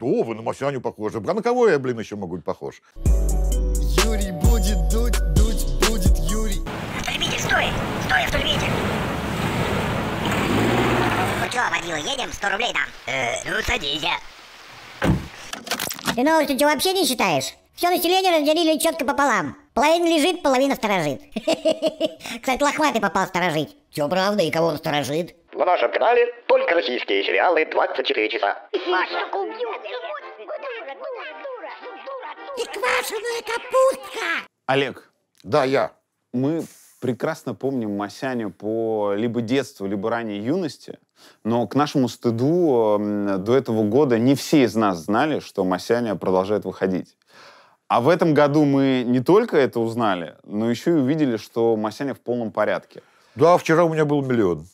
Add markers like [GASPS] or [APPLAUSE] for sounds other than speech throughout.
О, вы на Масяню похожи. А на кого я, блин, еще могу быть похож? Юрий будет дуть, дуть будет Юрий. Автолюбитель, стой! Стой, автолюбитель! Ну что, водила, едем? 100 рублей дам. Э, ну, садись. Ты новости что, вообще не считаешь? Все население разделили четко пополам. Половина лежит, половина сторожит. [LAUGHS] Кстати, лохматый попал сторожить. Все правда, и кого он сторожит? На нашем канале только российские сериалы 24 часа. И квашеная капустка! Олег. Да, я. Мы прекрасно помним Масяню по либо детству, либо ранней юности, но к нашему стыду до этого года не все из нас знали, что Масяня продолжает выходить. А в этом году мы не только это узнали, но еще и увидели, что Масяня в полном порядке. Да, вчера у меня был миллион.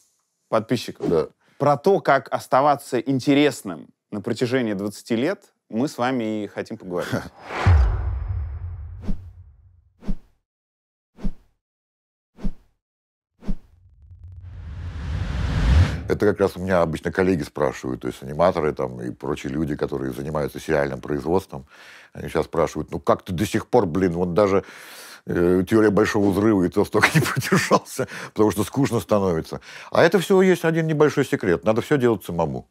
Подписчиков? Да. Про то, как оставаться интересным на протяжении 20 лет, мы с вами и хотим поговорить. [LAUGHS] Это как раз у меня обычно коллеги спрашивают, то есть аниматоры там и прочие люди, которые занимаются сериальным производством, они сейчас спрашивают, ну как ты до сих пор, блин, вот даже э, теория большого взрыва и то столько [LAUGHS] не продержался, потому что скучно становится. А это всего есть один небольшой секрет. Надо все делать самому.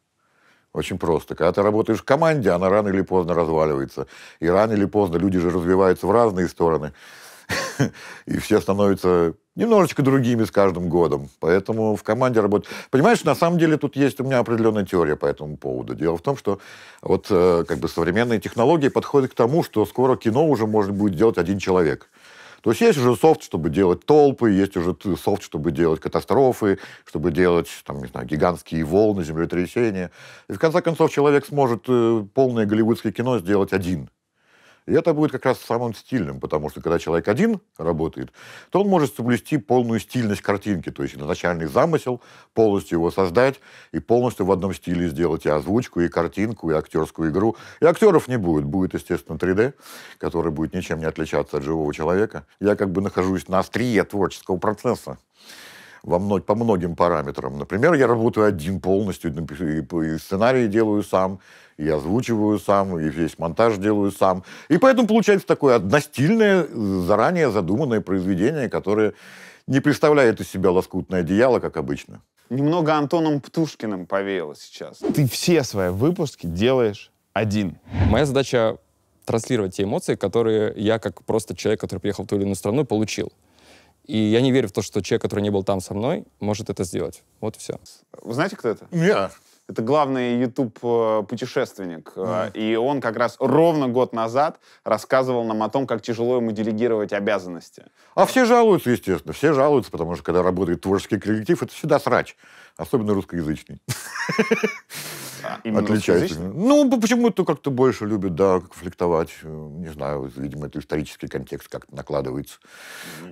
Очень просто. Когда ты работаешь в команде, она рано или поздно разваливается. И рано или поздно люди же развиваются в разные стороны. [LAUGHS] И все становятся немножечко другими с каждым годом. Поэтому в команде работать... Понимаешь, на самом деле тут есть у меня определенная теория по этому поводу. Дело в том, что вот э, как бы современные технологии подходят к тому, что скоро кино уже может будет делать один человек. То есть есть уже софт, чтобы делать толпы, есть уже софт, чтобы делать катастрофы, чтобы делать, там, не знаю, гигантские волны, землетрясения. И в конце концов человек сможет э, полное голливудское кино сделать один. И это будет как раз самым стильным, потому что когда человек один работает, то он может соблюсти полную стильность картинки, то есть изначальный замысел, полностью его создать и полностью в одном стиле сделать и озвучку, и картинку, и актерскую игру. И актеров не будет. Будет, естественно, 3D, который будет ничем не отличаться от живого человека. Я как бы нахожусь на острие творческого процесса во мног, по многим параметрам. Например, я работаю один полностью, и сценарии делаю сам, и озвучиваю сам, и весь монтаж делаю сам. И поэтому получается такое одностильное, заранее задуманное произведение, которое не представляет из себя лоскутное одеяло, как обычно. Немного Антоном Птушкиным повеяло сейчас. Ты все свои выпуски делаешь один. Моя задача транслировать те эмоции, которые я, как просто человек, который приехал в ту или иную страну, получил. И я не верю в то, что человек, который не был там со мной, может это сделать. Вот и все. Вы знаете, кто это? Я. Это главный YouTube-путешественник. Э, mm. Э, и он как раз ровно год назад рассказывал нам о том, как тяжело ему делегировать обязанности. А все жалуются, естественно. Все жалуются, потому что когда работает творческий коллектив, это всегда срач. Особенно русскоязычный. [LAUGHS] Именно Отличается. Ну, почему-то как-то больше любят, да, конфликтовать. Э, не знаю, видимо, это исторический контекст как-то накладывается.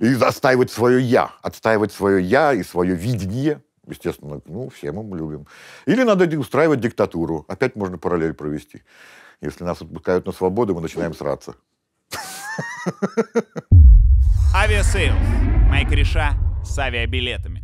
И застаивать свое «я». Отстаивать свое «я» и свое видение. Естественно, ну, все мы любим. Или надо устраивать диктатуру. Опять можно параллель провести. Если нас отпускают на свободу, мы начинаем сраться. Авиасейлс. Майк Реша с авиабилетами.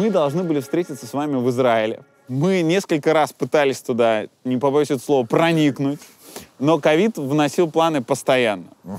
Мы должны были встретиться с вами в Израиле. Мы несколько раз пытались туда, не побоюсь этого слова, проникнуть, но ковид вносил планы постоянно. Угу.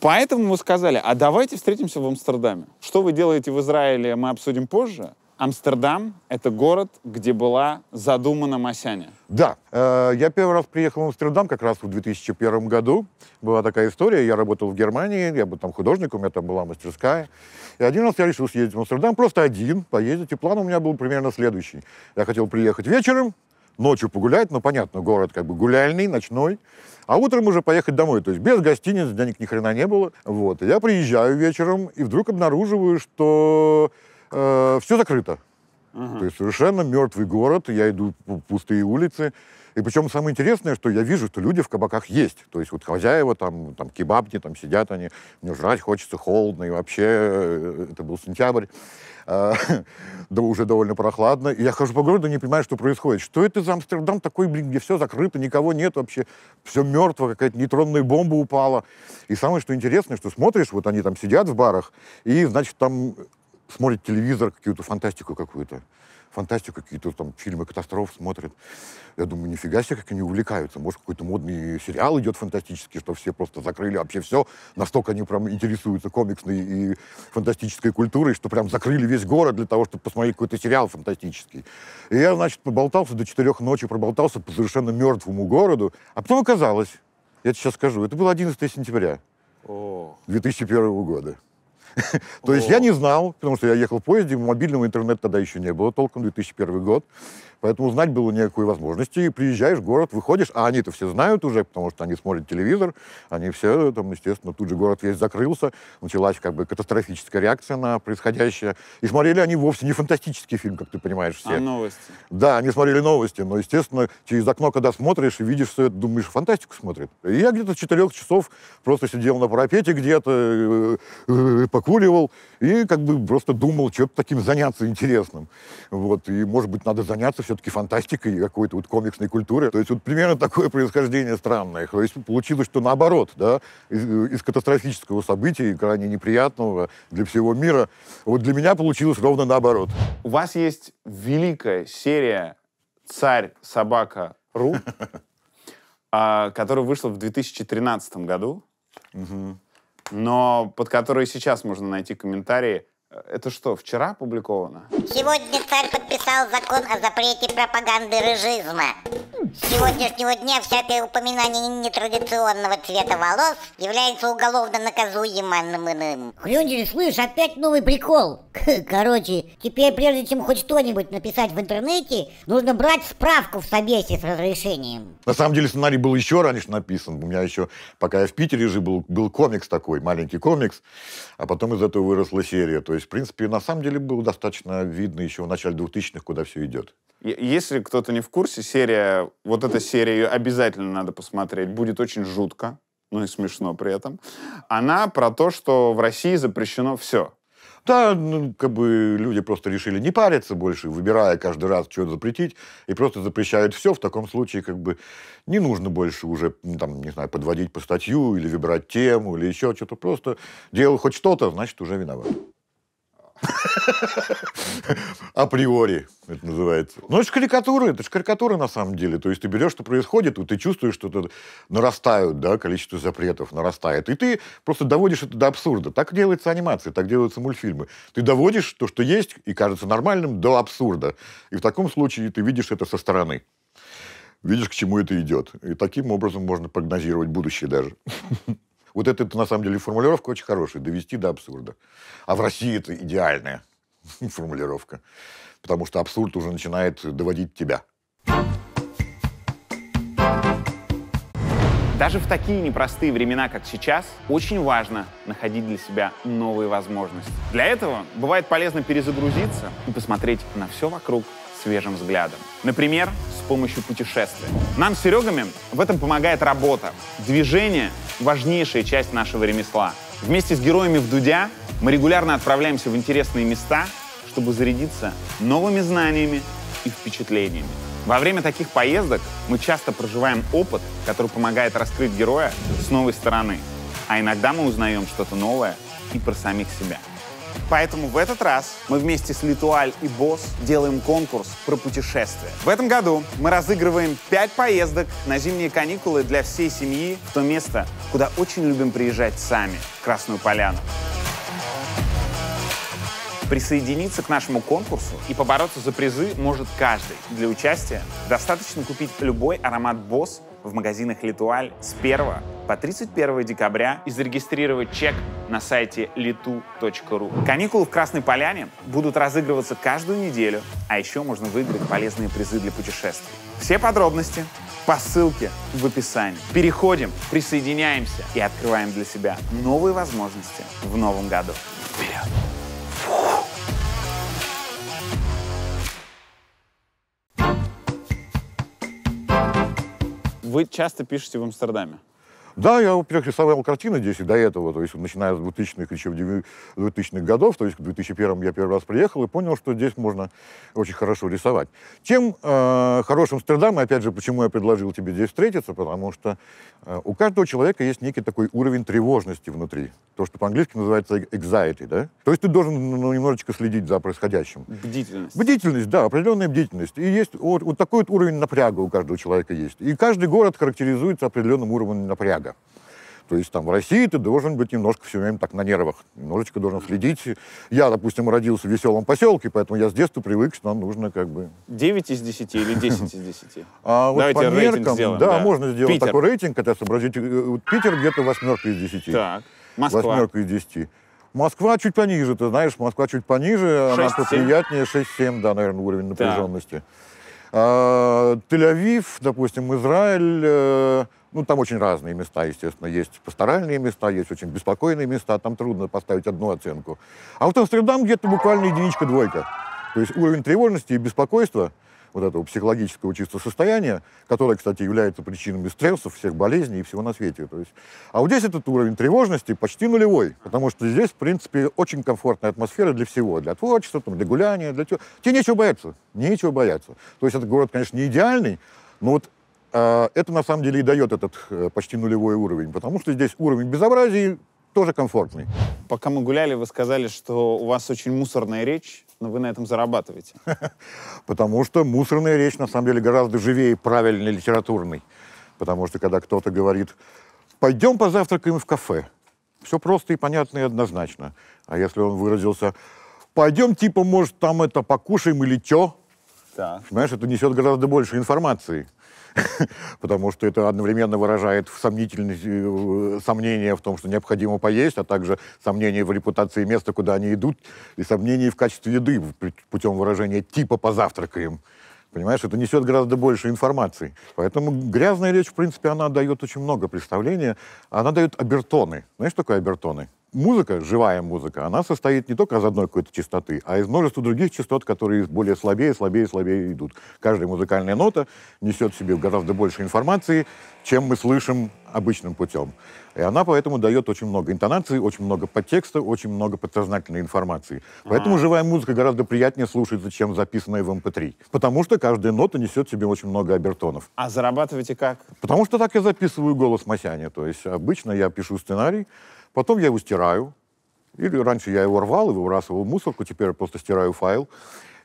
Поэтому мы сказали, а давайте встретимся в Амстердаме. Что вы делаете в Израиле, мы обсудим позже, Амстердам — это город, где была задумана Масяня. Да. Э, я первый раз приехал в Амстердам как раз в 2001 году. Была такая история. Я работал в Германии, я был там художником, у меня там была мастерская. И один раз я решил съездить в Амстердам, просто один, поездить. И план у меня был примерно следующий. Я хотел приехать вечером, ночью погулять, ну, понятно, город как бы гуляльный, ночной, а утром уже поехать домой, то есть без гостиниц, денег ни хрена не было, вот. Я приезжаю вечером и вдруг обнаруживаю, что э, все закрыто. Угу. То есть совершенно мертвый город, я иду по пустые улицы. И причем самое интересное, что я вижу, что люди в кабаках есть. То есть вот хозяева там, там кебабни, там сидят они, мне жрать хочется, холодно, и вообще э, это был сентябрь, э, [LAUGHS] да уже довольно прохладно. И я хожу по городу не понимаю, что происходит. Что это за Амстердам такой, блин, где все закрыто, никого нет вообще, все мертво, какая-то нейтронная бомба упала. И самое, что интересное, что смотришь, вот они там сидят в барах, и, значит, там смотрит телевизор, какую-то фантастику какую-то, фантастику, какие-то там фильмы катастроф смотрит. Я думаю, нифига себе, как они увлекаются. Может, какой-то модный сериал идет фантастический, что все просто закрыли а вообще все. Настолько они прям интересуются комиксной и фантастической культурой, что прям закрыли весь город для того, чтобы посмотреть какой-то сериал фантастический. И я, значит, поболтался до четырех ночи, проболтался по совершенно мертвому городу. А потом оказалось, я тебе сейчас скажу, это было 11 сентября 2001 года. То есть я не знал, потому что я ехал в поезде, мобильного интернета тогда еще не было толком, 2001 год. Поэтому узнать было никакой возможности. И приезжаешь в город, выходишь, а они-то все знают уже, потому что они смотрят телевизор, они все, там, естественно, тут же город весь закрылся, началась как бы катастрофическая реакция на происходящее. И смотрели они вовсе не фантастический фильм, как ты понимаешь, а все. А новости? Да, они смотрели новости, но, естественно, через окно, когда смотришь и видишь все это, думаешь, фантастику смотрит. И я где-то четырех часов просто сидел на парапете где-то, э, э, покуривал и как бы просто думал, что таким заняться интересным. Вот, и, может быть, надо заняться все-таки фантастикой и какой-то вот комиксной культуры. То есть вот примерно такое происхождение странное. То есть получилось, что наоборот, да, из, из катастрофического события, крайне неприятного для всего мира, вот для меня получилось ровно наоборот. У вас есть великая серия «Царь, собака, ру», [LAUGHS] а, которая вышла в 2013 году, но под которой сейчас можно найти комментарии – это что, вчера опубликовано? Сегодня царь подписал закон о запрете пропаганды рыжизма. С сегодняшнего дня всякое упоминание нетрадиционного цвета волос является уголовно наказуемым. Хрюндель, слышь, опять новый прикол. [LAUGHS] Короче, теперь прежде чем хоть что-нибудь написать в интернете, нужно брать справку в собесе с разрешением. На самом деле сценарий был еще раньше написан. У меня еще, пока я в Питере жил, был, был комикс такой, маленький комикс, а потом из этого выросла серия. То есть, в принципе, на самом деле было достаточно видно еще в начале 2000-х, куда все идет. Если кто-то не в курсе, серия, вот эта серия, ее обязательно надо посмотреть, будет очень жутко, ну и смешно при этом. Она про то, что в России запрещено все. Да, ну, как бы люди просто решили не париться больше, выбирая каждый раз, что запретить, и просто запрещают все. В таком случае как бы не нужно больше уже, там, не знаю, подводить по статью или выбирать тему или еще что-то. Просто делал хоть что-то, значит, уже виноват. Априори это называется. Ну, это же карикатуры, это же карикатуры на самом деле. То есть ты берешь, что происходит, ты чувствуешь, что это нарастают, да, количество запретов нарастает. И ты просто доводишь это до абсурда. Так делается анимация, так делаются мультфильмы. Ты доводишь то, что есть, и кажется нормальным, до абсурда. И в таком случае ты видишь это со стороны. Видишь, к чему это идет. И таким образом можно прогнозировать будущее даже. Вот это, это на самом деле формулировка очень хорошая, довести до абсурда. А в России это идеальная [LAUGHS] формулировка, потому что абсурд уже начинает доводить тебя. Даже в такие непростые времена, как сейчас, очень важно находить для себя новые возможности. Для этого бывает полезно перезагрузиться и посмотреть на все вокруг свежим взглядом. Например, с помощью путешествия. Нам с Серегами в этом помогает работа. Движение — важнейшая часть нашего ремесла. Вместе с героями в Дудя мы регулярно отправляемся в интересные места, чтобы зарядиться новыми знаниями и впечатлениями. Во время таких поездок мы часто проживаем опыт, который помогает раскрыть героя с новой стороны. А иногда мы узнаем что-то новое и про самих себя. Поэтому в этот раз мы вместе с Литуаль и Босс делаем конкурс про путешествия. В этом году мы разыгрываем 5 поездок на зимние каникулы для всей семьи в то место, куда очень любим приезжать сами — Красную Поляну присоединиться к нашему конкурсу и побороться за призы может каждый. Для участия достаточно купить любой аромат Босс в магазинах Литуаль с 1 по 31 декабря и зарегистрировать чек на сайте litu.ru. Каникулы в Красной Поляне будут разыгрываться каждую неделю, а еще можно выиграть полезные призы для путешествий. Все подробности по ссылке в описании. Переходим, присоединяемся и открываем для себя новые возможности в новом году. Вперед! Вы часто пишете в Амстердаме? Да, я, во-первых, рисовал картины здесь и до этого, то есть начиная с 2000-х, еще 2000-х годов, то есть в 2001 я первый раз приехал и понял, что здесь можно очень хорошо рисовать. Тем э, хорош Амстердам, и опять же, почему я предложил тебе здесь встретиться, потому что э, у каждого человека есть некий такой уровень тревожности внутри, то, что по-английски называется anxiety, да? То есть ты должен ну, ну немножечко следить за происходящим. Бдительность. Бдительность, да, определенная бдительность. И есть вот, вот такой вот уровень напряга у каждого человека есть. И каждый город характеризуется определенным уровнем напряга себя. То есть там в России ты должен быть немножко все время так на нервах, немножечко должен следить. Я, допустим, родился в веселом поселке, поэтому я с детства привык, что нам нужно как бы... 9 из 10 или 10 из 10? [LAUGHS] А вот Давайте по меркам, сделаем, да, да, можно сделать Питер. такой рейтинг, это сообразить. Э, э, Питер где-то восьмерка из 10. Так, Москва. Восьмерка из 10. Москва чуть пониже, ты знаешь, Москва чуть пониже, 6, она поприятнее, 6-7, да, наверное, уровень напряженности. Да. А, Тель-Авив, допустим, Израиль, э, ну, там очень разные места, естественно. Есть пасторальные места, есть очень беспокойные места, там трудно поставить одну оценку. А вот Амстердам где-то буквально единичка-двойка. То есть уровень тревожности и беспокойства вот этого психологического чисто состояния, которое, кстати, является причинами стрессов, всех болезней и всего на свете. То есть, а вот здесь этот уровень тревожности почти нулевой, потому что здесь, в принципе, очень комфортная атмосфера для всего, для творчества, там, для гуляния, для чего. Тебе нечего бояться, нечего бояться. То есть этот город, конечно, не идеальный, но вот а, это на самом деле и дает этот э, почти нулевой уровень, потому что здесь уровень безобразия тоже комфортный. Пока мы гуляли, вы сказали, что у вас очень мусорная речь, но вы на этом зарабатываете. [LAUGHS] Потому что мусорная речь на самом деле гораздо живее правильной литературной. Потому что когда кто-то говорит, пойдем позавтракаем в кафе, все просто и понятно и однозначно. А если он выразился, пойдем типа, может, там это покушаем или чё, да. понимаешь, это несет гораздо больше информации. [LAUGHS] потому что это одновременно выражает сомнительность, э, сомнение в том, что необходимо поесть, а также сомнения в репутации места, куда они идут, и сомнения в качестве еды путем выражения типа «позавтракаем». Понимаешь, это несет гораздо больше информации. Поэтому грязная речь, в принципе, она дает очень много представления. Она дает обертоны. Знаешь, что такое обертоны? Музыка, живая музыка, она состоит не только из одной какой-то частоты, а из множества других частот, которые более слабее, слабее, слабее идут. Каждая музыкальная нота несет в себе гораздо больше информации, чем мы слышим обычным путем. И она поэтому дает очень много интонации, очень много подтекста, очень много подсознательной информации. Поэтому ага. живая музыка гораздо приятнее слушать, чем записанная в MP3. Эм Потому что каждая нота несет в себе очень много обертонов. А зарабатываете как? Потому что так я записываю голос Масяня. То есть обычно я пишу сценарий, потом я его стираю. Или раньше я его рвал и выбрасывал в мусорку, теперь я просто стираю файл.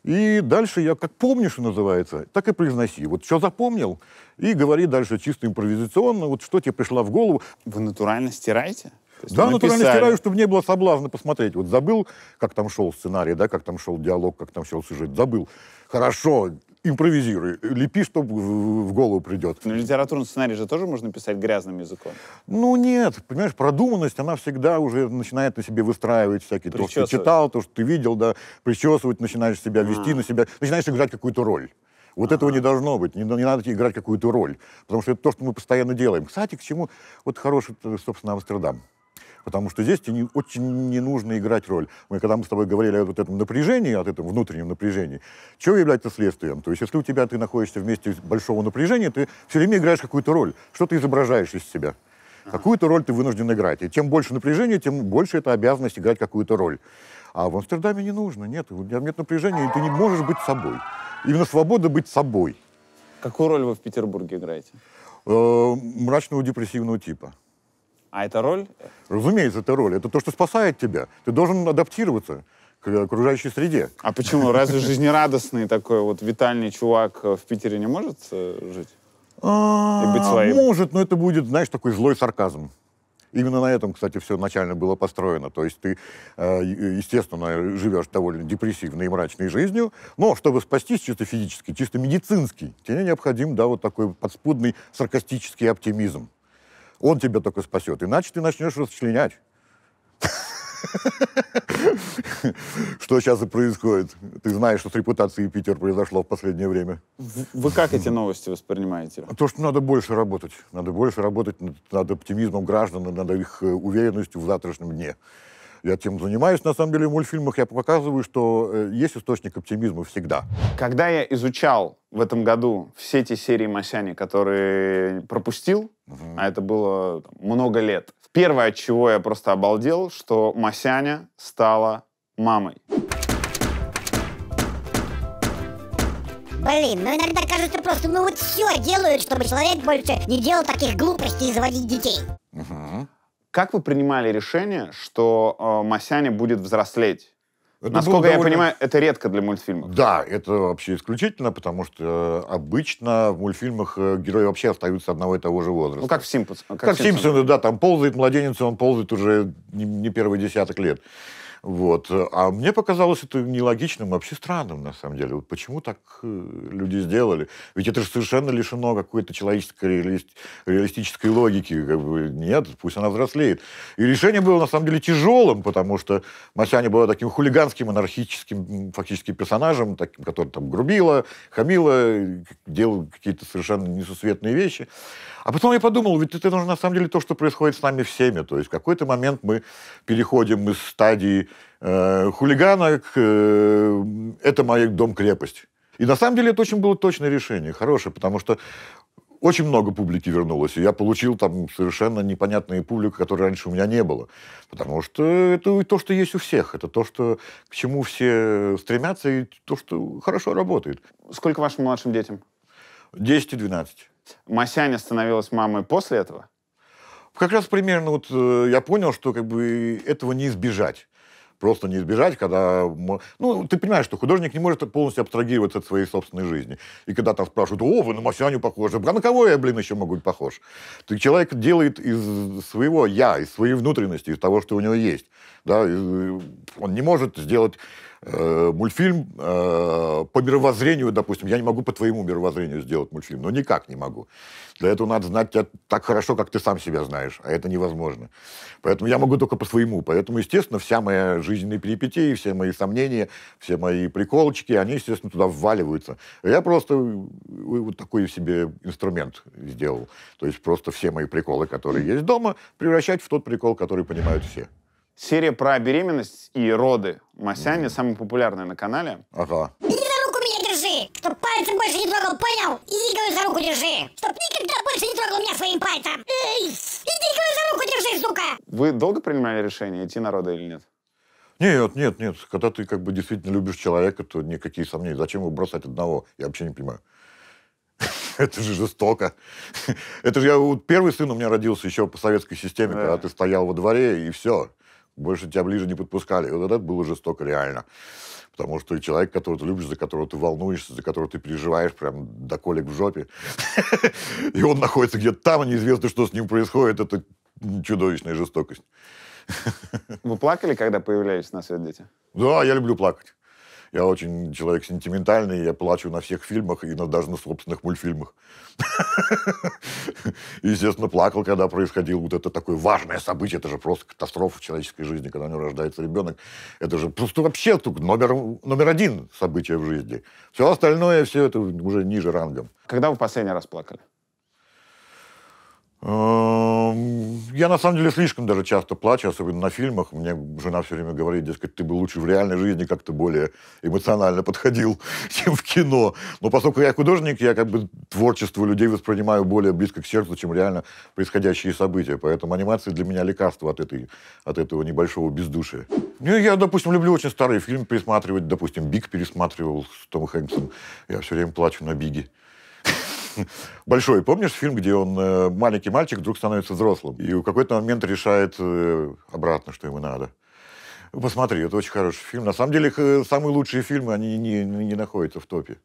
И дальше я, как помню, что называется, так и произноси. Вот что запомнил, и говори дальше чисто импровизационно, вот что тебе пришло в голову. Вы натурально стираете? Да, натурально написали. стираю, чтобы не было соблазна посмотреть. Вот забыл, как там шел сценарий, да, как там шел диалог, как там шел сюжет. Забыл. Хорошо, импровизируй, лепи, что в голову придет. Но литературный сценарий же тоже можно писать грязным языком. Ну нет, понимаешь, продуманность, она всегда уже начинает на себе выстраивать всякие, то, что ты читал, то, что ты видел, да, причесывать начинаешь себя, вести а. на себя, начинаешь играть какую-то роль. Вот ага. этого не должно быть, не, не надо играть какую-то роль, потому что это то, что мы постоянно делаем. Кстати, к чему вот хороший, э, собственно, Амстердам потому что здесь тебе очень не нужно играть роль. Мы, когда мы с тобой говорили о вот этом напряжении, о этом внутреннем напряжении, чего является следствием? То есть, если у тебя ты находишься вместе большого напряжения, ты все время играешь какую-то роль. Что ты изображаешь из себя? Какую-то роль ты вынужден играть. И чем больше напряжения, тем больше это обязанность играть какую-то роль. А в Амстердаме не нужно, нет, у нет напряжения, и ты не можешь быть собой. Именно свобода быть собой. Какую роль вы в Петербурге играете? Э -э мрачного депрессивного типа. А это роль? Разумеется, это роль. Это то, что спасает тебя. Ты должен адаптироваться к окружающей среде. А почему? Разве жизнерадостный такой вот витальный чувак в Питере не может э, жить? А, и быть своим? Может, но это будет, знаешь, такой злой сарказм. Именно на этом, кстати, все начально было построено. То есть ты, э, естественно, живешь довольно депрессивной и мрачной жизнью, но чтобы спастись чисто физически, чисто медицинский, тебе необходим, да, вот такой подспудный саркастический оптимизм. Он тебя только спасет. Иначе ты начнешь расчленять. Что сейчас и происходит? Ты знаешь, что с репутацией Питер произошло в последнее время. Вы как эти новости воспринимаете? То, что надо больше работать. Надо больше работать над, оптимизмом граждан, над их э, уверенностью в завтрашнем дне. Я тем занимаюсь, на самом деле, в мультфильмах. Я показываю, что э, есть источник оптимизма всегда. Когда я изучал в этом году все эти серии Масяни, которые пропустил, угу. а это было много лет, первое, от чего я просто обалдел, что Масяня стала мамой. Блин, ну иногда кажется просто, ну вот все делают, чтобы человек больше не делал таких глупостей и заводить детей. Угу. Как вы принимали решение, что э, Масяня будет взрослеть? Это Насколько я понимаю, это редко для мультфильмов. Да, это вообще исключительно, потому что э, обычно в мультфильмах э, герои вообще остаются одного и того же возраста. Ну, как в Симпсонах. Как, как Симпсоны, да, там ползает младенец, он ползает уже не, не первый десяток лет. Вот. А мне показалось это нелогичным, вообще странным, на самом деле. Вот почему так э, люди сделали? Ведь это же совершенно лишено какой-то человеческой реалист... реалистической логики. Как бы, нет, пусть она взрослеет. И решение было, на самом деле, тяжелым, потому что Масяня была таким хулиганским, анархическим фактически персонажем, таким, который там грубила, хамила, э, делал какие-то совершенно несусветные вещи. А потом я подумал, ведь это на самом деле то, что происходит с нами всеми. То есть в какой-то момент мы переходим из стадии э, хулигана к э, «это мой дом-крепость». И на самом деле это очень было точное решение, хорошее, потому что очень много публики вернулось, и я получил там совершенно непонятные публику, которой раньше у меня не было. Потому что это то, что есть у всех, это то, что, к чему все стремятся, и то, что хорошо работает. Сколько вашим младшим детям? 10 и 12. Масяня становилась мамой после этого? Как раз примерно вот э, я понял, что как бы этого не избежать просто не избежать, когда... Ну, ты понимаешь, что художник не может полностью абстрагироваться от своей собственной жизни. И когда там спрашивают, о, вы на Масяню похожи, а на кого я, блин, еще могу быть похож? Ты человек делает из своего я, из своей внутренности, из того, что у него есть. Да? Э, он не может сделать э, мультфильм э, по мировоззрению, допустим, я не могу по твоему мировоззрению сделать мультфильм, но никак не могу. Для этого надо знать тебя так хорошо, как ты сам себя знаешь, а это невозможно. Поэтому я могу только по своему. Поэтому, естественно, вся моя жизненная перипетии, все мои сомнения, все мои приколочки, они, естественно, туда вваливаются. Я просто э, вот такой себе инструмент сделал. То есть просто все мои приколы, которые есть дома, превращать в тот прикол, который понимают все. Серия про беременность и роды Масяни самая популярная на канале. Ага. Иди за руку меня держи, чтоб пальцем больше не трогал, понял? Иди, говорю, за руку держи, чтоб никогда больше не трогал меня своим пальцем. Эй, иди, говорю, за руку держи, сука. Вы долго принимали решение, идти на роды или нет? Нет, нет, нет. Когда ты как бы действительно любишь человека, то никакие сомнения. Зачем его бросать одного? Я вообще не понимаю. [LAUGHS] Это же жестоко. [LAUGHS] Это же я... Первый сын у меня родился еще по советской системе, когда ты стоял во дворе, и все больше тебя ближе не подпускали. И вот это было жестоко реально. Потому что человек, которого ты любишь, за которого ты волнуешься, за которого ты переживаешь, прям до колик в жопе, [LAUGHS] и он находится где-то там, а неизвестно, что с ним происходит, это чудовищная жестокость. [LAUGHS] Вы плакали, когда появлялись на свет дети? Да, я люблю плакать. Я очень человек сентиментальный, я плачу на всех фильмах и на, даже на собственных мультфильмах. [LAUGHS] Естественно, плакал, когда происходило вот это такое важное событие. Это же просто катастрофа в человеческой жизни, когда у него рождается ребенок. Это же просто вообще номер, номер один событие в жизни. Все остальное, все это уже ниже рангом. Когда вы последний раз плакали? Э, я, на самом деле, слишком даже часто плачу, особенно на фильмах. Мне жена все время говорит, дескать, ты бы лучше в реальной жизни как-то более эмоционально подходил, [LAUGHS] чем в кино. Но поскольку я художник, я как бы творчество людей воспринимаю более близко к сердцу, чем реально происходящие события. Поэтому анимация для меня лекарство от, этой, от этого небольшого бездушия. Ну, я, допустим, люблю очень старые фильмы пересматривать. Допустим, «Биг» пересматривал с Томом Хэнксом. Я все время плачу на «Биге». [LAUGHS] большой. Помнишь фильм, где он э, маленький мальчик вдруг становится взрослым и в какой-то момент решает э, обратно, что ему надо? Посмотри, это очень хороший фильм. На самом деле, э, самые лучшие фильмы, они не, не, не находятся в топе.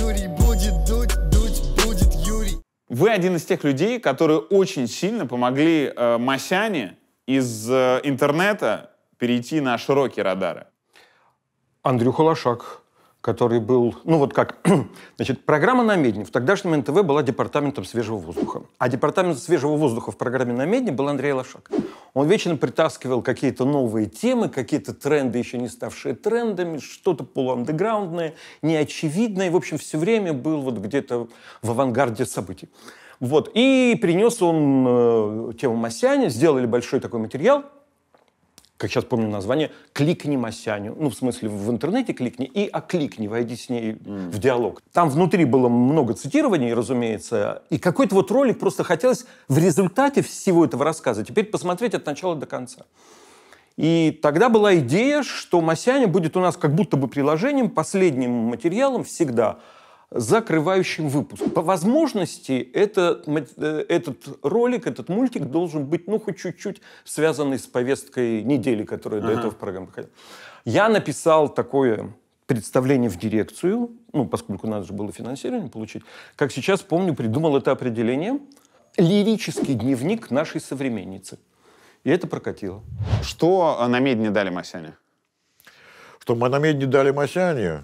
Юрий будет дуть, дуть будет Юрий. Вы один из тех людей, которые очень сильно помогли э, Масяне из э, интернета перейти на широкие радары. Андрюха Лошак который был, ну вот как, [CLEARS THROAT] значит, программа «Намедни» в тогдашнем НТВ была департаментом свежего воздуха. А департамент свежего воздуха в программе «Намедни» был Андрей Лошак. Он вечно притаскивал какие-то новые темы, какие-то тренды, еще не ставшие трендами, что-то полуандеграундное, неочевидное. В общем, все время был вот где-то в авангарде событий. Вот. И принес он э, тему масяне, сделали большой такой материал – как сейчас помню название, кликни Масяню. Ну, в смысле, в интернете кликни и окликни, войди с ней mm. в диалог. Там внутри было много цитирований, разумеется, и какой-то вот ролик просто хотелось в результате всего этого рассказа теперь посмотреть от начала до конца. И тогда была идея, что Масяня будет у нас как будто бы приложением, последним материалом всегда – закрывающим выпуск. По возможности этот, э, этот ролик, этот мультик должен быть, ну, хоть чуть-чуть связанный с повесткой недели, которая ага. до этого в программе проходила. Я написал такое представление в дирекцию, ну, поскольку надо же было финансирование получить. Как сейчас помню, придумал это определение «Лирический дневник нашей современницы». И это прокатило. Что намедни дали Масяне? Что намедни дали Масяне?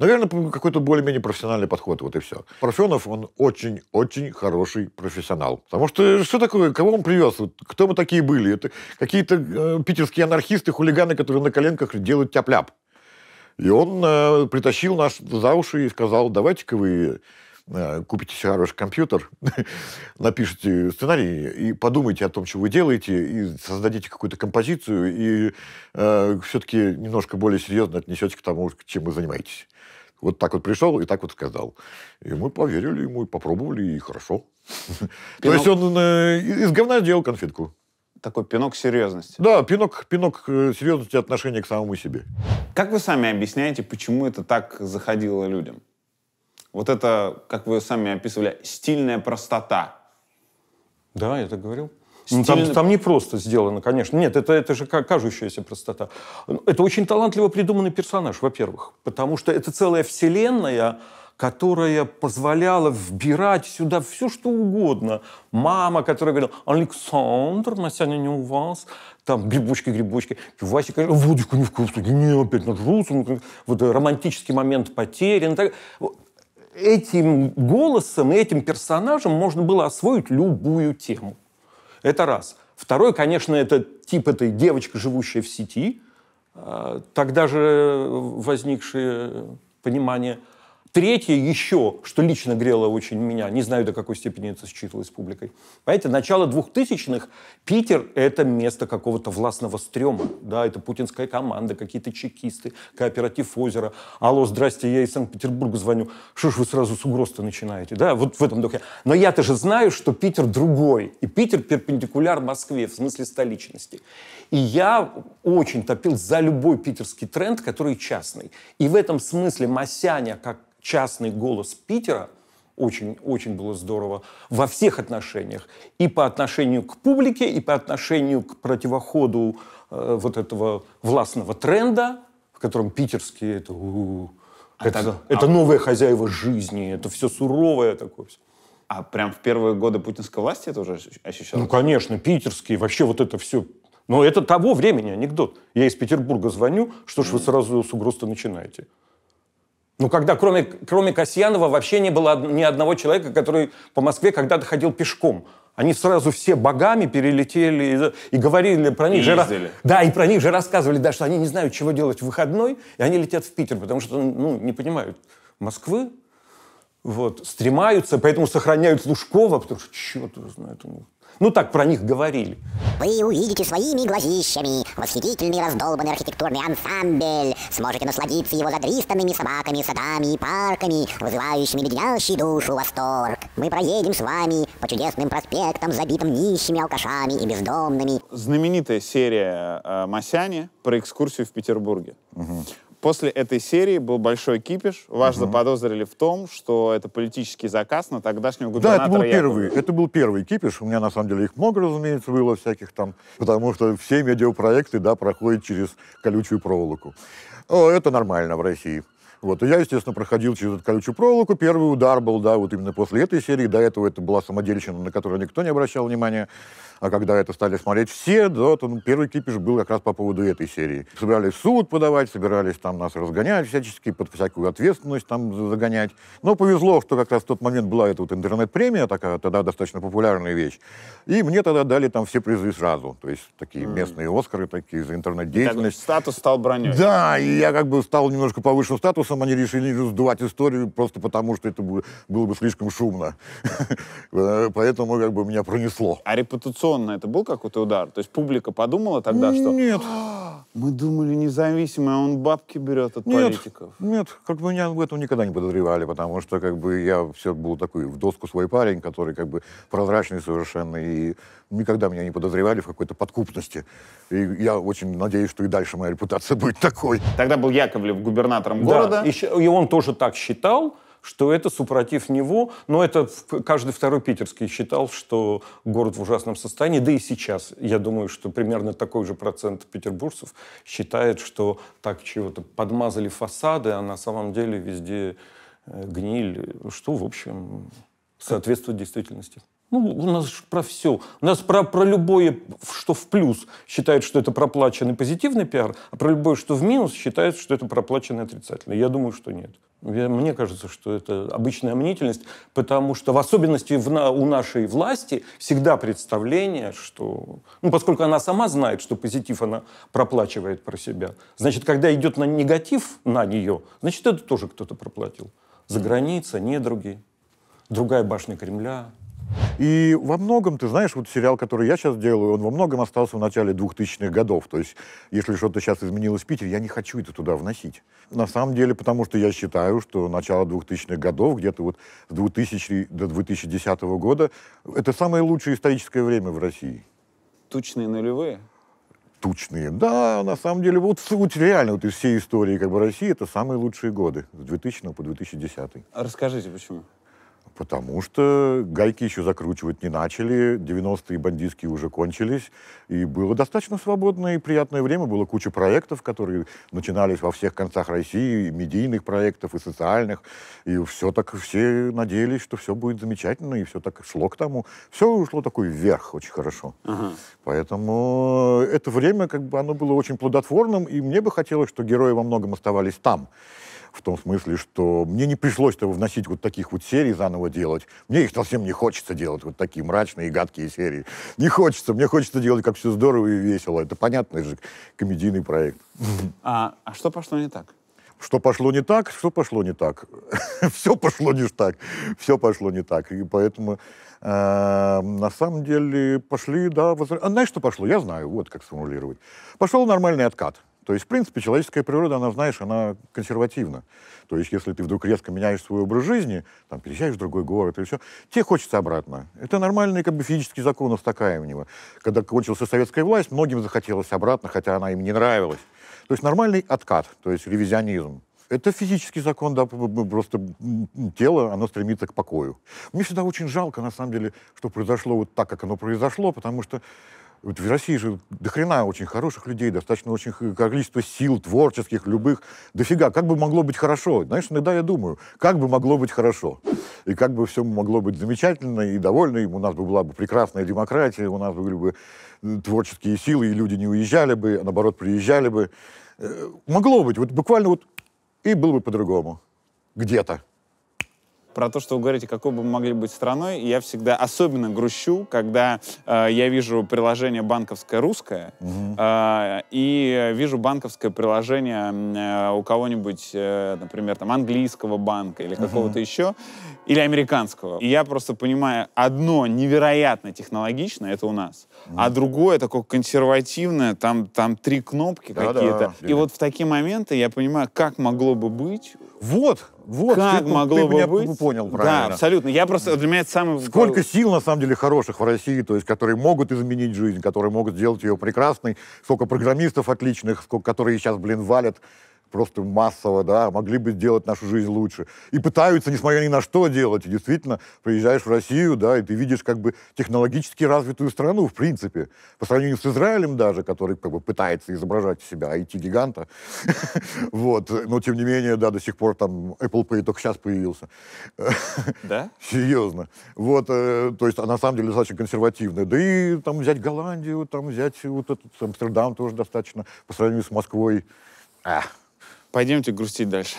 Наверное, какой-то более-менее профессиональный подход, вот и все. Парфенов, он очень-очень хороший профессионал. Потому что э, что такое, кого он привез, вот, кто мы такие были? Это какие-то э, питерские анархисты, хулиганы, которые на коленках делают тяп-ляп. И он э, притащил нас за уши и сказал, давайте-ка вы э, купите себе хороший компьютер, [LAUGHS] напишите сценарий и подумайте о том, что вы делаете, и создадите какую-то композицию, и э, все-таки немножко более серьезно отнесете к тому, чем вы занимаетесь. Вот так вот пришел и так вот сказал. И мы поверили ему, и попробовали, и хорошо. [LAUGHS] То есть он э, из говна сделал конфетку. Такой пинок серьезности. Да, пинок, пинок э, серьезности отношения к самому себе. Как вы сами объясняете, почему это так заходило людям? Вот это, как вы сами описывали, стильная простота. Да, я так говорил. Ну, там, там не просто сделано, конечно. Нет, это, это же кажущаяся простота. Это очень талантливо придуманный персонаж, во-первых. Потому что это целая вселенная, которая позволяла вбирать сюда все, что угодно. Мама, которая говорила, Александр, на сегодня не у вас. Там грибочки, грибочки. Вася, конечно, водичку невкусно. Не, опять нажрался. Ну, вот э, романтический момент потерян. Так этим голосом и этим персонажем можно было освоить любую тему. Это раз. Второе, конечно, это тип этой девочки, живущей в сети. А, тогда же возникшее понимание – Третье еще, что лично грело очень меня, не знаю, до какой степени это считывалось публикой. Понимаете, начало 2000-х, Питер – это место какого-то властного стрёма. Да, это путинская команда, какие-то чекисты, кооператив озера. Алло, здрасте, я из Санкт-Петербурга звоню. Что ж вы сразу с угроз-то начинаете? Да, вот в этом духе. Но я-то же знаю, что Питер другой. И Питер перпендикуляр Москве в смысле столичности. И я очень топил за любой питерский тренд, который частный. И в этом смысле Масяня, как частный голос Питера очень, очень было здорово во всех отношениях. И по отношению к публике, и по отношению к противоходу э, вот этого властного тренда, в котором питерские это, у -у, а это, так, это а... новое хозяева жизни, это все суровое такое. Все. А прям в первые годы путинской власти это уже ощущалось? Ну, конечно, питерские, вообще вот это все. Но это того времени анекдот. Я из Петербурга звоню, что ж вы сразу с угроз начинаете? Ну, когда кроме, кроме Касьянова вообще не было ни одного человека, который по Москве когда-то ходил пешком. Они сразу все богами перелетели и, и говорили про них. И же, ездили. да, и про них же рассказывали, да, что они не знают, чего делать в выходной, и они летят в Питер, потому что ну, не понимают Москвы, вот, стремаются, поэтому сохраняют Лужкова, потому что черт его знает, он ну, так про них говорили. Вы увидите своими глазищами восхитительный раздолбанный архитектурный ансамбль. Сможете насладиться его задристанными собаками, садами и парками, вызывающими леденящий душу восторг. Мы проедем с вами по чудесным проспектам, забитым нищими алкашами и бездомными. Знаменитая серия э, Масяни про экскурсию в Петербурге. Угу. После этой серии был большой кипиш. Вас угу. заподозрили в том, что это политический заказ на тогдашнего губернатора. Да, это был первый, это был первый кипиш. У меня, на самом деле, их много, разумеется, было всяких там, потому что все медиапроекты, да, проходят через колючую проволоку. О, это нормально в России. Вот, и я, естественно, проходил через эту колючую проволоку. Первый удар был, да, вот именно после этой серии. До этого это была самодельщина, на которую никто не обращал внимания. А когда это стали смотреть все, да, то ну, первый кипиш был как раз по поводу этой серии. Собирались суд подавать, собирались там нас разгонять всячески, под всякую ответственность там загонять. Но повезло, что как раз в тот момент была эта вот интернет-премия, такая тогда достаточно популярная вещь. И мне тогда дали там все призы сразу. То есть такие mm. местные Оскары, такие за интернет-деятельность. Статус стал броней. Да, и я как бы стал немножко повыше статус Вандерсом они решили сдувать историю просто потому, что это было бы слишком шумно. [LAUGHS] Поэтому как бы меня пронесло. А репутационно это был какой-то удар? То есть публика подумала тогда, что... Нет. «А, мы думали, независимый, а он бабки берет от нет, политиков. Нет, как бы меня в этом никогда не подозревали, потому что как бы я все был такой в доску свой парень, который как бы прозрачный совершенно, и никогда меня не подозревали в какой-то подкупности. И я очень надеюсь, что и дальше моя репутация будет такой. Тогда был Яковлев губернатором города. И, и он тоже так считал что это супротив него, но это каждый второй питерский считал, что город в ужасном состоянии, да и сейчас, я думаю, что примерно такой же процент петербуржцев считает, что так чего-то подмазали фасады, а на самом деле везде э, гниль, что, в общем, соответствует действительности. Ну, у нас про все. У нас про, про любое, что в плюс, считают, что это проплаченный позитивный пиар, а про любое, что в минус, считают, что это проплаченный отрицательный. Я думаю, что нет. Я, мне кажется, что это обычная мнительность, потому что в особенности в, на, у нашей власти всегда представление, что... Ну, поскольку она сама знает, что позитив она проплачивает про себя, значит, когда идет на негатив на нее, значит, это тоже кто-то проплатил. За граница, недруги, другая башня Кремля, и во многом, ты знаешь, вот сериал, который я сейчас делаю, он во многом остался в начале 2000-х годов. То есть, если что-то сейчас изменилось в Питере, я не хочу это туда вносить. На самом деле, потому что я считаю, что начало 2000-х годов, где-то вот с 2000 до 2010 года, это самое лучшее историческое время в России. Тучные нулевые? тучные. Да, на самом деле, вот, вот реально вот из всей истории как бы, России это самые лучшие годы, с 2000 по 2010. А расскажите, почему? Потому что гайки еще закручивать не начали, 90-е бандитские уже кончились, и было достаточно свободное и приятное время, было куча проектов, которые начинались во всех концах России, и медийных проектов, и социальных, и все так, все надеялись, что все будет замечательно, и все так шло к тому. Все ушло такой вверх очень хорошо. Ага. Поэтому э, это время, как бы, оно было очень плодотворным, и мне бы хотелось, что герои во многом оставались там в том смысле, что мне не пришлось -то вносить вот таких вот серий заново делать. Мне их совсем не хочется делать, вот такие мрачные и гадкие серии. Не хочется, мне хочется делать, как все здорово и весело. Это понятный же комедийный проект. А, а что пошло не так? Что пошло не так, что пошло не так. [LAUGHS] все пошло не так, все пошло не так. И поэтому э, на самом деле пошли, да, возвращ... а знаешь, что пошло? Я знаю, вот как сформулировать. Пошел нормальный откат. То есть, в принципе, человеческая природа, она, знаешь, она консервативна. То есть, если ты вдруг резко меняешь свой образ жизни, там, переезжаешь в другой город и все, тебе хочется обратно. Это нормальный, как бы, физический закон устакаивания. Когда кончился советская власть, многим захотелось обратно, хотя она им не нравилась. То есть, нормальный откат, то есть, ревизионизм. Это физический закон, да, просто тело, оно стремится к покою. Мне всегда очень жалко, на самом деле, что произошло вот так, как оно произошло, потому что вот в России же дохрена очень хороших людей, достаточно очень количество сил, творческих, любых, дофига. Как бы могло быть хорошо? Знаешь, иногда я думаю, как бы могло быть хорошо? И как бы все могло быть замечательно и довольно, и у нас бы была бы прекрасная демократия, у нас были бы э, творческие силы, и люди не уезжали бы, а наоборот приезжали бы. Э, могло быть, вот буквально вот, и было бы по-другому. Где-то про то, что вы говорите, какой бы мы могли быть страной. я всегда особенно грущу, когда э, я вижу приложение банковское русское угу. э, и вижу банковское приложение э, у кого-нибудь, э, например, там английского банка или какого-то угу. еще, или американского. И я просто понимаю, одно невероятно технологичное, это у нас, угу. а другое такое консервативное, там, там три кнопки да, какие-то. И вот в такие моменты я понимаю, как могло бы быть. Вот, вот, как ты, могло ты бы меня быть? понял правильно. Да, абсолютно. Я просто, для меня это самое... Сколько сил, на самом деле, хороших в России, то есть, которые могут изменить жизнь, которые могут сделать ее прекрасной, сколько программистов отличных, сколько, которые сейчас, блин, валят просто массово, да, могли бы сделать нашу жизнь лучше. И пытаются, несмотря ни на что, делать. И действительно, приезжаешь в Россию, да, и ты видишь как бы технологически развитую страну, в принципе, по сравнению с Израилем даже, который как бы пытается изображать себя IT-гиганта. [LAUGHS] Вот, но тем не менее, да, до сих пор там Apple Pay только сейчас появился. Да? [LAUGHS] Серьезно. Вот, э, то есть, на самом деле, достаточно консервативная. Да и там взять Голландию, там взять вот этот Амстердам тоже достаточно, по сравнению с Москвой. Ах. Пойдемте грустить дальше.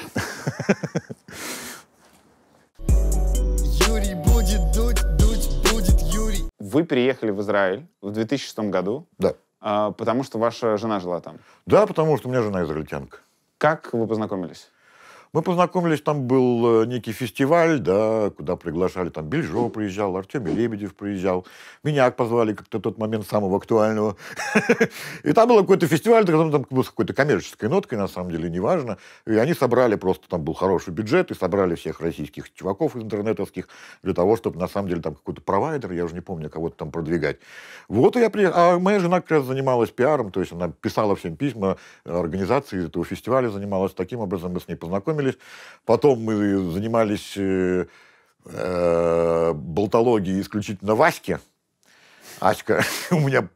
Юрий будет дуть, дуть будет Юрий. Вы переехали в Израиль в 2006 году. Да. А, потому что ваша жена жила там. Да, потому что у меня жена израильтянка. Как вы познакомились? Мы познакомились, там был э, некий фестиваль, да, куда приглашали, там Бельжо приезжал, Артемий Лебедев приезжал, меня позвали как-то тот момент самого актуального. [LAUGHS] И там был какой-то фестиваль, там был с какой-то коммерческой ноткой, на самом деле, неважно. И они собрали просто, там был хороший бюджет, и собрали всех российских чуваков интернетовских для того, чтобы, на самом деле, там какой-то провайдер, я уже не помню, кого-то там продвигать. Вот и я приехал. А моя жена как раз занималась пиаром, то есть она писала всем письма, э, организации этого фестиваля занималась. Таким образом мы с ней познакомились знакомились. Потом мы занимались э, э, болтологией исключительно Ваське. Аська, [LAUGHS] у меня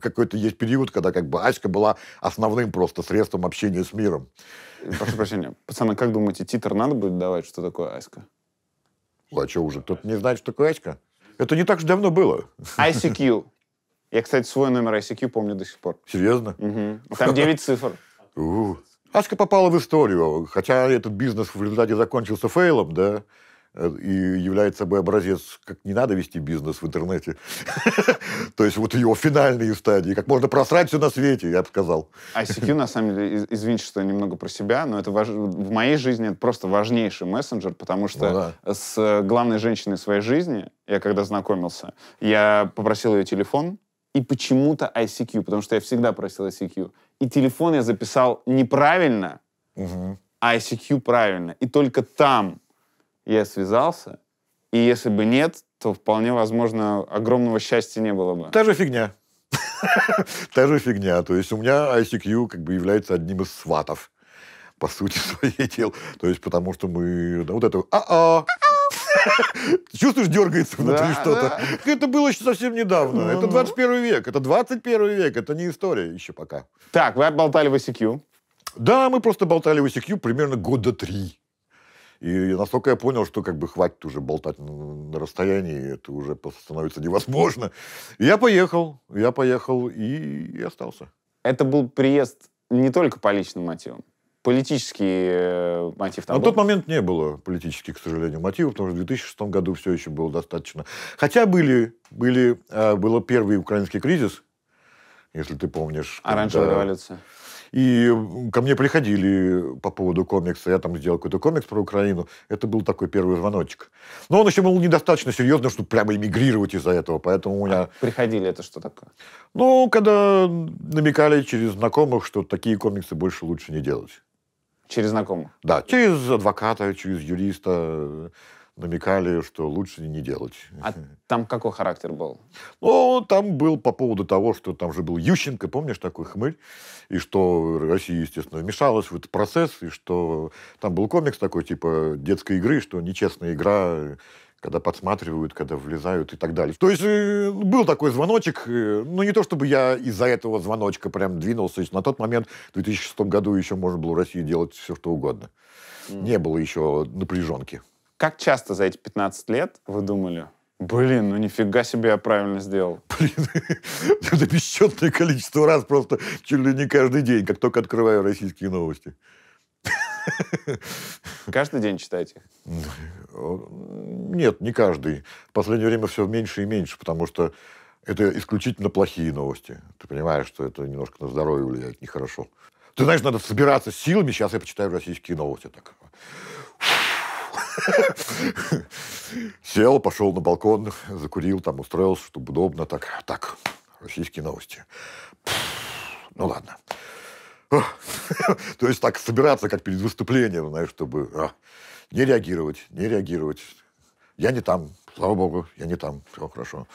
какой-то есть период, когда как бы Аська была основным просто средством общения с миром. Прошу прощения, пацаны, как думаете, титр надо будет давать, что такое Аська? А что уже, кто-то не знает, что такое Аська? Это не так же давно было. ICQ. [LAUGHS] Я, кстати, свой номер ICQ помню до сих пор. Серьезно? Угу. Там 9 цифр. Аська попала в историю, хотя этот бизнес в результате закончился фейлом, да, э, и является собой образец, как не надо вести бизнес в интернете. [LAUGHS] То есть вот его финальные стадии, как можно просрать все на свете, я бы сказал. ICQ, а на самом деле, извините, что немного про себя, но это в моей жизни это просто важнейший мессенджер, потому что ну с э, главной женщиной своей жизни, я когда знакомился, я попросил ее телефон, и почему-то ICQ, потому что я всегда просил ICQ и телефон я записал неправильно, угу. а ICQ правильно. И только там я связался. И если бы нет, то вполне возможно огромного счастья не было бы. Та же фигня. [LAUGHS] Та же фигня. То есть у меня ICQ как бы является одним из сватов по сути [LAUGHS] своей дел. То есть потому что мы... вот это... А-а! Чувствуешь, дергается внутри что-то. Это было еще совсем недавно. Это 21 ну. век, это 21 век, это не история еще пока. Так, вы отболтали в ICQ. Да, мы просто болтали в ICQ примерно года три. И настолько я понял, что как бы хватит уже болтать на расстоянии, это уже становится невозможно. И я поехал, я поехал и, и остался. Это был приезд не только по личным мотивам политический э, мотив. Там На был? тот момент не было политических, к сожалению, мотивов, потому что в 2006 году все еще было достаточно. Хотя были, были, э, был первый украинский кризис, если ты помнишь. Оранжевая а когда... революция. И ко мне приходили по поводу комикса. Я там сделал какой-то комикс про Украину. Это был такой первый звоночек. Но он еще был недостаточно серьезным, чтобы прямо эмигрировать из-за этого. Поэтому у а меня... А приходили, это что такое? Ну, когда намекали через знакомых, что такие комиксы больше лучше не делать. Через знакомых? Да, через адвоката, через юриста э, намекали, что лучше не делать. А там какой характер был? Ну, там был по поводу того, что там же был Ющенко, помнишь, такой хмырь, и что Россия, естественно, вмешалась в этот процесс, и что там был комикс такой, типа, детской игры, что нечестная игра когда подсматривают, когда влезают и так далее. То есть э, был такой звоночек, э, но ну, не то чтобы я из-за этого звоночка прям двинулся. На тот момент, в 2006 году, еще можно было в России делать все, что угодно. Mm. Не было еще напряженки. Как часто за эти 15 лет вы думали, Блин, ну нифига себе я правильно сделал. [LAUGHS] Блин, это бесчетное количество раз просто чуть ли не каждый день, как только открываю российские новости. [LAUGHS] Каждый день читаете? Нет, не каждый. В последнее время все меньше и меньше, потому что это исключительно плохие новости. Ты понимаешь, что это немножко на здоровье влияет нехорошо. Ты знаешь, надо собираться силами. Сейчас я почитаю российские новости. Так. Сел, пошел на балкон, закурил, там устроился, чтобы удобно. Так, так, российские новости. Ну ладно. [LAUGHS] То есть так собираться, как перед выступлением, знаешь, чтобы а, не реагировать, не реагировать. Я не там, слава богу, я не там, все хорошо.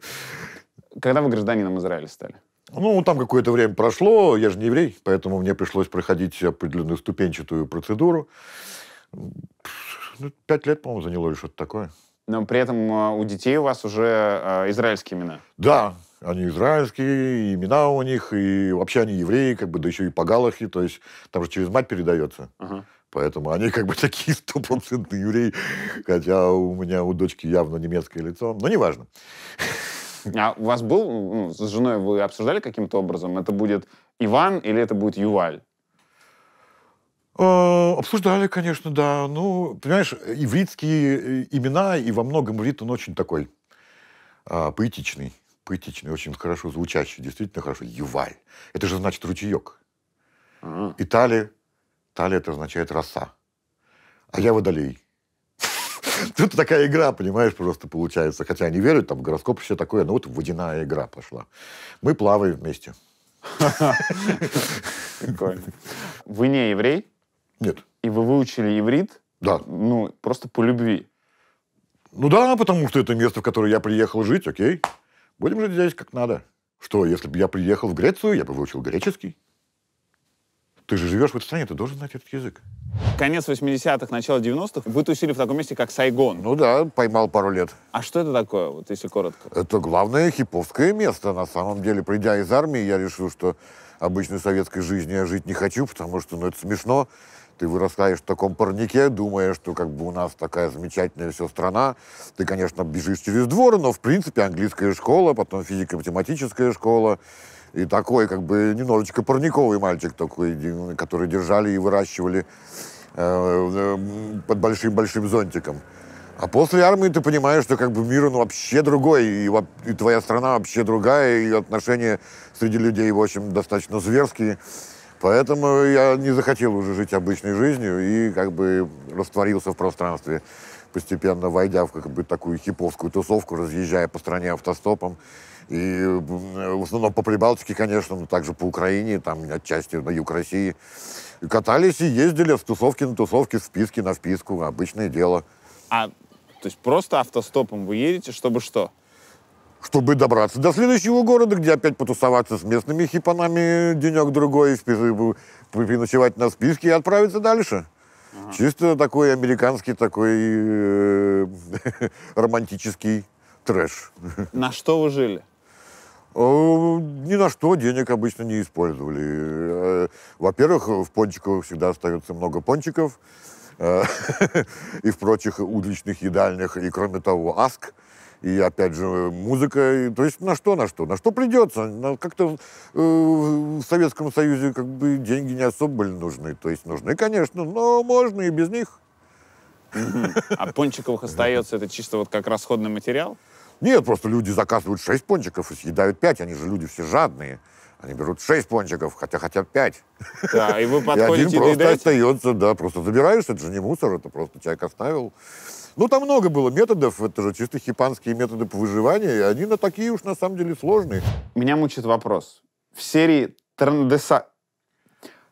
[LAUGHS] Когда вы гражданином Израиля стали? Ну, там какое-то время прошло, я же не еврей, поэтому мне пришлось проходить определенную ступенчатую процедуру. Ну, пять лет, по-моему, заняло или что-то такое. Но при этом а, у детей у вас уже э, израильские имена. Да, они израильские, и имена у них, и вообще они евреи, как бы, да еще и погалахи, то есть там же через мать передается. Ага. Поэтому они как бы [LAUGHS] такие стопроцентные евреи, хотя у меня у дочки явно немецкое лицо, но неважно. [LAUGHS] А у вас был, ну, с женой вы обсуждали каким-то образом, это будет Иван или это будет Юваль? А, обсуждали, конечно, да. Ну, понимаешь, ивритские э, имена, и во многом иврит, он очень такой а, поэтичный поэтичный, очень хорошо звучащий, действительно хорошо, Юваль. Это же значит ручеек. Mm-hmm. А. И тали, тали это означает роса. А я водолей. [LAUGHS] Тут такая игра, понимаешь, просто получается. Хотя они верят, там, в гороскоп все такое, но вот водяная игра пошла. Мы плаваем вместе. Вы не еврей? Нет. И вы выучили иврит? Да. Ну, просто по любви. Ну да, потому что это место, в которое я приехал жить, окей. Будем жить здесь как надо. Что, если бы я приехал в Грецию, я бы выучил греческий? Ты же живешь в этой стране, ты должен знать этот язык. Конец 80-х, начало 90-х. Вы тусили в таком месте, как Сайгон. Ну да, поймал пару лет. А что это такое, вот если коротко? Это главное хиповское место. На самом деле, придя из армии, я решил, что обычной советской жизни я жить не хочу, потому что ну, это смешно ты вырастаешь в таком парнике, думая, что как бы у нас такая замечательная все страна. Ты, конечно, бежишь через двор, но в принципе английская школа, потом физико-математическая школа. И такой как бы немножечко парниковый мальчик такой, который держали и выращивали э, э, под большим-большим зонтиком. А после армии ты понимаешь, что как бы мир он вообще другой, и, и твоя страна вообще другая, и отношения среди людей, в общем, достаточно зверские. Поэтому я не захотел уже жить обычной жизнью и как бы растворился в пространстве, постепенно войдя в как бы такую хиповскую тусовку, разъезжая по стране автостопом. И э, в основном по Прибалтике, конечно, но также по Украине, там отчасти на юг России. И катались и ездили с тусовки на тусовки, с списки на вписку, обычное дело. А, то есть просто автостопом вы едете, чтобы что? чтобы добраться до следующего города, где опять потусоваться с местными хипанами денек-другой, переночевать на списке и отправиться дальше. Ага. Чисто такой американский, такой э, [LAUGHS] романтический трэш. На что вы жили? Ни на что денег обычно не использовали. Э, во-первых, в пончиках всегда остается много пончиков э, [LAUGHS] и в прочих уличных едальных. И кроме того, аск и опять же музыка, и, то есть на что, на что, на что придется. на Как-то э, в Советском Союзе как бы деньги не особо были нужны, то есть нужны, конечно, но можно и без них. А пончиковых остается это чисто вот как расходный материал? Нет, просто люди заказывают 6 пончиков и съедают 5, они же люди все жадные. Они берут 6 пончиков, хотя хотят 5. Да, и вы [LAUGHS] подходите и один просто остается, да, просто забираешь, это же не мусор, это просто человек оставил. Ну, там много было методов, это же чисто хипанские методы по выживанию, и они на такие уж, на самом деле, сложные. Меня мучит вопрос. В серии Трандеса...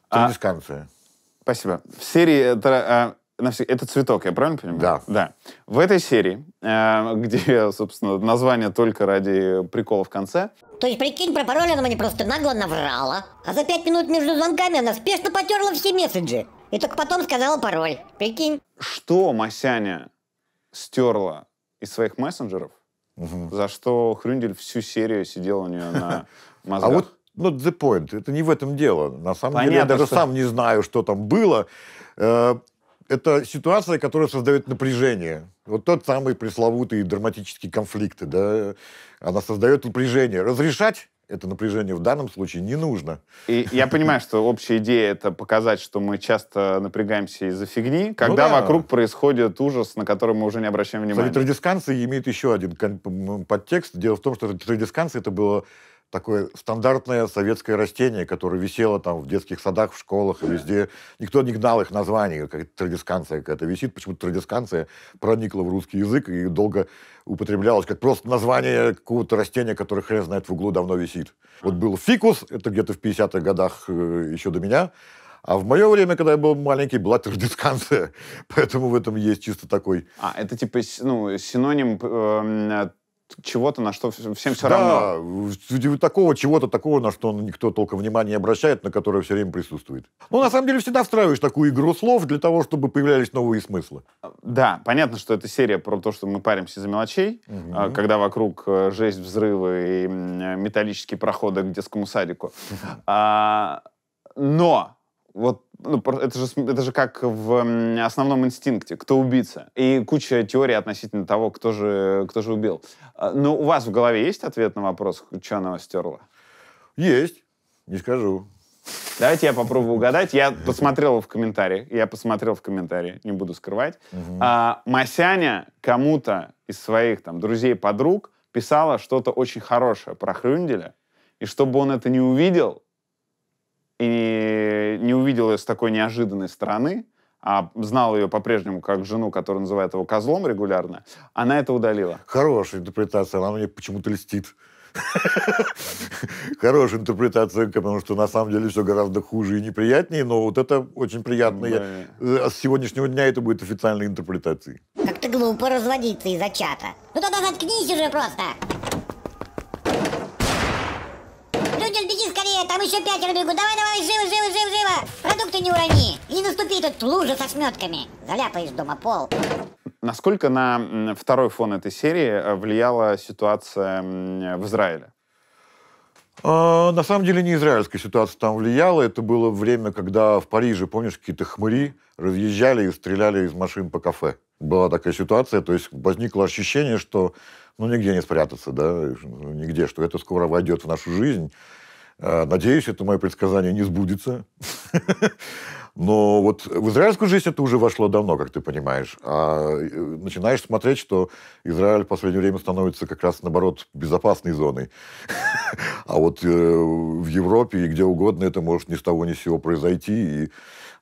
А, Трандесканция. А, спасибо. В серии... А, Это цветок, я правильно понимаю? Да. Да. В этой серии, э, где, собственно, название только ради прикола в конце. То есть, прикинь, про пароль она мне просто нагло наврала, а за пять минут между звонками она спешно потерла все месседжи. И только потом сказала пароль. Прикинь. Что Масяня стерла из своих мессенджеров, угу. за что Хрюндель всю серию сидел у нее на [LAUGHS] а мозгах. А вот ну, the point. Это не в этом дело. На самом Понятно, деле, я даже что... сам не знаю, что там было. Э, это ситуация, которая создает напряжение. Вот тот самый пресловутый драматический конфликт, да, она создает напряжение. Разрешать это напряжение в данном случае не нужно. И я понимаю, что общая идея — это показать, что мы часто напрягаемся из-за фигни, когда ну, да. вокруг происходит ужас, на который мы уже не обращаем внимания. Кстати, традисканцы имеют еще один подтекст. Дело в том, что традисканцы — это было такое стандартное советское растение, которое висело там в детских садах, в школах и везде. Никто не гнал их название, как традисканция какая-то висит. Почему-то традисканция проникла в русский язык и долго употреблялась как просто название какого-то растения, которое хрен знает в углу давно висит. Вот был фикус, это где-то в 50-х годах э, еще до меня, а в мое время, когда я был маленький, была традисканция. [LAUGHS] Поэтому в этом есть чисто такой... А, это типа ну, синоним э, чего-то, на что всем все да, равно. такого чего-то, такого, на что никто толком внимания не обращает, на которое все время присутствует. Ну, на самом деле, всегда встраиваешь такую игру слов для того, чтобы появлялись новые смыслы. А, да, понятно, что эта серия про то, что мы паримся за мелочей, угу. когда вокруг э, жесть, взрывы и э, металлические проходы к детскому садику. [LAUGHS] А, но вот ну, это же, это же как в основном инстинкте, кто убийца. И куча теорий относительно того, кто же, кто же убил. А, Но ну, у вас в голове есть ответ на вопрос, что она вас стерла? Есть, не скажу. Давайте я попробую угадать. Я посмотрел в комментарии. Я посмотрел в комментарии, не буду скрывать. Угу. А, Масяня кому-то из своих там друзей, подруг писала что-то очень хорошее про Хрюнделя. И чтобы он это не увидел, и не увидел ее с такой неожиданной стороны, а знал ее по-прежнему как жену, которая называет его козлом регулярно, она это удалила. Хорошая интерпретация, она мне почему-то льстит. [LAUGHS] Хорошая интерпретация, потому что на самом деле все гораздо хуже и неприятнее, но вот это очень приятно. Да. Э, с сегодняшнего дня это будет официальной интерпретацией. Как-то глупо разводиться из-за чата. Ну тогда заткнись уже просто! скорее, там еще пятеро бегут. Давай, давай, живо, живо, живо, живо. Продукты не урони. Не наступи тут лужа со сметками. Заляпаешь дома пол. Насколько на второй фон этой серии э, влияла ситуация в Израиле? А, на самом деле не израильская ситуация там влияла. Это было время, когда в Париже, помнишь, какие-то хмыри разъезжали и стреляли из машин по кафе. Была такая ситуация, то есть возникло ощущение, что ну нигде не спрятаться, да, ну, нигде, что это скоро войдет в нашу жизнь. Э, надеюсь, это мое предсказание не сбудется. [LAUGHS] Но вот в израильскую жизнь это уже вошло давно, как ты понимаешь. А э, начинаешь смотреть, что Израиль в последнее время становится как раз, наоборот, безопасной зоной. [LAUGHS] А вот э, в Европе и где угодно это может ни с того ни с сего произойти. И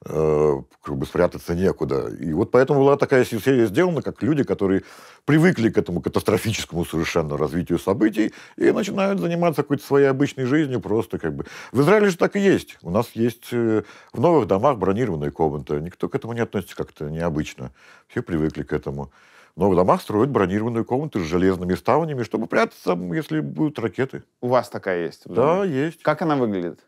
Э, как бы спрятаться некуда. И вот поэтому была такая серия сделана, как люди, которые привыкли к этому катастрофическому совершенно развитию событий и начинают заниматься какой-то своей обычной жизнью просто как бы. В Израиле же так и есть. У нас есть э, в новых домах бронированные комнаты. Никто к этому не относится как-то необычно. Все привыкли к этому. Но в домах строят бронированные комнаты с железными ставнями, чтобы прятаться, если будут ракеты. У вас такая есть? Да, есть. Как она выглядит?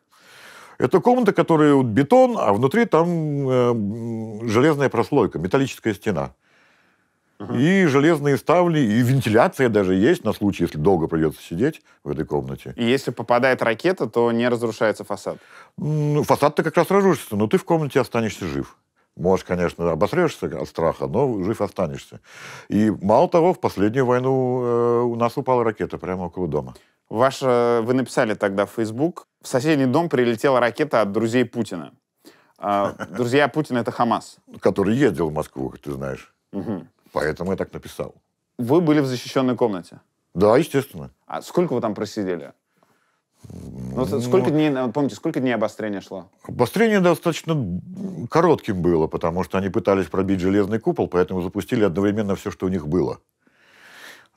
Это комната, которая вот бетон, а внутри там э, железная прослойка, металлическая стена. Угу. И железные ставли, и вентиляция даже есть на случай, если долго придется сидеть в этой комнате. И если попадает ракета, то не разрушается фасад? Ну, фасад-то как раз разрушится, но ты в комнате останешься жив. Можешь, конечно, обосрешься от страха, но жив останешься. И мало того, в последнюю войну э, у нас упала ракета прямо около дома. Ваша, вы написали тогда в Facebook, в соседний дом прилетела ракета от друзей Путина. А, [LAUGHS] друзья Путина — это Хамас. Который ездил в Москву, как ты знаешь. Угу. Поэтому я так написал. Вы были в защищенной комнате? Да, естественно. А сколько вы там просидели? Ну, ну, сколько дней, э, помните, сколько дней обострения шло? Обострение достаточно коротким было, потому что они пытались пробить железный купол, поэтому запустили одновременно все, что у них было.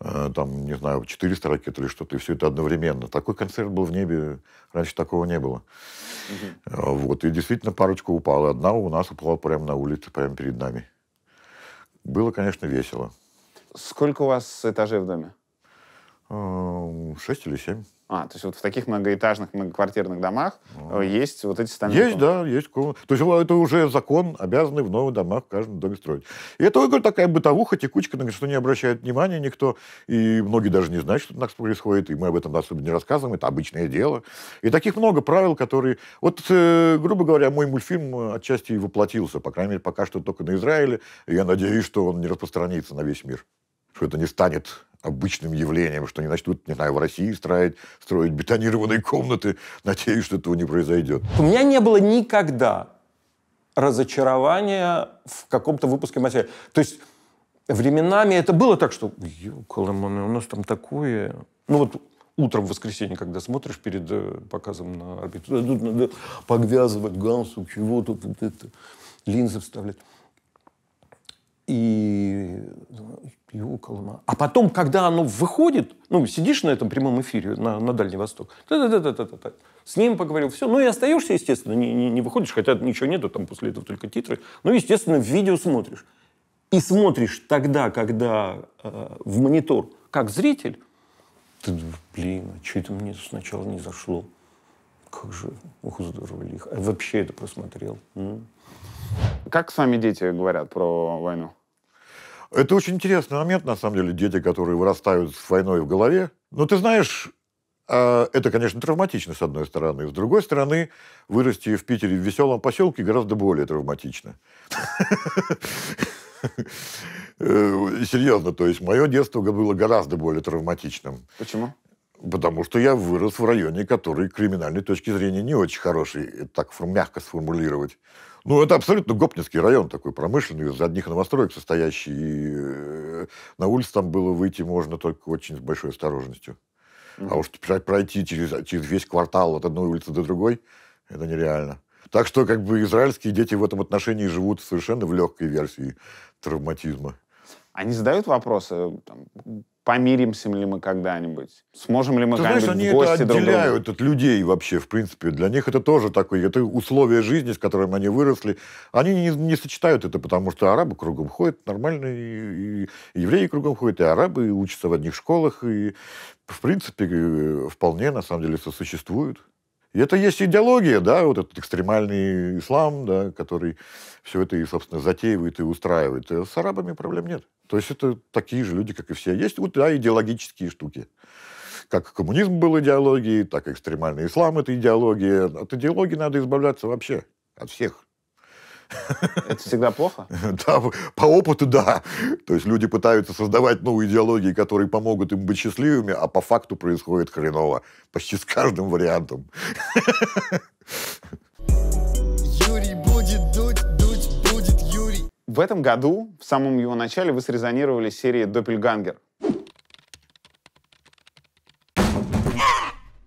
Э, там, не знаю, 400 ракет или что-то, и все это одновременно. Такой концерт был в небе, раньше такого не было. Угу. Вот, и действительно парочка упала. Одна у нас упала прямо на улице, прямо перед нами. Было, конечно, весело. Сколько у вас этажей в доме? Э, шесть или семь. А, то есть вот в таких многоэтажных, многоквартирных домах а. есть вот эти стальные Есть, комнаты. да, есть комнаты. То есть э, это уже закон, обязанный в новых домах в каждом доме строить. И это, я говорю, такая бытовуха, текучка, на что не обращает внимания никто, и многие даже не знают, что у происходит, и мы об этом особо не рассказываем, это обычное дело. И таких много правил, которые... Вот, э, грубо говоря, мой мультфильм э, отчасти и воплотился, по крайней мере, пока что только на Израиле, и я надеюсь, что он не распространится на весь мир что это не станет обычным явлением, что они начнут, не знаю, в России строить, строить бетонированные комнаты. Надеюсь, что этого не произойдет. У меня не было никогда разочарования в каком-то выпуске материала. То есть временами это было так, что у нас там такое... Ну вот утром в воскресенье, когда смотришь перед э, показом на орбиту, тут надо подвязывать галстук, чего тут вот это, линзы вставлять и, и около... А потом, когда оно выходит, ну, сидишь на этом прямом эфире на, на Дальний Восток, та -та -та -та -та -та, с ним поговорил, все. Ну и остаешься, естественно, не, не, не выходишь, хотя ничего нету, там после этого только титры. Ну, естественно, в видео смотришь. И смотришь тогда, когда э, в монитор, как зритель, ты, блин, а что это мне сначала не зашло? Как же, ох, здорово лихо. А вообще это просмотрел. М? Как сами дети говорят про войну? Это очень интересный момент, на самом деле, дети, которые вырастают с войной в голове. Но ну, ты знаешь, а, это, конечно, травматично, с одной стороны. С другой стороны, вырасти в Питере в веселом поселке гораздо более травматично. Э, серьезно, то есть мое детство было гораздо более травматичным. Почему? Потому что я вырос в районе, который криминальной точки зрения не очень хороший, так мягко сформулировать. Ну, это абсолютно гопницкий район такой промышленный, из одних новостроек состоящий. И э, на улице там было выйти можно только очень с большой осторожностью. Mm-hmm. А уж пройти через, а, через весь квартал от одной улицы до другой, это нереально. Так что как бы израильские дети в этом отношении живут совершенно в легкой версии травматизма. Они задают вопросы, э, там, помиримся ли мы когда-нибудь, сможем ли мы когда-нибудь знаешь, в гости друг друга? от людей вообще, в принципе. Для них это тоже такое, это условия жизни, с которыми они выросли. Они не, не сочетают это, потому что арабы кругом ходят, нормально, и, и, и евреи кругом ходят, и арабы и учатся в одних школах, и, в принципе, э, вполне, на самом деле, сосуществуют. И это есть идеология, да, вот этот экстремальный ислам, да, который все это и, собственно, затеивает и устраивает. И э, с арабами проблем нет. То есть это такие же люди, как и все. Есть вот, да, идеологические штуки. Как коммунизм был идеологией, так и экстремальный ислам – это идеология. От идеологии надо избавляться вообще, от всех. Это всегда плохо? [LAUGHS] Да, по опыту да. То есть люди пытаются создавать новые идеологии, которые помогут им быть счастливыми, а по факту происходит хреново. Почти с каждым вариантом. Юрий будет дуть, дуть будет Юрий. В этом году, в самом его начале, вы срезонировали серии «Доппельгангер».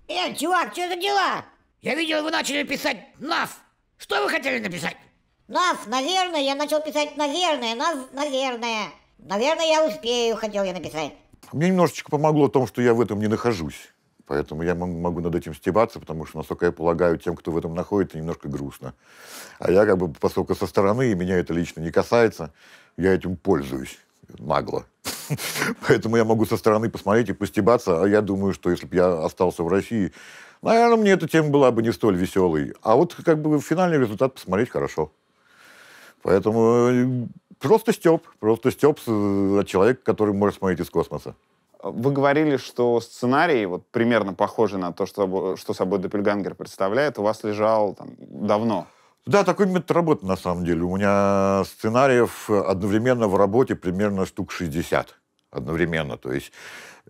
Э, чувак, что за дела? Я видел, вы начали писать нас. Что вы хотели написать? Нав, наверное, я начал писать наверное, нав, наверное. Наверное, я успею, хотел я написать. Мне немножечко помогло том, что я в этом не нахожусь. Поэтому я могу над этим стебаться, потому что, насколько я полагаю, тем, кто в этом находится, немножко грустно. А я как бы, поскольку со стороны, и меня это лично не касается, я этим пользуюсь нагло. [LAUGHS] Поэтому я могу со стороны посмотреть и постебаться, а я думаю, что если бы я остался в России, наверное, мне эта тема была бы не столь веселой. А вот как бы финальный результат посмотреть хорошо. Поэтому э, просто степ, просто степ э, человек, который может смотреть из космоса. Вы говорили, что сценарий, вот примерно похожий на то, что, что собой Доппельгангер представляет, у вас лежал там, давно. Да, такой метод работы на самом деле. У меня сценариев одновременно в работе примерно штук 60 одновременно. То есть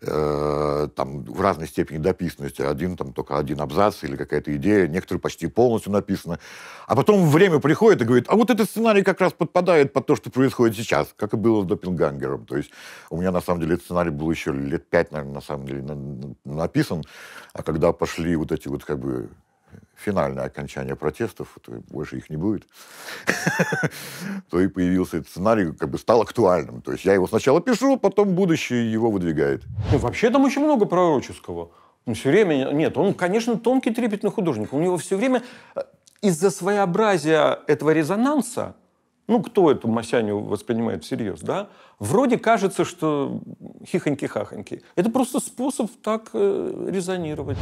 Э, там в разной степени дописанности. Один там только один абзац или какая-то идея, некоторые почти полностью написаны. А потом время приходит и говорит, а вот этот сценарий как раз подпадает под то, что происходит сейчас, как и было с Допингангером, То есть у меня на самом деле этот сценарий был еще лет пять, наверное, на самом деле написан. А когда пошли вот эти вот как бы финальное окончание протестов, то больше их не будет, [LAUGHS] то и появился этот сценарий, как бы стал актуальным. То есть я его сначала пишу, потом будущее его выдвигает. Ну, вообще там очень много пророческого. Он все время... Нет, он, конечно, тонкий, трепетный художник. У него все время э, из-за своеобразия этого резонанса ну, кто эту Масяню воспринимает всерьез, да? Вроде кажется, что хихоньки-хахоньки. Это просто способ так э, резонировать.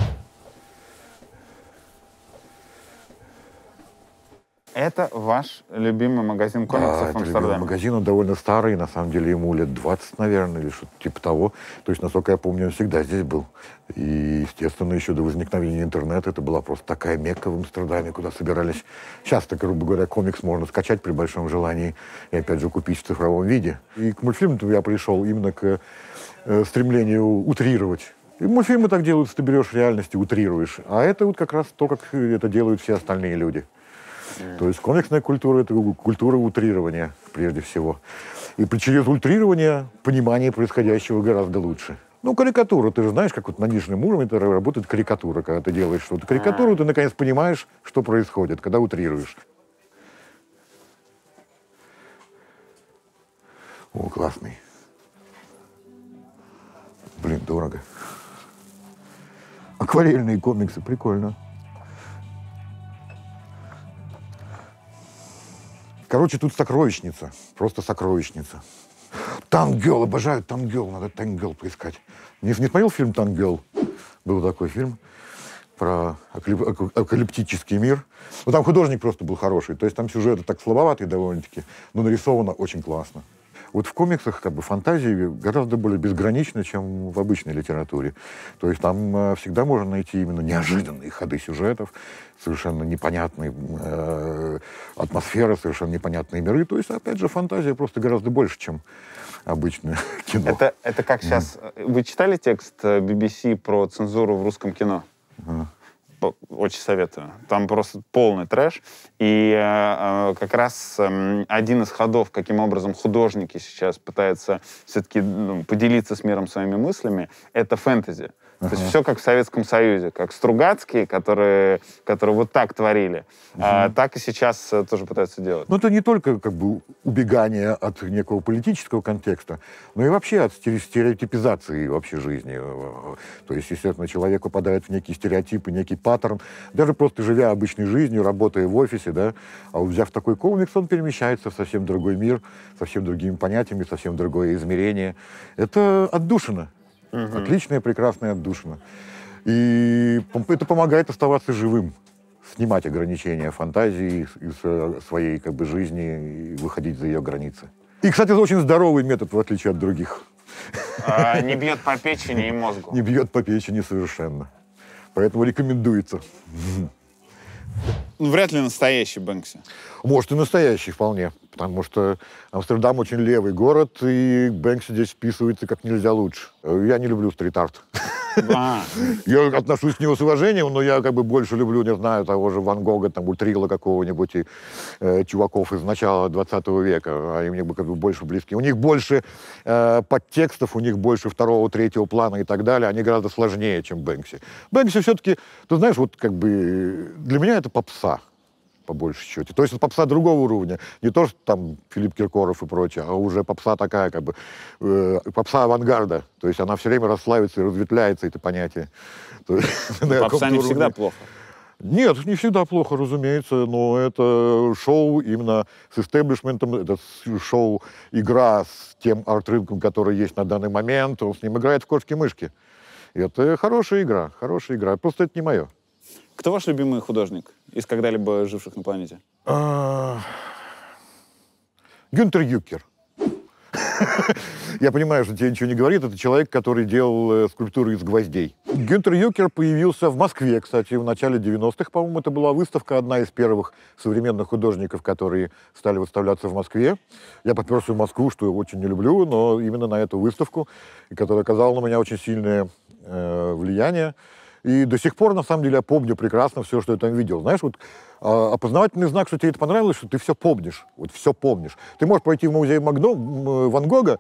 Это ваш любимый магазин комиксов да, в Амстердаме. Это магазин, он довольно старый, на самом деле ему лет 20, наверное, или что-то типа того. То есть, насколько я помню, он всегда здесь был. И, естественно, еще до возникновения интернета это была просто такая мекка в Амстердаме, куда собирались... Часто, грубо говоря, комикс можно скачать при большом желании и, опять же, купить в цифровом виде. И к мультфильму я пришел именно к э, стремлению утрировать и мультфильмы так делают, ты берешь реальность и утрируешь. А это вот как раз то, как это делают все остальные люди. То есть комиксная культура — это культура утрирования прежде всего. И через утрирование понимание происходящего гораздо лучше. Ну, карикатура, ты же знаешь, как вот на нижнем уровне это работает карикатура, когда ты делаешь что-то. Карикатуру а. ты, наконец, понимаешь, что происходит, когда утрируешь. О, классный. Блин, дорого. Акварельные комиксы, прикольно. Короче, тут сокровищница. Просто сокровищница. Тангел, обожаю Тангел, надо Тангел поискать. Не, не смотрел фильм Тангел? Был такой фильм про апокалиптический мир. Ну, там художник просто был хороший, то есть там сюжеты так слабоватые довольно-таки, но нарисовано очень классно. Вот в комиксах как бы фантазии гораздо более безграничны, чем в обычной литературе. То есть там э, всегда можно найти именно неожиданные ходы сюжетов, совершенно непонятные э, атмосферы, совершенно непонятные миры. То есть, опять же, фантазия просто гораздо больше, чем обычное [LAUGHS] кино. Это, это как сейчас... Вы читали текст BBC э, про цензуру в русском кино? Uh-huh очень советую. Там просто полный трэш. И э, э как раз э, один из ходов, каким образом художники сейчас пытаются все-таки ну, поделиться с миром своими мыслями, это фэнтези. Э, Uh-huh. То есть все как в Советском Союзе, как Стругацкие, которые, которые вот так творили, uh-huh. а, так и сейчас э, тоже пытаются делать. Но ну, это не только как бы убегание от некого политического контекста, но и вообще от стереотипизации вообще жизни. То есть, естественно, человек попадает в некие стереотипы, некий паттерн, даже просто живя обычной жизнью, работая в офисе, да, а взяв такой комикс, он перемещается в совсем другой мир, совсем другими понятиями, совсем другое измерение. Это отдушина. Угу. Отличная, прекрасная отдушина. И это помогает оставаться живым, снимать ограничения фантазии из э, своей как бы, жизни и выходить за ее границы. И, кстати, это очень здоровый метод, в отличие от других. А, не бьет по печени и мозгу. Не бьет по печени совершенно. Поэтому рекомендуется. Ну, вряд ли настоящий Бэнкси. Может, и настоящий вполне потому что Амстердам очень левый город, и Бэнкси здесь вписывается как нельзя лучше. Я не люблю стрит-арт. А. [LAUGHS] Я отношусь к нему с уважением, но я как бы больше люблю, не знаю, того же Ван Гога, там, Ультрила какого-нибудь, и э, чуваков из начала 20 века. А они мне как бы больше близки. У них больше э, подтекстов, у них больше второго, третьего плана и так далее. Они гораздо сложнее, чем Бэнкси. Бэнкси все-таки, ты знаешь, вот как бы э, для меня это попса по большей счете. То есть это попса другого уровня. Не то, что там Филипп Киркоров и прочее, а уже попса такая, как бы, э, попса авангарда. То есть она все время расслаивается и разветвляется, это понятие. [LAUGHS] Ну, попса не всегда плохо. Нет, не всегда плохо, разумеется, но это шоу именно с истеблишментом, это шоу игра с тем арт-рынком, который есть на данный момент, он с ним играет в кошки-мышки. Это хорошая игра, хорошая игра, просто это не мое. Кто ваш любимый художник из когда-либо живших на планете? А, Гюнтер Юкер. Я понимаю, что тебе ничего не говорит. Это человек, который делал э, скульптуры из гвоздей. Гюнтер Юкер появился в Москве, кстати, в начале 90-х, по-моему, это была выставка, одна из первых современных художников, которые стали выставляться в Москве. Я поперся в Москву, что я очень не люблю, но именно на эту выставку, которая оказала на меня очень сильное э, влияние. И до сих пор, на самом деле, я помню прекрасно все, что я там видел. Знаешь, вот а, опознавательный знак, что тебе это понравилось, что ты все помнишь. Вот все помнишь. Ты можешь пойти в музей Магно, э, Ван Гога,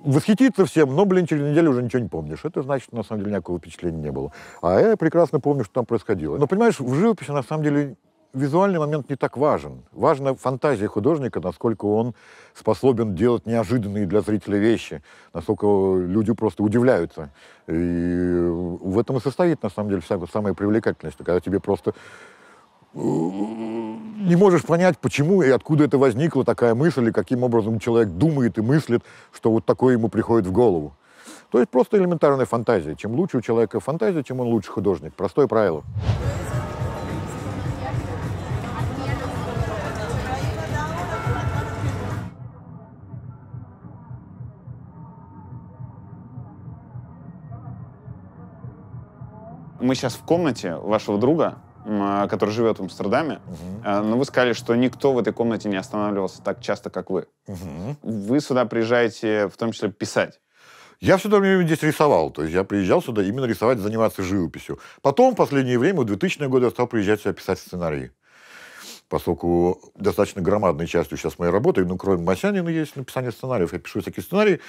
восхититься всем, но, блин, через неделю уже ничего не помнишь. Это значит, на самом деле, никакого впечатления не было. А я прекрасно помню, что там происходило. Но, понимаешь, в живописи, на самом деле, визуальный момент не так важен. Важна фантазия художника, насколько он способен делать неожиданные для зрителя вещи, насколько люди просто удивляются. И в этом и состоит, на самом деле, вся самая привлекательность, когда тебе просто э, не можешь понять, почему и откуда это возникла такая мысль, и каким образом человек думает и мыслит, что вот такое ему приходит в голову. То есть просто элементарная фантазия. Чем лучше у человека фантазия, чем он лучше художник. Простое правило. Мы сейчас в комнате вашего друга, а, который живет в Амстердаме, угу. но вы сказали, что никто в этой комнате не останавливался так часто, как вы. Угу. Вы сюда приезжаете в том числе писать. Я все время здесь рисовал, то есть я приезжал сюда именно рисовать, заниматься живописью. Потом, в последнее время, в 2000-е годы я стал приезжать сюда писать сценарии поскольку достаточно громадной частью сейчас моей работы, ну, кроме Масянина есть написание сценариев, я пишу всякие сценарии,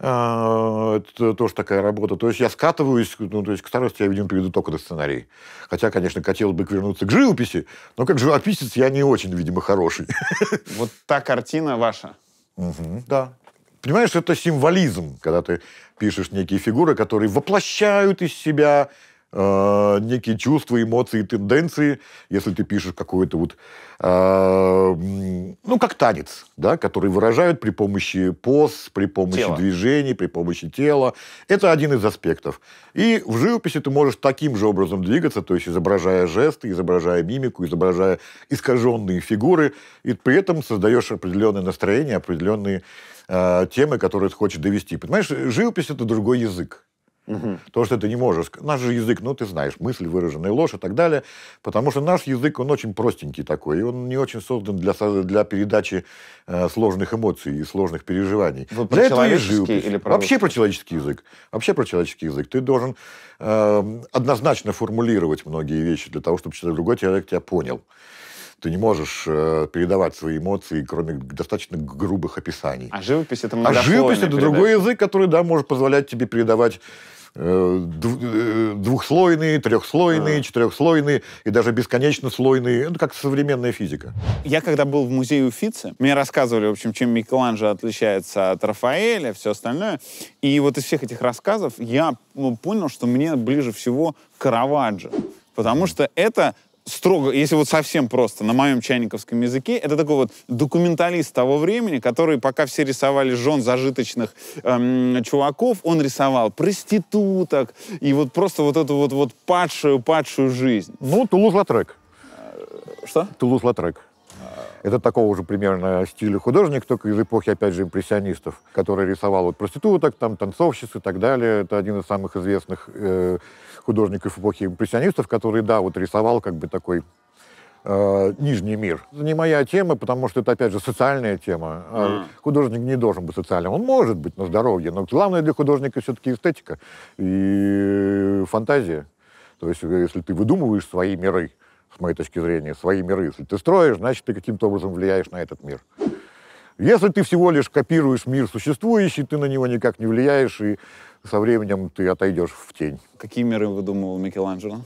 а, это тоже такая работа. То есть я скатываюсь, ну, то есть к старости я, видимо, приведу только до сценарий. Хотя, конечно, хотел бы вернуться к живописи, но как живописец я не очень, видимо, хороший. [LAUGHS] Вот та картина ваша? да. Понимаешь, это символизм, когда ты пишешь некие фигуры, которые воплощают из себя э, некие чувства, эмоции, тенденции, если ты пишешь какой-то вот, э, ну, как танец, да, который выражают при помощи поз, при помощи Тело. движений, при помощи тела. Это один из аспектов. И в живописи ты можешь таким же образом двигаться, то есть изображая жесты, изображая мимику, изображая искаженные фигуры, и при этом создаешь определенное настроение, определенные э, темы, которые ты хочешь довести. Понимаешь, живопись – это другой язык. Угу. То, что ты не можешь. Наш же язык, ну, ты знаешь, мысль, выраженная ложь и так далее. Потому что наш язык, он очень простенький такой. И он не очень создан для, для передачи э, сложных эмоций и сложных переживаний. Вы для этого и живопись. Или про Вообще про человеческий язык. Вообще про человеческий язык. Ты должен э, однозначно формулировать многие вещи для того, чтобы человек, другой человек тебя понял. Ты не можешь э, передавать свои эмоции, кроме достаточно грубых описаний. А живопись это А живопись это передача. другой язык, который, да, может позволять тебе передавать Э, э, двухслойные, трехслойные, а. четырехслойные и даже бесконечно слойные. Это как современная физика. Я когда был в музее Уфицы, мне рассказывали, в общем, чем Микеланджело отличается от Рафаэля, все остальное. И вот из всех этих рассказов я ну, понял, что мне ближе всего Караваджо. Потому что это строго, если вот совсем просто, на моем чайниковском языке, это такой вот документалист того времени, который пока все рисовали жен зажиточных эм, чуваков, он рисовал проституток и вот просто вот эту вот, вот падшую-падшую жизнь. Ну, Тулуз-Латрек. Э, что? Тулуз-Латрек. Это такого же примерно стиля художник, только из эпохи, опять же, импрессионистов, который рисовал вот проституток, там, танцовщиц и так далее. Это один из самых известных э, художников эпохи импрессионистов, который, да, вот рисовал как бы такой э, нижний мир. Это не моя тема, потому что это, опять же, социальная тема. Mm. художник не должен быть социальным. Он может быть на здоровье, но главное для художника все-таки эстетика и фантазия. То есть, э, если ты выдумываешь свои миры, с моей точки зрения, свои миры, если ты строишь, значит, ты каким-то образом влияешь на этот мир. Если ты всего лишь копируешь мир существующий, ты на него никак не влияешь, и со временем ты отойдешь в тень. Какие миры выдумывал Микеланджело?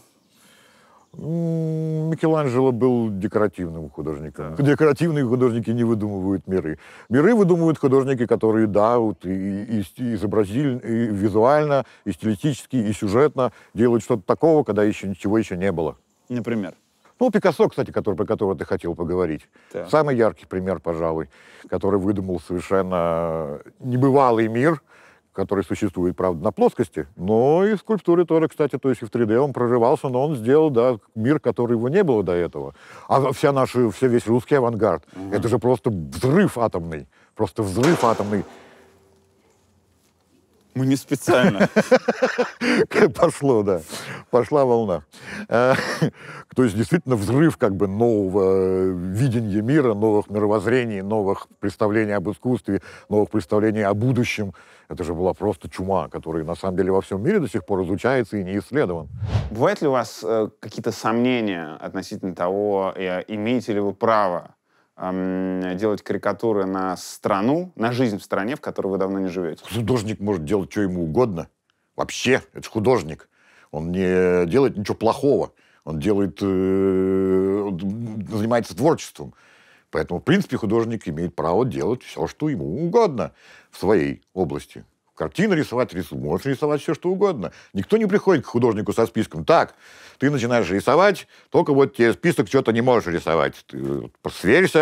Микеланджело был декоративным художником. Да. Декоративные художники не выдумывают миры. Миры выдумывают художники, которые, да, вот и, и изобразили и визуально, и стилистически, и сюжетно делают что-то такого, когда еще ничего еще не было. Например? Ну, Пикассо, кстати, который, про которого ты хотел поговорить. Да. Самый яркий пример, пожалуй, который выдумал совершенно небывалый мир — который существует, правда, на плоскости, но и в скульптуре тоже, кстати, то есть и в 3D он прорывался, но он сделал, да, мир, который его не было до этого. А вся наша, все весь русский авангард, угу. это же просто взрыв атомный, просто взрыв атомный. Мы ну, не специально. [LAUGHS] Пошло, да. Пошла волна. Э, то есть действительно взрыв как бы нового э, видения мира, новых мировоззрений, новых представлений об искусстве, новых представлений о будущем. Это же была просто чума, которая на самом деле во всем мире до сих пор изучается и не исследован. Бывают ли у вас э, какие-то сомнения относительно того, имеете ли вы право делать карикатуры на страну, на жизнь в стране, в которой вы давно не живете? Художник может делать что ему угодно. Вообще, это художник. Он не делает ничего плохого. Он делает, э, занимается творчеством. Поэтому, в принципе, художник имеет право делать все, что ему угодно в своей области. Картины рисовать, рису, можешь рисовать все, что угодно. Никто не приходит к художнику со списком. Так, ты начинаешь рисовать, только вот тебе список что-то не можешь рисовать. Ты э, сверься,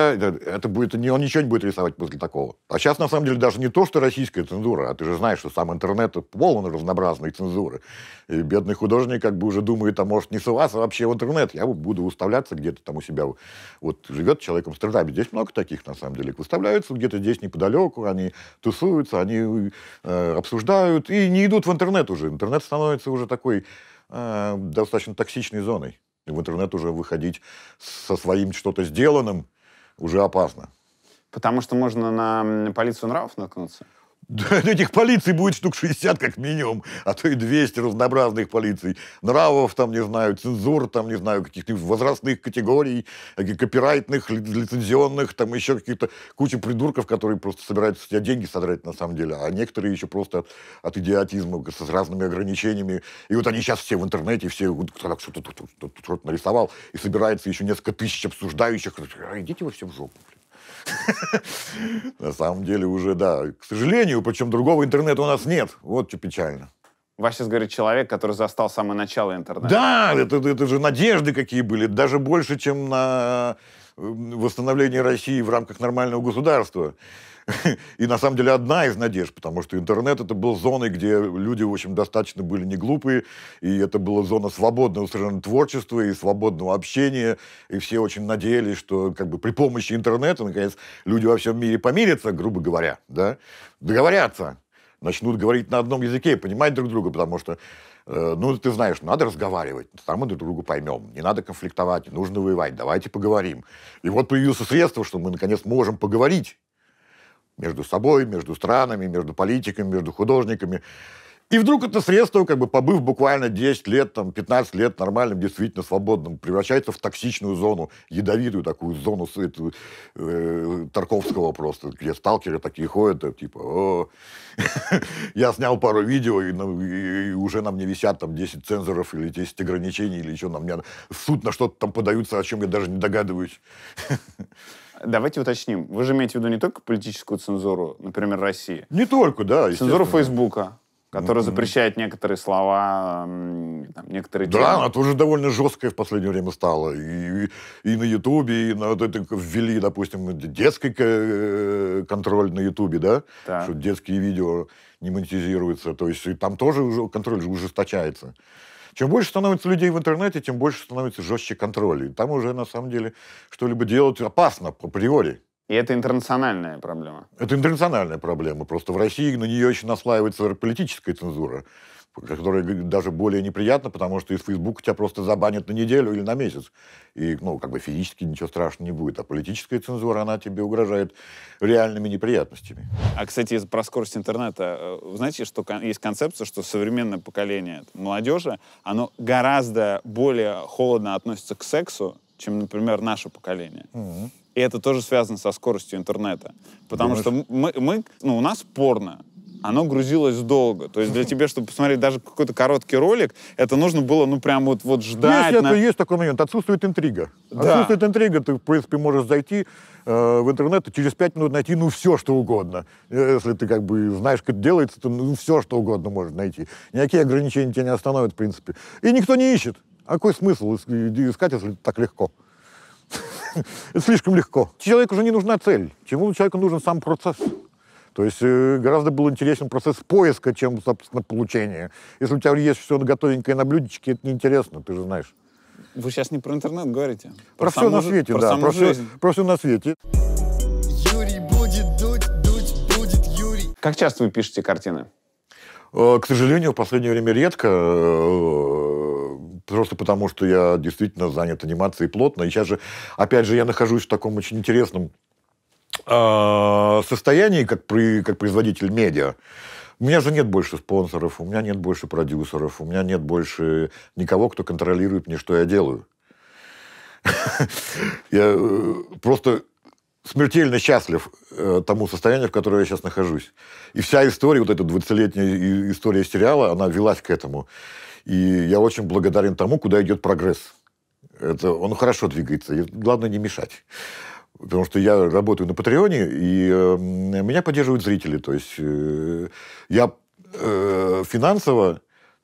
это будет, он ничего не будет рисовать после такого. А сейчас, на самом деле, даже не то, что российская цензура, а ты же знаешь, что сам интернет полон разнообразной цензуры. И бедный художник как бы уже думает, а может не ссылаться вообще в интернет, я буду выставляться где-то там у себя. Вот живет человек в Амстердаме, здесь много таких, на самом деле, выставляются где-то здесь неподалеку, они тусуются, они э, обсуждают и не идут в интернет уже. Интернет становится уже такой э, достаточно токсичной зоной. И в интернет уже выходить со своим что-то сделанным уже опасно. Потому что можно на полицию нравов наткнуться? [LAUGHS] Этих полиций будет штук 60 как минимум, а то и 200 разнообразных полиций. Нравов там, не знаю, цензур там, не знаю, каких-то возрастных категорий, э, копирайтных, лицензионных, там еще каких-то куча придурков, которые просто собираются с тебя деньги содрать на самом деле, а некоторые еще просто от, от идиотизма с разными ограничениями. И вот они сейчас все в интернете, все что-то нарисовал, и собирается еще несколько тысяч обсуждающих. Идите вы все в жопу, блин. [LAUGHS] На самом деле уже, да. К сожалению, причем другого интернета у нас нет. Вот что печально. Ваш сейчас говорит человек, который застал самое начало интернета. Да, это, это же надежды какие были. Даже больше, чем на восстановление России в рамках нормального государства. [LAUGHS] И на самом деле одна из надежд, потому что интернет это был зоной, где люди, в общем, достаточно были не глупые, и это была зона свободного совершенно творчества и свободного общения, и все очень надеялись, что как бы при помощи интернета, наконец, люди во всем мире помирятся, грубо говоря, да, договорятся, начнут говорить на одном языке, понимать друг друга, потому что э, ну, ты знаешь, надо разговаривать, там мы друг друга поймем, не надо конфликтовать, нужно воевать, давайте поговорим. И вот появилось средство, что мы, наконец, можем поговорить между собой, между странами, между политиками, между художниками. И вдруг это средство, как бы побыв буквально 10 лет, там, 15 лет нормальным, действительно свободным, превращается в токсичную зону, ядовитую такую зону эту, э, Тарковского просто, где сталкеры такие ходят, э, типа, О, [LAUGHS] я снял пару видео, и, и, уже на мне висят там 10 цензоров или 10 ограничений, или еще на меня суд на что-то там подаются, о чем я даже не догадываюсь. [LAUGHS] Давайте уточним. Вы же имеете в виду не только политическую цензуру, например, России. Не только, да. Цензуру Фейсбука, которая mm-hmm. запрещает некоторые слова, там, некоторые Да, темы. она тоже довольно жесткая в последнее время стала. И, и на Ютубе, и на, вот это ввели, допустим, детский э, контроль на Ютубе, да? да? Что детские видео не монетизируются. То есть и там тоже контроль же ужесточается. Чем больше становится людей в интернете, тем больше становится жестче контроль. И там уже, на самом деле, что-либо делать опасно по приори. И это интернациональная проблема. Это интернациональная проблема. Просто в России на нее еще наслаивается политическая цензура которое даже более неприятно, потому что из Фейсбука тебя просто забанят на неделю или на месяц. И, ну, как бы физически ничего страшного не будет. А политическая цензура, она тебе угрожает реальными неприятностями. А, кстати, про скорость интернета. Э, знаете, что есть концепция, что современное поколение молодежи, оно гораздо более холодно относится к сексу, чем, например, наше поколение. Mm-hmm. И это тоже связано со скоростью интернета. Потому Думаешь? что мы, мы, ну, у нас порно, оно грузилось долго. То есть для тебя, чтобы посмотреть даже какой-то короткий ролик, это нужно было, ну, прям вот, вот ждать. Есть, на... это, есть такой момент. Отсутствует интрига. Да. Отсутствует интрига. Ты, в принципе, можешь зайти э, в интернет и через пять минут найти, ну, все, что угодно. Если ты, как бы, знаешь, как это делается, то, ну, все, что угодно можешь найти. Никакие ограничения тебя не остановят, в принципе. И никто не ищет. А какой смысл искать, если так легко? [LAUGHS] Слишком легко. Человеку уже не нужна цель. Чему человеку нужен сам процесс? То есть э, гораздо был интересен процесс поиска, чем, собственно, получение. Если у тебя есть все готовенькое на блюдечке, это неинтересно, ты же знаешь. Вы сейчас не про интернет говорите? Про, про все на свете, про да. Про все, про все на свете. Юрий будет дуть, дуть будет Юрий. Как часто вы пишете картины? Э, к сожалению, в последнее время редко, э, просто потому что я действительно занят анимацией плотно. И сейчас же, опять же, я нахожусь в таком очень интересном Э, состоянии, как, при, как производитель медиа, у меня же нет больше спонсоров, у меня нет больше продюсеров, у меня нет больше никого, кто контролирует мне, что я делаю. [LAUGHS] Я э, просто смертельно счастлив э, тому состоянию, в котором я сейчас нахожусь. И вся история, вот эта 20-летняя история сериала, она велась к этому. И я очень благодарен тому, куда идет прогресс. Это, он хорошо двигается, и главное не мешать потому что я работаю на Патреоне, и э, меня поддерживают зрители. То есть э, я э, финансово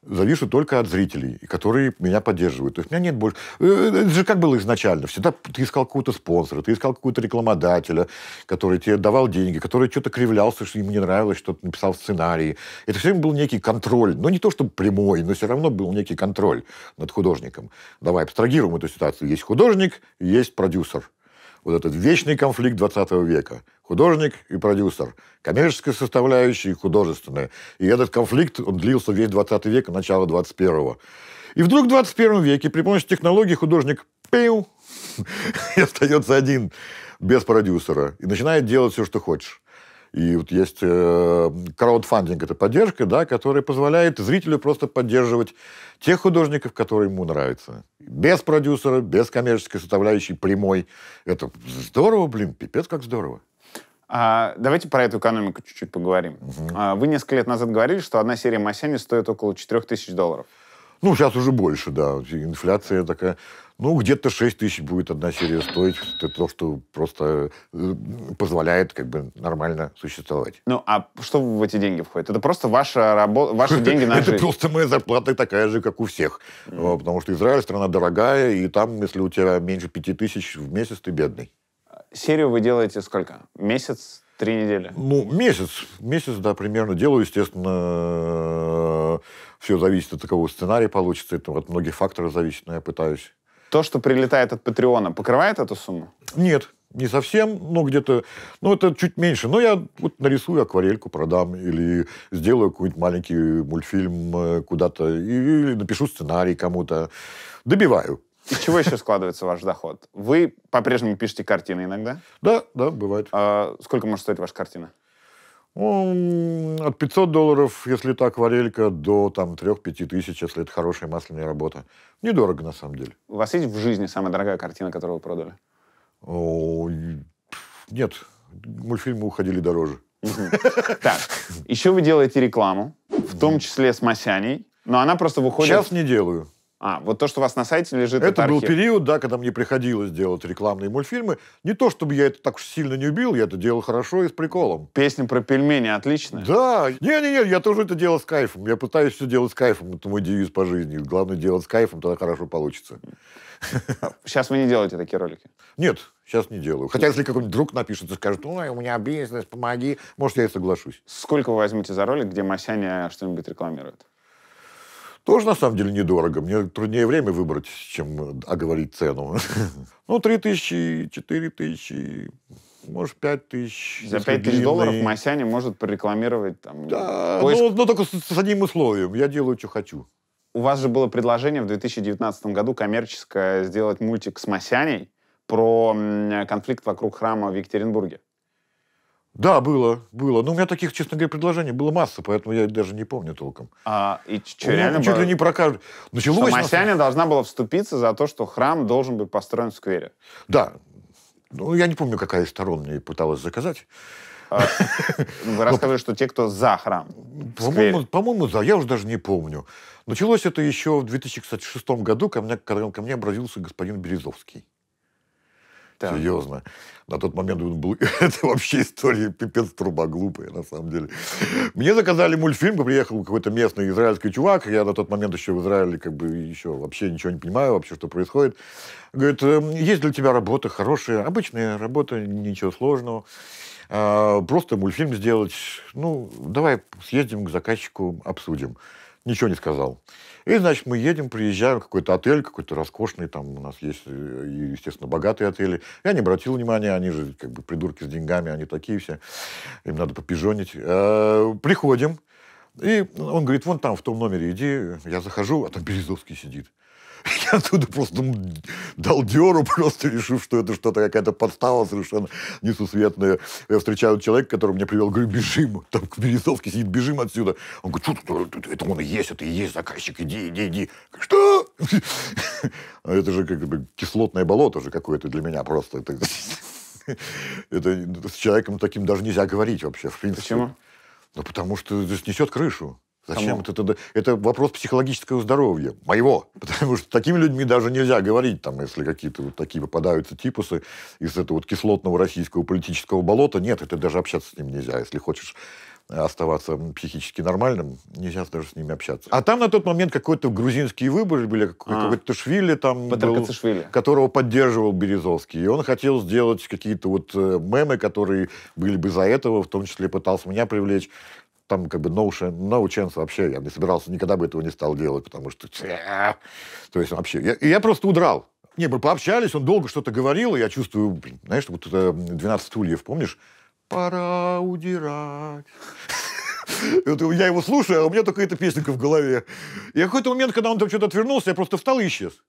завишу только от зрителей, которые меня поддерживают. То есть у меня нет больше... Э, это же как было изначально. Всегда ты искал какого-то спонсора, ты искал какого-то рекламодателя, который тебе давал деньги, который что-то кривлялся, что ему не нравилось, что-то написал в сценарии. Это все время был некий контроль. Но ну, не то, чтобы прямой, но все равно был некий контроль над художником. Давай абстрагируем эту ситуацию. Есть художник, есть продюсер – вот этот вечный конфликт 20 века. Художник и продюсер, коммерческая составляющая и художественная. И этот конфликт, он длился весь 20 век, начало 21-го. И вдруг в 21 веке при помощи технологий художник пиу, [LAUGHS] и остается один без продюсера. И начинает делать все, что хочешь. И вот есть э, краудфандинг, это поддержка, да, которая позволяет зрителю просто поддерживать тех художников, которые ему нравятся. Без продюсера, без коммерческой составляющей, прямой. Это здорово, блин, пипец как здорово. А, давайте про эту экономику чуть-чуть поговорим. Угу. А, вы несколько лет назад говорили, что одна серия Масяни стоит около 4000 долларов. Ну, сейчас уже больше, да. Инфляция такая. Ну, где-то 6 тысяч будет одна серия стоить. Это то, что просто э, позволяет как бы нормально существовать. Ну, а что в эти деньги входит? Это просто ваша работа, ваши деньги на [LAUGHS] жизнь? Это просто моя зарплата такая же, как у всех. Потому что Израиль страна дорогая, и там, если у тебя меньше 5 тысяч в месяц, ты бедный. Серию вы делаете сколько? Месяц? Три недели? Ну, месяц. Месяц, да, примерно. Делаю, естественно, все зависит от такого сценария получится, это от многих факторов зависит, но я пытаюсь. То, что прилетает от Патреона, покрывает эту сумму? Нет, не совсем, но где-то, ну, это чуть меньше. Но я вот нарисую акварельку, продам, или сделаю какой-нибудь маленький мультфильм э, куда-то, или напишу сценарий кому-то. Добиваю. Из чего еще складывается ваш доход? Вы по-прежнему пишете картины иногда? Да, да, бывает. А, сколько может стоить ваша картина? Ну, от 500 долларов, если это акварелька, до там 3-5 тысяч, если это хорошая масляная работа. Недорого, на самом деле. У вас есть в жизни самая дорогая картина, которую вы продали? нет, мультфильмы уходили дороже. Так, еще вы делаете рекламу, в том числе с Масяней, но она просто выходит... Сейчас не делаю. А, вот то, что у вас на сайте лежит, это, это был период, да, когда мне приходилось делать рекламные мультфильмы. Не то, чтобы я это так уж сильно не убил, я это делал хорошо и с приколом. Песня про пельмени отлично. Да. Не-не-не, я тоже это делал с кайфом. Я пытаюсь все делать с кайфом. Это мой девиз по жизни. Главное делать с кайфом, тогда хорошо получится. Сейчас [LAUGHS] вы не делаете такие ролики? Нет, сейчас не делаю. Хотя если какой-нибудь друг напишет и скажет, ой, у меня бизнес, помоги, может, я и соглашусь. Сколько вы возьмете за ролик, где Масяня что-нибудь рекламирует? Тоже, на самом деле, недорого. Мне труднее время выбрать, чем э, оговорить цену. [LAUGHS] Ну, 3 тысячи, 4 тысячи, может, 5 тысяч. За 5 тысяч долларов Масяня может прорекламировать там... Да, поиск... ну, но ну, только с, с одним условием. Я делаю, что хочу. У вас же было предложение в 2019 году коммерческое сделать мультик с Масяней про конфликт вокруг храма в Екатеринбурге. Да, было, было. Но у меня таких, честно говоря, предложений было масса, поэтому я даже не помню толком. А, и че ну, реально чуть было... ли не про Началось... Что Масяня нас... должна была вступиться за то, что храм должен быть построен в сквере. Да. Ну, я не помню, какая из сторон мне пыталась заказать. А, ну, вы [LAUGHS] рассказывали, что те, кто за храм. По-моему, за. Я уже даже не помню. Началось это еще в 2006 году, ко мне, когда ко мне обратился господин Березовский. Так. Серьезно. На тот момент был... [LAUGHS] это вообще история пипец труба глупая, на самом деле. Мне заказали мультфильм, приехал какой-то местный израильский чувак, я на тот момент еще в Израиле как бы еще вообще ничего не понимаю, вообще что происходит. Говорит, «Эм, есть для тебя работа хорошая, обычная работа, ничего сложного. А, просто мультфильм сделать. Ну, давай съездим к заказчику, обсудим. Ничего не сказал. И, значит, мы едем, приезжаем в какой-то отель, какой-то роскошный, там у нас есть, э, естественно, богатые отели. Я не обратил внимания, они же как бы придурки с деньгами, они такие все, им надо попижонить. Э, приходим, и он говорит, вон там в том номере иди, я захожу, а там Березовский сидит. Я оттуда просто ну, дал деру, [LAUGHS] просто решив, что это что-то какая-то подстава совершенно несусветная. Я встречаю человека, который мне привел, говорю, бежим, там к Березовке сидит, бежим отсюда. Он говорит, что это, это он и есть, это и есть заказчик, иди, иди, иди. Что? [LAUGHS] А это же как бы кислотное болото же какое-то для меня просто. Это, [LAUGHS] это с человеком таким даже нельзя говорить вообще, в принципе. Почему? Ну, потому что снесет крышу. Зачем это, это? Это вопрос психологического здоровья, моего. [LAUGHS] Потому что такими людьми даже нельзя говорить, там, если какие-то вот такие попадаются типусы из этого вот кислотного российского политического болота. Нет, это даже общаться с ним нельзя. Если хочешь э, оставаться психически нормальным, нельзя даже с ними общаться. А там на тот момент какой-то грузинские выборы были, а. какой-то а. Ташвили там был, которого поддерживал Березовский. И он хотел сделать какие-то вот э, мемы, которые были бы за этого, в том числе пытался меня привлечь там как бы no, no chance вообще, я не собирался, никогда бы этого не стал делать, потому что... То есть вообще... Я, я просто удрал. Не, мы пообщались, он долго что-то говорил, и я чувствую, блин, знаешь, вот это 12 стульев, помнишь? Пора удирать. [LAUGHS] Я его слушаю, а у меня только эта песенка в голове. И в какой-то момент, когда он там что-то отвернулся, я просто встал и исчез.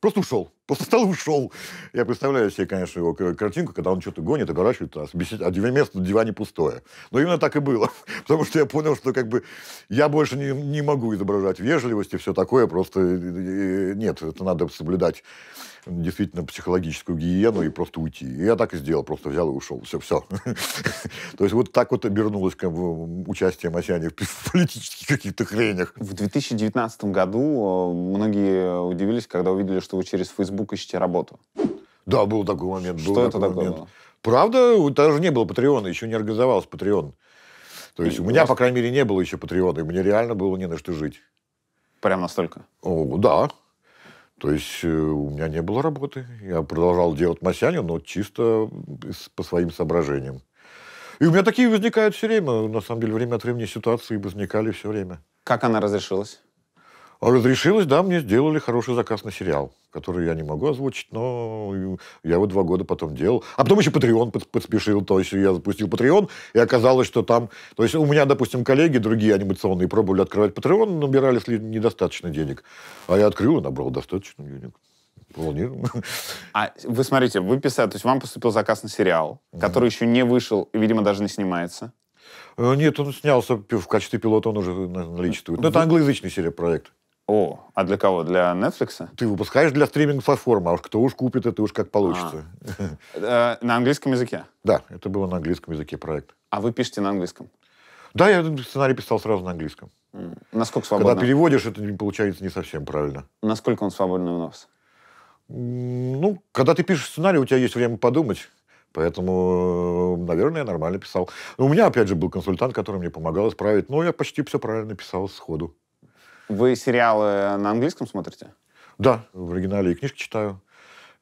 Просто ушел. Просто встал и ушел. Я представляю себе, конечно, его картинку, когда он что-то гонит, оборачивается, а, а места на диване пустое. Но именно так и было. [LAUGHS] Потому что я понял, что как бы я больше не, не могу изображать вежливость и все такое. Просто э, э, э, нет, это надо соблюдать действительно психологическую гигиену и просто уйти. И я так и сделал, просто взял и ушел. Все, все. [LAUGHS] То есть вот так вот обернулось как бы, участие Масяни в политических каких-то хренях. В 2019 году э, многие удивились, когда увидели, что вы через Facebook ищете работу. Да, был такой момент. Что был это такой такое момент. было? Правда, даже не было Патреона, еще не организовался Патреон. То есть и у меня, вас... по крайней мере, не было еще Патреона, и мне реально было не на что жить. Прям настолько? О, да. То есть э, у меня не было работы. Я продолжал делать масяню, но чисто по своим соображениям. И у меня такие возникают все время. На самом деле, время от времени ситуации возникали все время. Как она разрешилась? А разрешилось, да, мне сделали хороший заказ на сериал, который я не могу озвучить, но я его два года потом делал. А потом еще Patreon подспешил, то есть я запустил Patreon, и оказалось, что там... То есть у меня, допустим, коллеги другие анимационные пробовали открывать Patreon, набирали недостаточно денег. А я открыл и набрал достаточно денег. Вполне. А вы смотрите, вы писали, то есть вам поступил заказ на сериал, mm который еще не вышел и, видимо, даже не снимается. Э, нет, он снялся в качестве пилота, он уже наличествует. Но вы... это англоязычный сериал проект. О, а для кого? Для Netflix? Ты выпускаешь для стриминг-платформы, а уж кто уж купит, это уж как получится. А. Э, на английском языке? Да, это был на английском языке проект. А вы пишете на английском? Да, я сценарий писал сразу на английском. Насколько свободно? Когда переводишь, это не получается не совсем правильно. Насколько он свободный у нас? Ну, когда ты пишешь сценарий, у тебя есть время подумать. Поэтому, э, наверное, я нормально писал. У меня, опять же, был консультант, который мне помогал исправить. Но я почти все правильно писал сходу. Вы сериалы на английском смотрите? Да, в оригинале и книжки читаю,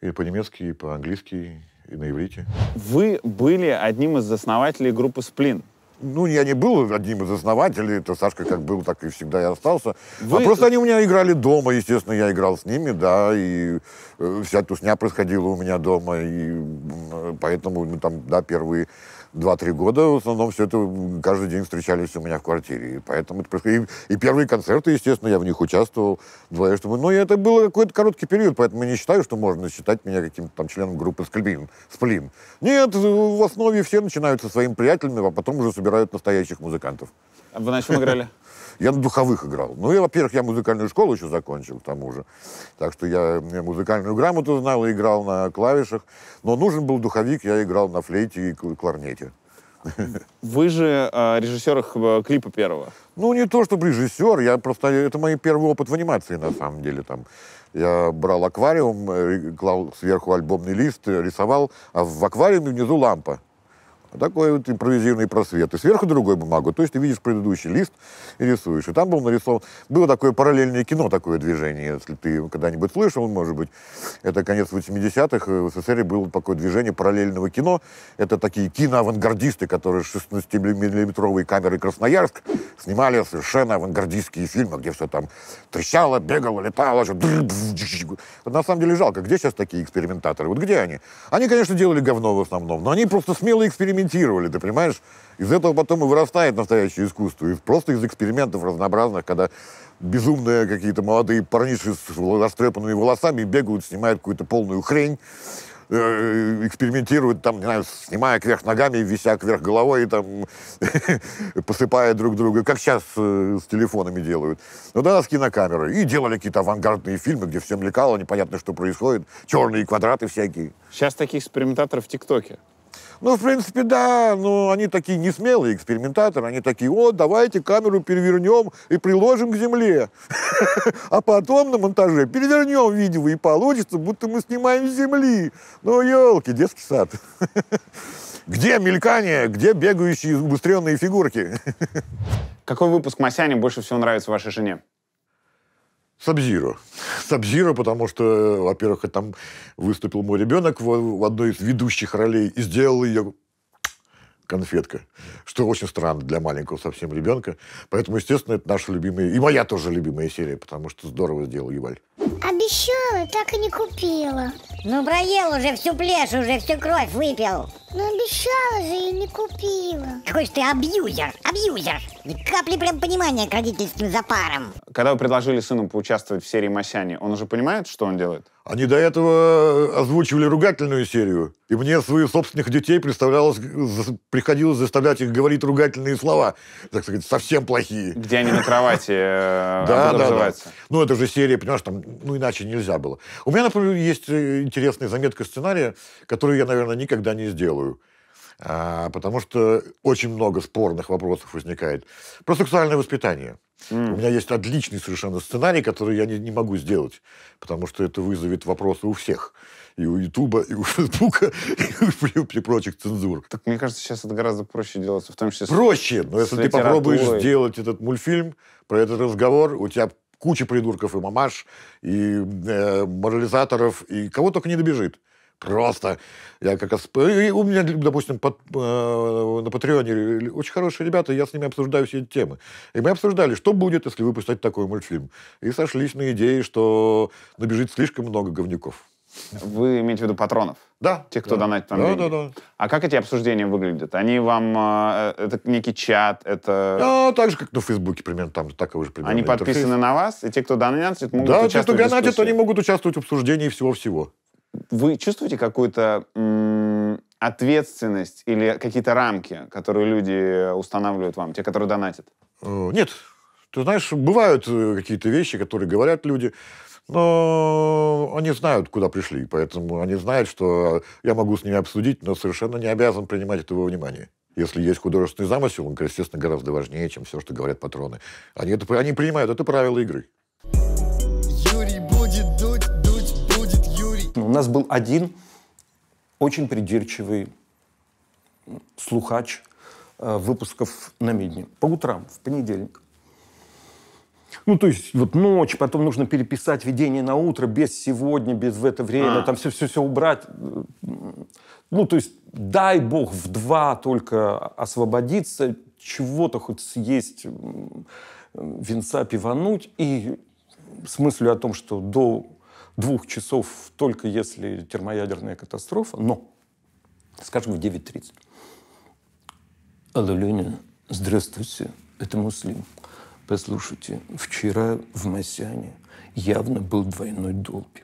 и по-немецки, и по-английски, и на иврите. Вы были одним из основателей группы «Сплин». Ну, я не был одним из основателей, это Сашка как был, так и всегда я остался. Вы... А просто они у меня играли дома, естественно, я играл с ними, да, и э, вся тусня происходила у меня дома, и э, поэтому мы ну, там, да, первые Два-три года в основном все это каждый день встречались у меня в квартире. И поэтому это пришло. И, и первые концерты, естественно, я в них участвовал. Вдвоем, чтобы... Но это был какой-то короткий период, поэтому я не считаю, что можно считать меня каким-то там членом группы Скальбин, Сплин. Нет, в основе все начинают со своими приятелями, а потом уже собирают настоящих музыкантов. Вы на чем играли? [LAUGHS] Я на духовых играл. Ну, я, во-первых, я музыкальную школу еще закончил, к тому же. Так что я, я музыкальную грамоту знал, играл на клавишах. Но нужен был духовик, я играл на флейте и кларнете. [LAUGHS] Вы же э, режиссер их э, клипа первого. Ну, не то чтобы режиссер, я просто... Это мой первый опыт в анимации, на самом деле, там. Я брал аквариум, э, клал сверху альбомный лист, э, рисовал, а в аквариуме внизу лампа такой вот импровизированный просвет. И сверху другой бумагу. То есть ты видишь предыдущий лист и рисуешь. И там был нарисован... Было такое параллельное кино, такое движение. Если ты когда-нибудь слышал, может быть, это конец 80-х, в СССР было такое движение параллельного кино. Это такие киноавангардисты, которые с 16 миллиметровые камеры Красноярск снимали совершенно авангардистские фильмы, где все там трещало, бегало, летало. Вот на самом деле жалко, где сейчас такие экспериментаторы? Вот где они? Они, конечно, делали говно в основном, но они просто смело экспериментировали экспериментировали, ты понимаешь? Из этого потом и вырастает настоящее искусство. И просто из экспериментов разнообразных, когда безумные какие-то молодые парниши с растрепанными волосами бегают, снимают какую-то полную хрень, э, экспериментируют, там, не знаю, снимая кверх ногами, вися кверх головой, и там, [LAUGHS] посыпая друг друга, как сейчас э, с телефонами делают. Ну да, с кинокамерой. И делали какие-то авангардные фильмы, где всем лекало, непонятно, что происходит, черные квадраты всякие. Сейчас таких экспериментаторов в ТикТоке. Ну, в принципе, да, но они такие не смелые экспериментаторы, они такие, о, давайте камеру перевернем и приложим к земле, [LAUGHS] а потом на монтаже перевернем видео, и получится, будто мы снимаем с земли. Ну, елки, детский сад. [LAUGHS] Где мелькание, где бегающие убыстренные фигурки? [LAUGHS] Какой выпуск Масяни больше всего нравится вашей жене? Сабзиро. Сабзиро, потому что, во-первых, там выступил мой ребенок в, в одной из ведущих ролей и сделал ее конфетка, что очень странно для маленького совсем ребенка. Поэтому, естественно, это наша любимая, и моя тоже любимая серия, потому что здорово сделал Юваль. Обещала, так и не купила. Ну, проел уже всю плешь, уже всю кровь выпил. Ну, обещала же и не купила. Какой же ты абьюзер, абьюзер. Ни капли прям понимания к родительским запарам. Когда вы предложили сыну поучаствовать в серии Масяни, он уже понимает, что он делает? Они до этого э, озвучивали ругательную серию, и мне своих собственных детей представлялось, э, приходилось заставлять их говорить ругательные слова, так сказать, совсем плохие. Где они на кровати э, [LAUGHS] да, да, да. Ну, это же серия, понимаешь, там, ну, иначе нельзя было. У меня, например, есть интересная заметка сценария, которую я, наверное, никогда не сделаю. А, потому что очень много спорных вопросов возникает. Про сексуальное воспитание. Mm. У меня есть отличный совершенно сценарий, который я не, не могу сделать, потому что это вызовет вопросы у всех. И у Ютуба, и у Фейсбука, и у при [LAUGHS] прочих цензур. Так мне кажется, сейчас это гораздо проще делается, в том числе... Проще! но если ты попробуешь сделать этот мультфильм про этот разговор, у тебя куча придурков и мамаш, и э, морализаторов, и кого только не добежит просто я как раз... у меня, допустим, под, э, на Патреоне очень хорошие ребята, я с ними обсуждаю все эти темы. И мы обсуждали, что будет, если выпустить такой мультфильм. И сошлись на идее, что набежит слишком много говнюков. Вы имеете в виду патронов? Да. Тех, кто да. донатит вам да, деньги? Да, да, да А как эти обсуждения выглядят? Они вам... Э, э это некий чат, это... Да, так же, как на Фейсбуке примерно, там такого же примерно. Они интерфейс. подписаны на вас, и те, кто донатит, могут да, участвовать те, кто донатит, они могут участвовать в обсуждении всего-всего. Вы чувствуете какую-то ответственность или какие-то рамки, которые люди устанавливают вам, те, которые донатят? Э, нет. Ты знаешь, бывают э, какие-то вещи, которые говорят люди, но они знают, куда пришли, поэтому они знают, что я могу с ними обсудить, но совершенно не обязан принимать этого внимания. Если есть художественный замысел, он, естественно, гораздо важнее, чем все, что говорят патроны. Они, это, они принимают это правило игры. нас был один очень придирчивый слухач э, выпусков на медне. По утрам, в понедельник. Ну, то есть, вот ночь, потом нужно переписать видение на утро, без сегодня, без в это время, а. там все-все-все убрать. Ну, то есть, дай бог в два только освободиться, чего-то хоть съесть, винца пивануть, и с мыслью о том, что до двух часов, только если термоядерная катастрофа, но, скажем, в 9.30. Алла Ленин, здравствуйте, это Муслим. Послушайте, вчера в Масяне явно был двойной долби.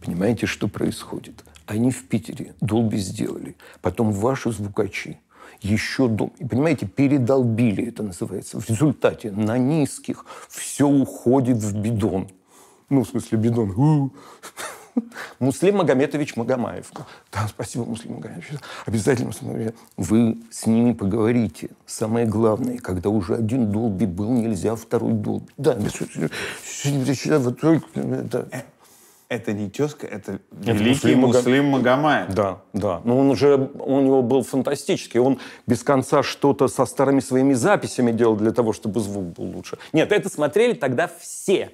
Понимаете, что происходит? Они в Питере долби сделали, потом ваши звукачи еще дом. И, понимаете, передолбили это называется. В результате на низких все уходит в бидон. Ну, в смысле, бидон. Муслим Магометович Магомаев. Да, спасибо, Муслим Магометович. Обязательно смотрите. Вы с ними поговорите. Самое главное, когда уже один долби был, нельзя второй долби. Да, вот только... Э, это не тезка, это великий это Муслим, Муслим Магомаев. Да, да. Но ну, он уже, у него был фантастический. Он без конца что-то со старыми своими записями делал для того, чтобы звук был лучше. Нет, это смотрели тогда все.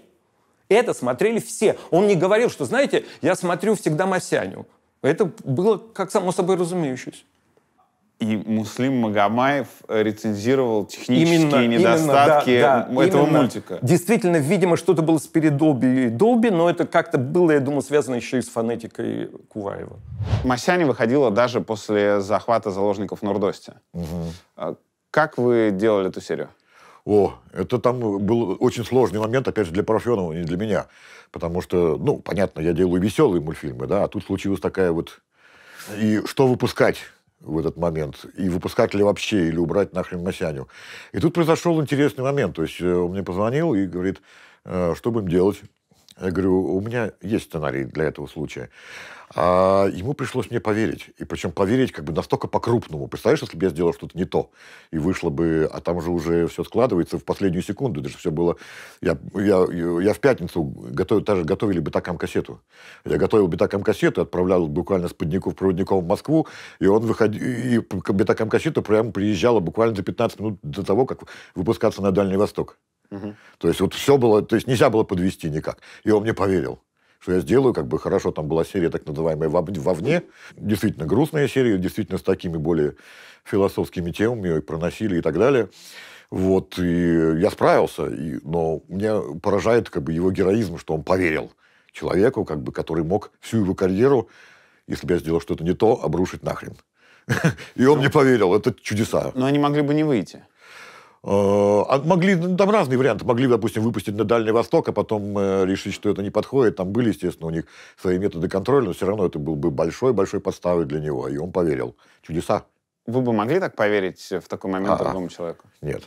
Это смотрели все. Он не говорил, что, знаете, я смотрю всегда Масяню. Это было как само собой разумеющееся. И Муслим Магомаев э, рецензировал технические именно, недостатки именно, да, этого именно. мультика. Действительно, видимо, что-то было с передолби и долби, но это как-то было, я думаю, связано еще и с фонетикой Куваева. Масяня выходила даже после захвата заложников в Нордосте. Угу. А как вы делали эту серию? О, это там был очень сложный момент, опять же, для Парфенова, не для меня. Потому что, ну, понятно, я делаю веселые мультфильмы, да, а тут случилась такая вот... И что выпускать? в этот момент, и выпускать ли вообще, или убрать нахрен Масяню. И тут произошел интересный момент. То есть э, он мне позвонил и говорит, «Э, что будем делать? Я говорю, у меня есть сценарий для этого случая. А ему пришлось мне поверить. И причем поверить как бы настолько по-крупному. Представляешь, если бы я сделал что-то не то, и вышло бы, а там же уже все складывается в последнюю секунду. Это же все было... Я, я, я в пятницу готовил, даже готовили битакам кассету. Я готовил битакам кассету, отправлял буквально с Подников проводником в Москву, и он выходил... И битакам кассету прямо приезжала буквально за 15 минут до того, как выпускаться на Дальний Восток. Угу. То есть вот все было... То есть нельзя было подвести никак. И он мне поверил что я сделаю, как бы хорошо там была серия так называемая «Вовне», действительно грустная серия, действительно с такими более философскими темами и проносили и так далее. Вот, и я справился, и, но меня поражает как бы его героизм, что он поверил человеку, как бы, который мог всю его карьеру, если бы я сделал что-то не то, обрушить нахрен. [LAUGHS] И он ну. мне поверил, это чудеса. Но они могли бы не выйти. Э, а могли, ну, там разные варианты. Могли, допустим, выпустить на Дальний Восток, а потом э, решить, что это не подходит. Там были, естественно, у них свои методы контроля, но все равно это был бы большой-большой подставой для него. И он поверил. Чудеса. Вы бы могли так поверить в такой момент А-а. другому человеку? Нет.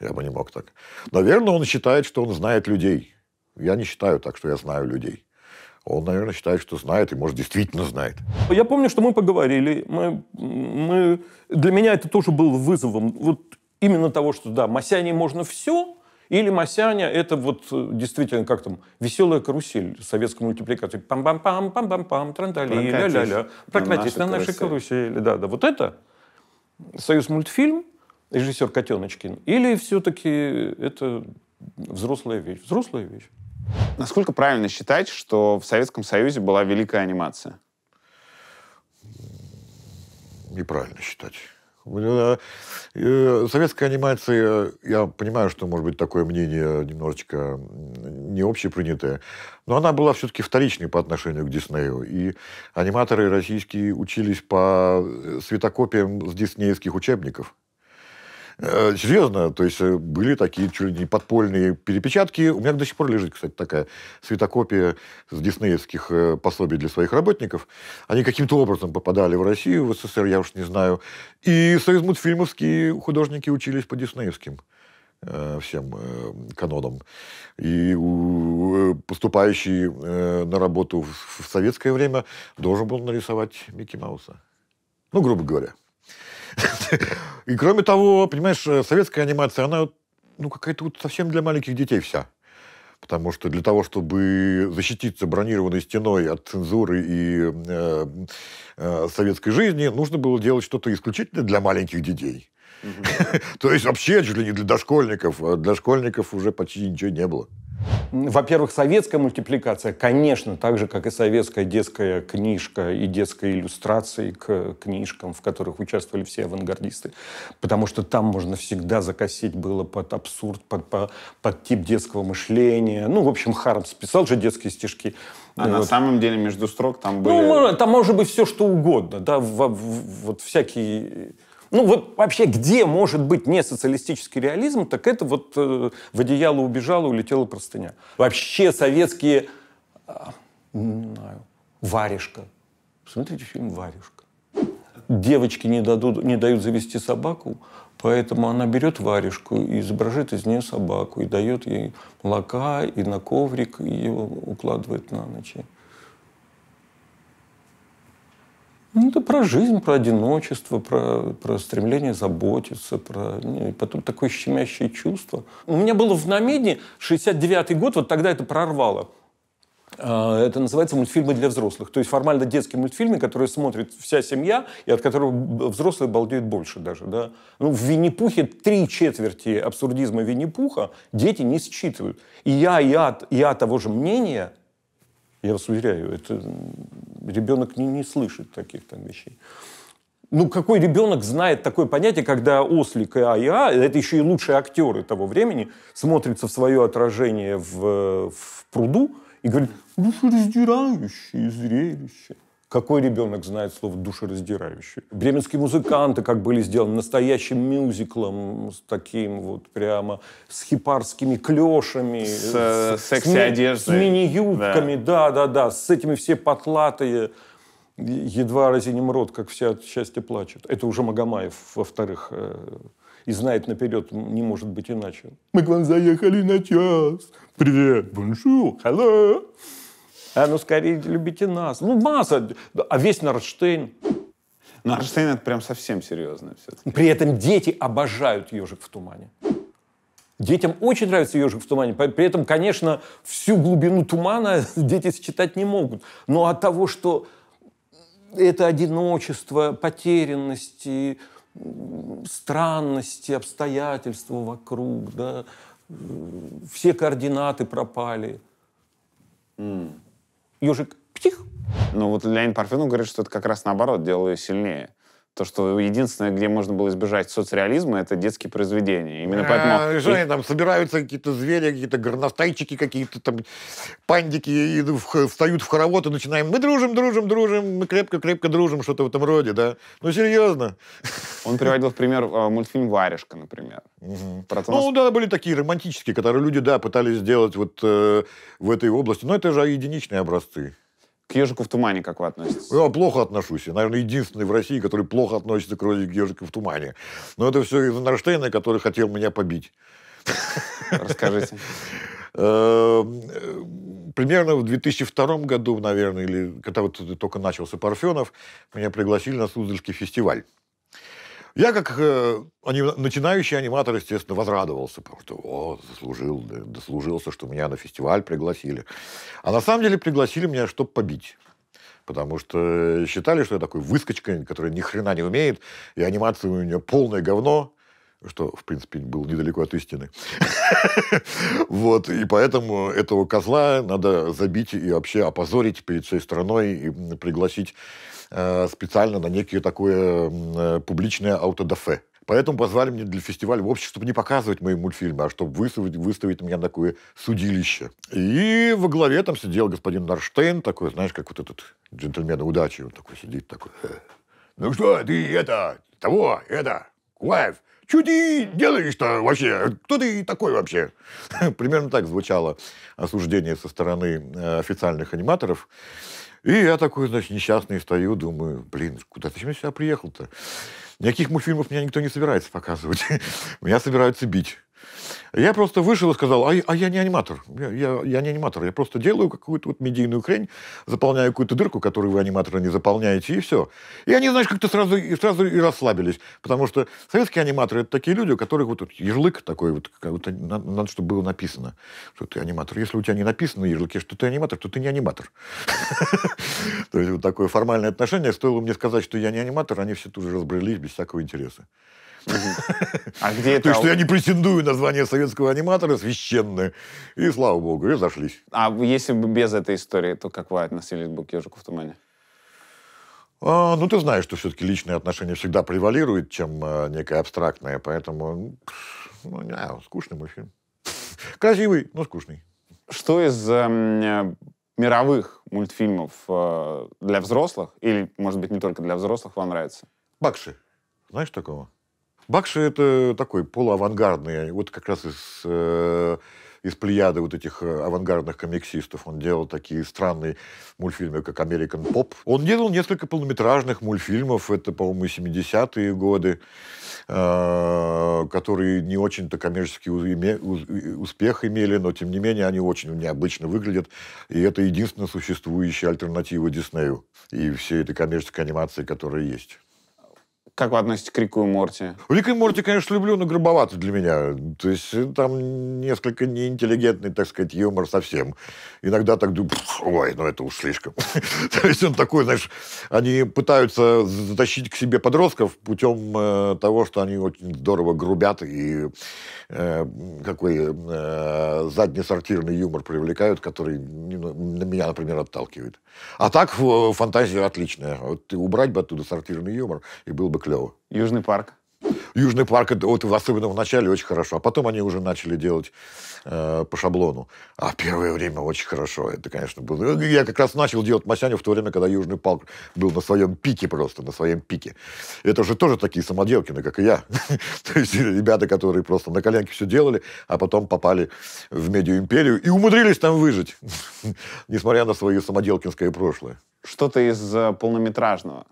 Я бы не мог так. Наверное, он считает, что он знает людей. Я не считаю так, что я знаю людей. Он, наверное, считает, что знает и, может, действительно знает. Я помню, что мы поговорили. Мы, мы... Для меня это тоже был вызовом. Вот именно того, что да, Масяне можно все, или Масяня – это вот э, действительно, как там, веселая карусель советской мультипликации. Пам-пам-пам, пам-пам-пам, трандали, ля-ля-ля. Прокатись на нашей карусели. Да, да. Вот это «Союз мультфильм», режиссер Котеночкин, или все-таки это взрослая вещь? Взрослая вещь. Насколько правильно считать, что в Советском Союзе была великая анимация? Неправильно считать. А, э, советская анимация, э, я понимаю, что, может быть, такое мнение немножечко не общепринятое, но она была все-таки вторичной по отношению к Диснею. И аниматоры российские учились по э, светокопиям с диснеевских учебников. Э, серьезно, то есть э, были такие чуть ли не подпольные перепечатки. У меня до сих пор лежит, кстати, такая светокопия с диснеевских э, пособий для своих работников. Они каким-то образом попадали в Россию, в СССР, я уж не знаю. И союзмультфильмовские художники учились по диснеевским всем канонам. И поступающий на работу в советское время должен был нарисовать Микки Мауса. Ну, грубо говоря. [LAUGHS] И кроме того, понимаешь, э, советская анимация, она ну, какая-то вот совсем для маленьких детей вся. Потому что для того, чтобы защититься бронированной стеной от цензуры и э, э, советской жизни, нужно было делать что-то исключительно для маленьких детей. [LAUGHS] То есть вообще чуть ли не для дошкольников. Э, для школьников уже почти ничего не было. Во-первых, советская мультипликация, конечно, так же, как и советская детская книжка и детская иллюстрации к книжкам, в которых участвовали все авангардисты, потому что там можно всегда закосить было под абсурд, под, под, под тип детского мышления. Ну, в общем, Хармс писал же детские стишки. А да, на самом деле между строк там ну, были... Ну, там может быть все что угодно, да, в, в, вот всякие ну вот вообще, где может быть не социалистический реализм, так это вот э, в одеяло убежала, улетела простыня. Вообще советские, э, не знаю, варежка. Смотрите фильм «Варежка». Девочки не, дадут, не дают завести собаку, Поэтому она берет варежку и изображает из нее собаку, и дает ей молока, и на коврик и его укладывает на ночь. Ну, это про жизнь, про одиночество, про, про стремление заботиться, про не, ну, потом такое щемящее чувство. У меня было в Намедне 69-й год, вот тогда это прорвало. А, это называется мультфильмы для взрослых. То есть формально детские мультфильмы, которые смотрит вся семья, и от которого взрослые балдеют больше даже. Да? Ну, в Винни-Пухе три четверти абсурдизма Винни-Пуха дети не считывают. И я, и я, я того же мнения, я вас уверяю, это ребенок не, не слышит таких там вещей. Ну, какой ребенок знает такое понятие, когда ослик и А и А, это еще и лучшие актеры того времени, смотрится в свое отражение в, э, в пруду и говорит: ну, раздирающее зрелище. Какой ребенок знает слово «душераздирающий»? Бременские музыканты как были сделаны настоящим мюзиклом с таким вот прямо с хипарскими клешами. С, с, с э, секси-одеждой. С мини-юбками, да-да-да, с этими все потлатые едва разинем рот, как все от счастья плачут. Это уже Магомаев, во-вторых, э, и знает наперед, не может быть иначе. Мы к вам заехали на час. Привет, бонжур, hello. А, ну скорее любите нас. Ну, масса, а весь Нарштейн. Ну, Нарштейн это прям совсем серьезно все. При этом дети обожают ежик в тумане. Детям очень нравится ежик в тумане. При этом, конечно, всю глубину тумана [LAUGHS] дети считать не могут. Но от того, что это одиночество, потерянности, странности, обстоятельства вокруг, да, все координаты пропали. Mm ежик птих. Но ну, вот Леонид Парфенов говорит, что это как раз наоборот, делало ее сильнее то, что единственное, где можно было избежать соцреализма, это детские произведения. Именно э, поэтому... Что они там, собираются какие-то звери, какие-то горностайчики, какие-то там пандики, и встают в хоровод и начинаем, мы дружим, дружим, дружим, мы крепко-крепко дружим, что-то в этом роде, да? Ну, серьезно. Он приводил в пример э, мультфильм «Варежка», например. ну, да, были такие романтические, которые люди, да, пытались сделать вот э, в этой области, но это же единичные образцы. К ежику в тумане как вы относитесь? Я плохо отношусь. Я, наверное, единственный в России, который плохо относится к роли ежика в тумане. Но это все из Нарштейна, который хотел меня побить. Расскажите. [LAUGHS] Эм, примерно в 2002 году, наверное, или когда вот только начался Парфенов, меня пригласили на Суздальский фестиваль. Я, как э, начинающий аниматор, естественно, возрадовался, потому что о, заслужил, дослужился, что меня на фестиваль пригласили. А на самом деле пригласили меня, чтобы побить. Потому что э, считали, что я такой выскочка, который ни хрена не умеет, и анимация у меня полное говно, что, в принципе, был недалеко от истины. [LAUGHS] Вот, и поэтому этого козла надо забить и вообще опозорить перед всей страной и пригласить Э, специально на некие такое э, публичное аутодафе. Поэтому позвали меня для фестиваля общем, чтобы не показывать мои мультфильмы, а чтобы выставить, выставить меня на такое судилище. И во главе там сидел господин Нарштейн, такой, знаешь, как вот этот джентльмен удачи, он такой сидит, такой, «Э, ну что, ты это, того, это, Куваев, что ты делаешь-то вообще? Кто ты такой вообще? [LAUGHS] Примерно так звучало осуждение со стороны официальных аниматоров. И я такой, значит, несчастный стою, думаю, блин, куда ты я сюда приехал-то? Никаких мультфильмов меня никто не собирается показывать. [LAUGHS] меня собираются бить. Я просто вышел и сказал, а, а я не аниматор, я, я, я не аниматор, я просто делаю какую-то вот медийную хрень, заполняю какую-то дырку, которую вы, аниматоры, не заполняете, и все. И они, знаешь, как-то сразу, и сразу и расслабились, потому что советские аниматоры – это такие люди, у которых вот, вот ярлык такой, вот, вот надо, надо, чтобы было написано, что ты аниматор. Если у тебя не написано на что ты аниматор, то ты не аниматор. [LAUGHS] То есть вот такое формальное отношение. Стоило мне сказать, что я не аниматор, они все тут же разбрелись без всякого интереса. А где это? То есть, что я не претендую на звание советского аниматора священное. И слава богу, и зашлись. А если бы без этой истории, то как вы относились бы к «Ежику в тумане»? А, ну, ты знаешь, что все-таки личные отношения всегда превалируют, чем а, некое абстрактное, поэтому, ну, не знаю, скучный мультфильм. [LAUGHS] Красивый, но скучный. Что из эм, э, мировых мультфильмов э, для взрослых, или, может быть, не только для взрослых, вам нравится? Бакши. Знаешь такого? Бакши — это такой полуавангардный, вот как раз из, э, из плеяды вот этих э, авангардных комиксистов. Он делал такие странные мультфильмы, как Американ поп. Он делал несколько полнометражных мультфильмов, это, по-моему, 70-е годы, э, которые не очень-то коммерческий успех имели, но, тем не менее, они очень необычно выглядят. И это единственная существующая альтернатива Диснею и всей этой коммерческой анимации, которая есть. Как вы относитесь к Рику и Морти? Рик и Морти, конечно, люблю, но грубовато для меня. То есть э, там несколько неинтеллигентный, так сказать, юмор совсем. Иногда так думаю, ой, ну это уж слишком. [LAUGHS] То есть он такой, знаешь, они пытаются затащить к себе подростков путем э, того, что они очень здорово грубят и э, какой заднесортирный юмор привлекают, который на меня, например, отталкивает. А так фантазия отличная. Вот убрать бы оттуда сортирный юмор, и был бы клево. Южный парк. Южный парк, вот особенно в начале очень хорошо, а потом они уже начали делать э, по шаблону. А первое время очень хорошо, это, конечно, было. Ну, я как раз начал делать Масяню в то время, когда Южный парк был на своем пике просто, на своем пике. Это же тоже такие самоделкины, как и я. [LAUGHS] то есть ребята, которые просто на коленке все делали, а потом попали в медиа-империю и умудрились там выжить, [LAUGHS] несмотря на свое самоделкинское прошлое. Что-то из э, полнометражного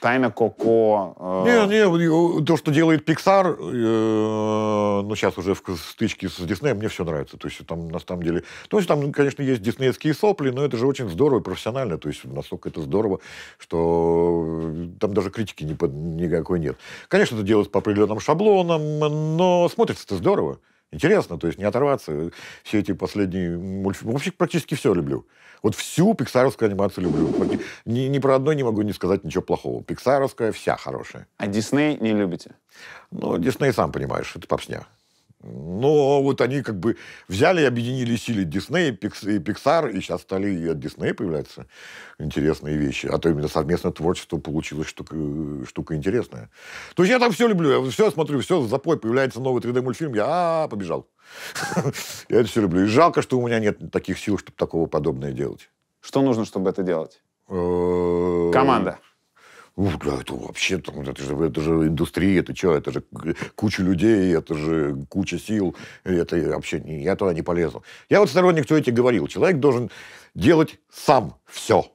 Тайна Коко... Э... Не, не, то, что делает Pixar, э, ну, сейчас уже в стычке с Диснеем, мне все нравится. То есть там, на самом деле... То есть там, конечно, есть диснеевские сопли, но это же очень здорово и профессионально. То есть настолько это здорово, что э, там даже критики ни под, никакой нет. Конечно, это делается по определенным шаблонам, но смотрится это здорово. Интересно, то есть не оторваться. Э, все эти последние мультфильмы. Вообще практически все люблю. Вот всю пиксаровскую анимацию люблю. Ни, ни про одной не могу не сказать ничего плохого. Пиксаровская вся хорошая. А Дисней не любите? Ну, Дисней, сам понимаешь, это попсня. Но вот они как бы взяли и объединили силы Дисней, Пиксар, и сейчас стали и от Диснея появляются интересные вещи. А то именно совместное творчество получилось штука, э, штука интересная. То есть я там все люблю, я все смотрю, все запой, появляется новый 3D-мультфильм, я а побежал. [LAUGHS] Я это все люблю. И жалко, что у меня нет таких сил, чтобы такого подобное делать. Что нужно, чтобы это делать? Э, Команда. Ух, да, это вообще, там, это, же, это же индустрия, это что, это же куча людей, это же куча сил, это вообще, не, я туда не полезу. Я вот сторонник кто эти говорил, человек должен делать сам все.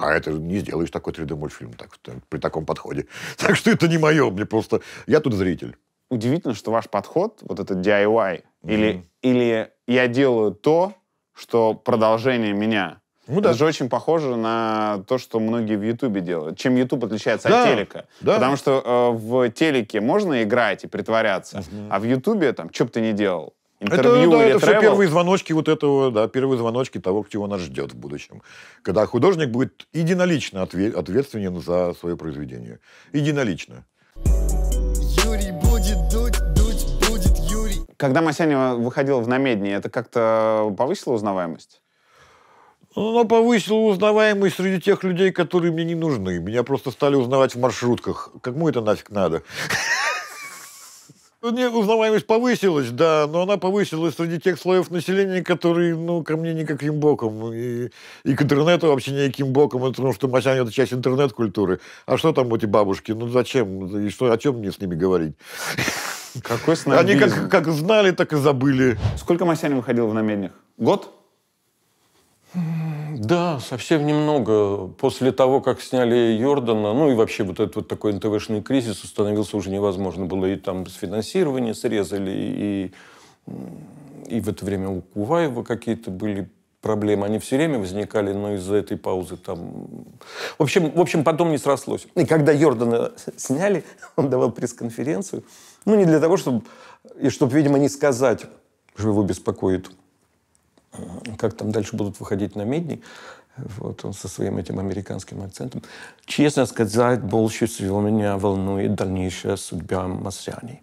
А это не сделаешь такой 3D-мультфильм так, при таком подходе. [LAUGHS] Так что это не мое, мне просто... Я тут зритель. Удивительно, что ваш подход, вот этот DIY, mm-hmm. или, или я делаю то, что продолжение меня. Ну, да. Это же очень похоже на то, что многие в Ютубе делают. Чем Ютуб отличается да, от телека. Да. Потому что э, в телеке можно играть и притворяться, угу. а в Ютубе там, что бы ты ни делал, интервью это, да, или это все первые звоночки вот этого, да, первые звоночки того, чего нас ждет в будущем. Когда художник будет единолично ответственен за свое произведение. Единолично. Юрий будет дуть, дуть будет Юрий. Когда Масянева выходила в «Намедни», это как-то повысило узнаваемость? Но повысило узнаваемость среди тех людей, которые мне не нужны. Меня просто стали узнавать в маршрутках. Кому это нафиг надо? Мне ну, узнаваемость повысилась, да, но она повысилась среди тех слоев населения, которые, ну, ко мне никаким боком. Ну, и, и к интернету вообще никаким боком, потому что Масяня – это часть интернет-культуры. А что там эти бабушки? Ну, зачем? И что, о чем мне с ними говорить? Какой снобизм. Они как, как знали, так и забыли. Сколько Масяня выходил в «Намерениях»? Год? Да, совсем немного. После того, как сняли Йордана, ну и вообще вот этот вот такой НТВшный кризис установился уже невозможно было. И там с финансирования срезали, и, и в это время у Куваева какие-то были проблемы. Они все время возникали, но из-за этой паузы там... В общем, в общем, потом не срослось. И когда Йордана сняли, [LAUGHS] он давал пресс-конференцию, ну, не для того, чтобы... И чтобы, видимо, не сказать, что его беспокоит Э, как там дальше будут выходить на медни? вот он со своим этим американским акцентом. Честно сказать, больше всего меня волнует дальнейшая судьба Масяни.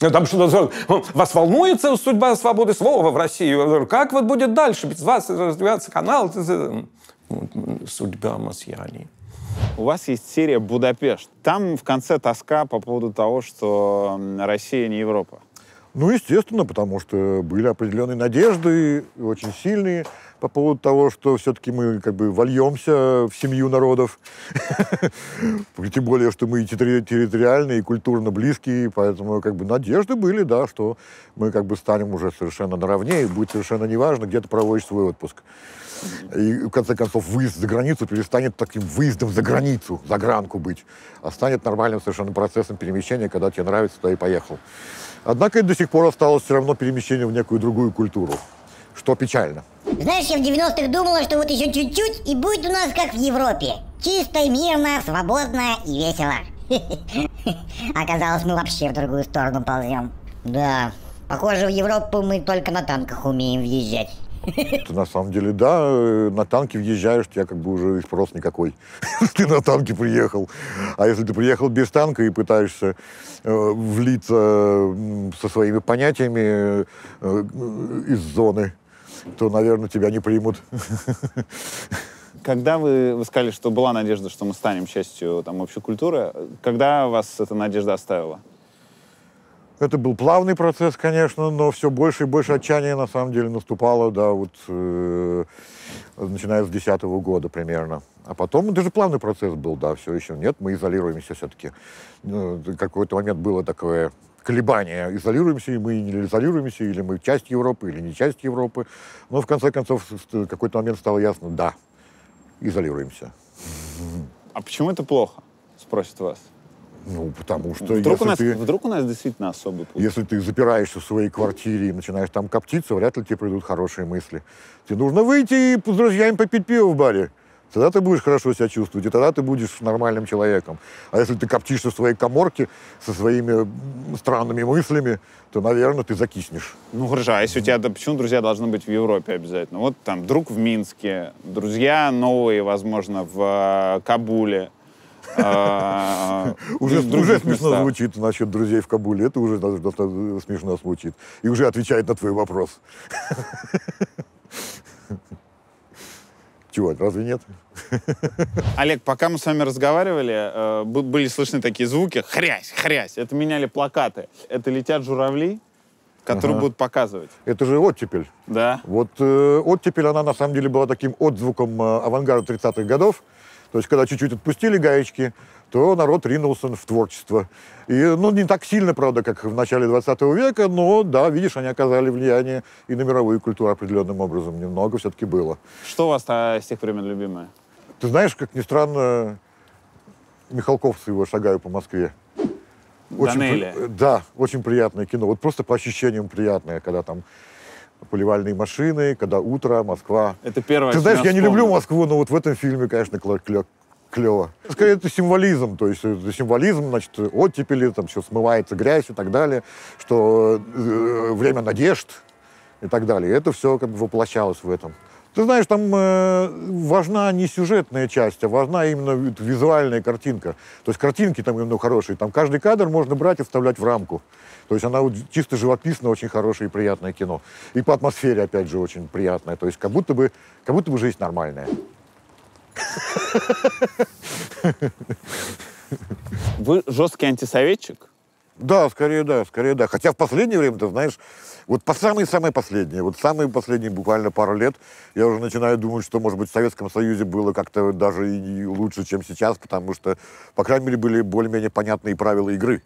Ну, там что вас волнуется судьба свободы слова в России? Как вот будет дальше? Без вас развиваться канал? Судьба Масьяни. У вас есть серия «Будапешт». Там в конце тоска по поводу того, что Россия не Европа. Ну, естественно, потому что были определенные надежды, очень сильные, по поводу того, что все-таки мы как бы вольемся в семью народов. [LAUGHS] Тем более, что мы территориальные и культурно близкие, поэтому как бы надежды были, да, что мы как бы станем уже совершенно наравне, и будет совершенно неважно, где ты проводишь свой отпуск. И в конце концов выезд за границу перестанет таким выездом за границу, за гранку быть, а станет нормальным совершенно процессом перемещения, когда тебе нравится, то и поехал. Однако и до сих пор осталось все равно перемещение в некую другую культуру, что печально. Знаешь, я в 90-х думала, что вот еще чуть-чуть и будет у нас как в Европе. Чисто, мирно, свободно и весело. [LAUGHS] Оказалось, мы вообще в другую сторону ползем. Да, похоже, в Европу мы только на танках умеем въезжать. На самом деле, да, э, на танке въезжаешь, тебя как бы уже и спрос никакой. [LAUGHS] ты на танке приехал. А если ты приехал без танка и пытаешься э, влиться со своими понятиями э, из зоны, то, наверное, тебя не примут. [LAUGHS] Когда вы, вы сказали, что была надежда, что мы станем частью там, общей культуры, когда вас эта надежда оставила? Это был плавный процесс, конечно, но все больше и больше отчаяния на самом деле наступало, да, вот э, начиная с 2010 года примерно. А потом даже плавный процесс был, да, все еще нет, мы изолируемся все-таки. Ну, какой-то момент было такое колебание, изолируемся и мы не изолируемся, или мы часть Европы, или не часть Европы. Но в конце концов в какой-то момент стало ясно, да, изолируемся. А почему это плохо, спросит вас? Ну, потому что вдруг, у нас, ты, вдруг у нас действительно особый путь. Если ты запираешься в своей квартире и начинаешь там коптиться, вряд ли тебе придут хорошие мысли. Тебе нужно выйти и с друзьями попить пиво в баре. Тогда ты будешь хорошо себя чувствовать, и тогда ты будешь нормальным человеком. А если ты коптишься в своей коморке со своими странными мыслями, то, наверное, ты закиснешь. Ну хорошо, а если у тебя... Да, почему друзья должны быть в Европе обязательно? Вот там друг в Минске, друзья новые, возможно, в э, Кабуле. А, [LAUGHS] ну, уже уже смешно звучит насчет друзей в Кабуле. Это уже э, смешно звучит. И уже отвечает на твой вопрос. [LAUGHS] Чего, разве нет? [LAUGHS] Олег, пока мы с вами разговаривали, э, были слышны такие звуки «хрясь, хрясь». Это меняли плакаты. Это летят журавли, которые ага. будут показывать. Это же оттепель. Да. Вот э, оттепель, она на самом деле была таким отзвуком э, авангарда 30-х годов. То есть, когда чуть-чуть отпустили гаечки, то народ ринулся в творчество. И, ну, не так сильно, правда, как в начале 20 века, но, да, видишь, они оказали влияние и на мировую культуру определенным образом. Немного все-таки было. Что у вас а, с тех времен любимое? Ты знаешь, как ни странно, Михалков с его «Шагаю по Москве». Очень Да, очень приятное кино. Вот просто по ощущениям приятное, когда там поливальные машины, когда утро, Москва. Это первое. Ты знаешь, я вспомнил. не люблю Москву, но вот в этом фильме, конечно, клево. Скорее, это символизм, то есть это символизм, значит, оттепели, там все смывается грязь и так далее, что э, э время надежд и так далее. это все как бы воплощалось в этом. Ты знаешь, там э, важна не сюжетная часть, а важна именно визуальная картинка. То есть картинки там именно хорошие. Там каждый кадр можно брать и вставлять в рамку. То есть она чисто живописно очень хорошее и приятное кино. И по атмосфере, опять же, очень приятное. То есть как будто бы, как будто бы жизнь нормальная. Вы жесткий антисоветчик? Да, скорее да, скорее да. Хотя в последнее время, ты знаешь, вот по самые-самые последние, вот самые последние буквально пару лет, я уже начинаю думать, что, может быть, в Советском Союзе было как-то даже и лучше, чем сейчас, потому что, по крайней мере, были более-менее понятные правила игры.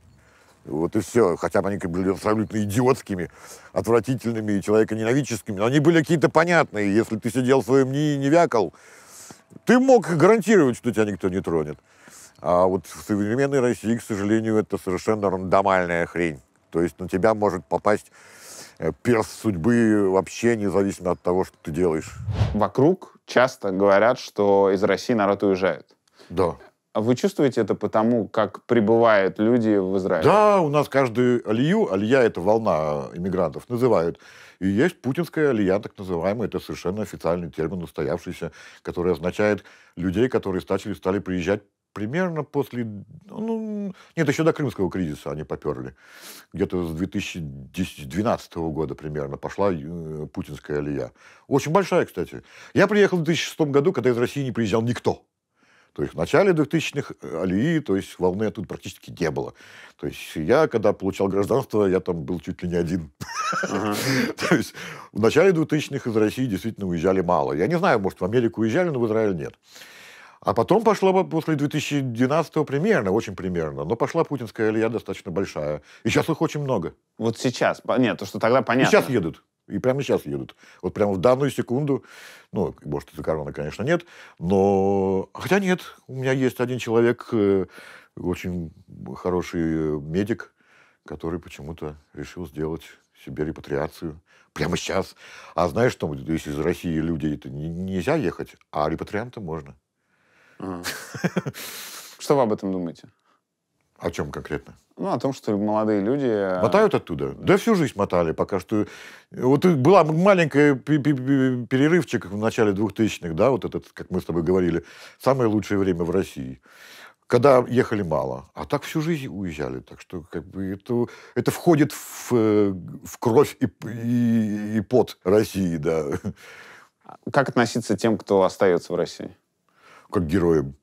Вот и все. Хотя бы они были абсолютно идиотскими, отвратительными и человеконенавидческими. Но они были какие-то понятные. Если ты сидел в своем НИИ и не вякал, ты мог гарантировать, что тебя никто не тронет. А вот в современной России, к сожалению, это совершенно рандомальная хрень. То есть на тебя может попасть э, перс судьбы вообще независимо от того, что ты делаешь. Вокруг часто говорят, что из России народ уезжает. Да. А вы чувствуете это потому, как прибывают люди в Израиль? Да, у нас каждую алию, алия — это волна иммигрантов, называют. И есть путинская алия, так называемая, это совершенно официальный термин, устоявшийся, который означает людей, которые стачили, стали приезжать примерно после... Ну, нет, еще до Крымского кризиса они поперли. Где-то с 2012 года примерно пошла э, путинская алия. Очень большая, кстати. Я приехал в 2006 году, когда из России не приезжал никто. То есть в начале 2000-х э, алии, то есть волны тут практически не было. То есть я, когда получал гражданство, я там был чуть ли не один. [LAUGHS] То есть в начале 2000-х из России действительно уезжали мало. Я не знаю, может, в Америку уезжали, но в Израиль нет. А потом пошла бы после 2012 примерно, очень примерно, но пошла путинская алия достаточно большая. И сейчас их очень много. Вот сейчас? Нет, то, что тогда понятно. И сейчас едут. И прямо сейчас едут. Вот прямо в данную секунду, ну, может, это корона, конечно, нет, но... Хотя нет, у меня есть один человек, э, очень хороший э, медик, который почему-то решил сделать себе репатриацию прямо сейчас. А знаешь, что если из России люди, это нельзя ехать, а репатриантам можно. [LAUGHS] Что вы об этом думаете? О чем конкретно? Ну, о том, что молодые люди... Э, Мотают оттуда? Да всю жизнь мотали пока что. Вот была маленькая перерывчик в начале 2000-х, да, вот этот, как мы с тобой говорили, самое лучшее время в России. Когда ехали мало, а так всю жизнь уезжали. Так что как бы это, это входит в, э, в кровь и, и, и пот России, да. А как относиться тем, кто остается в России? как героем.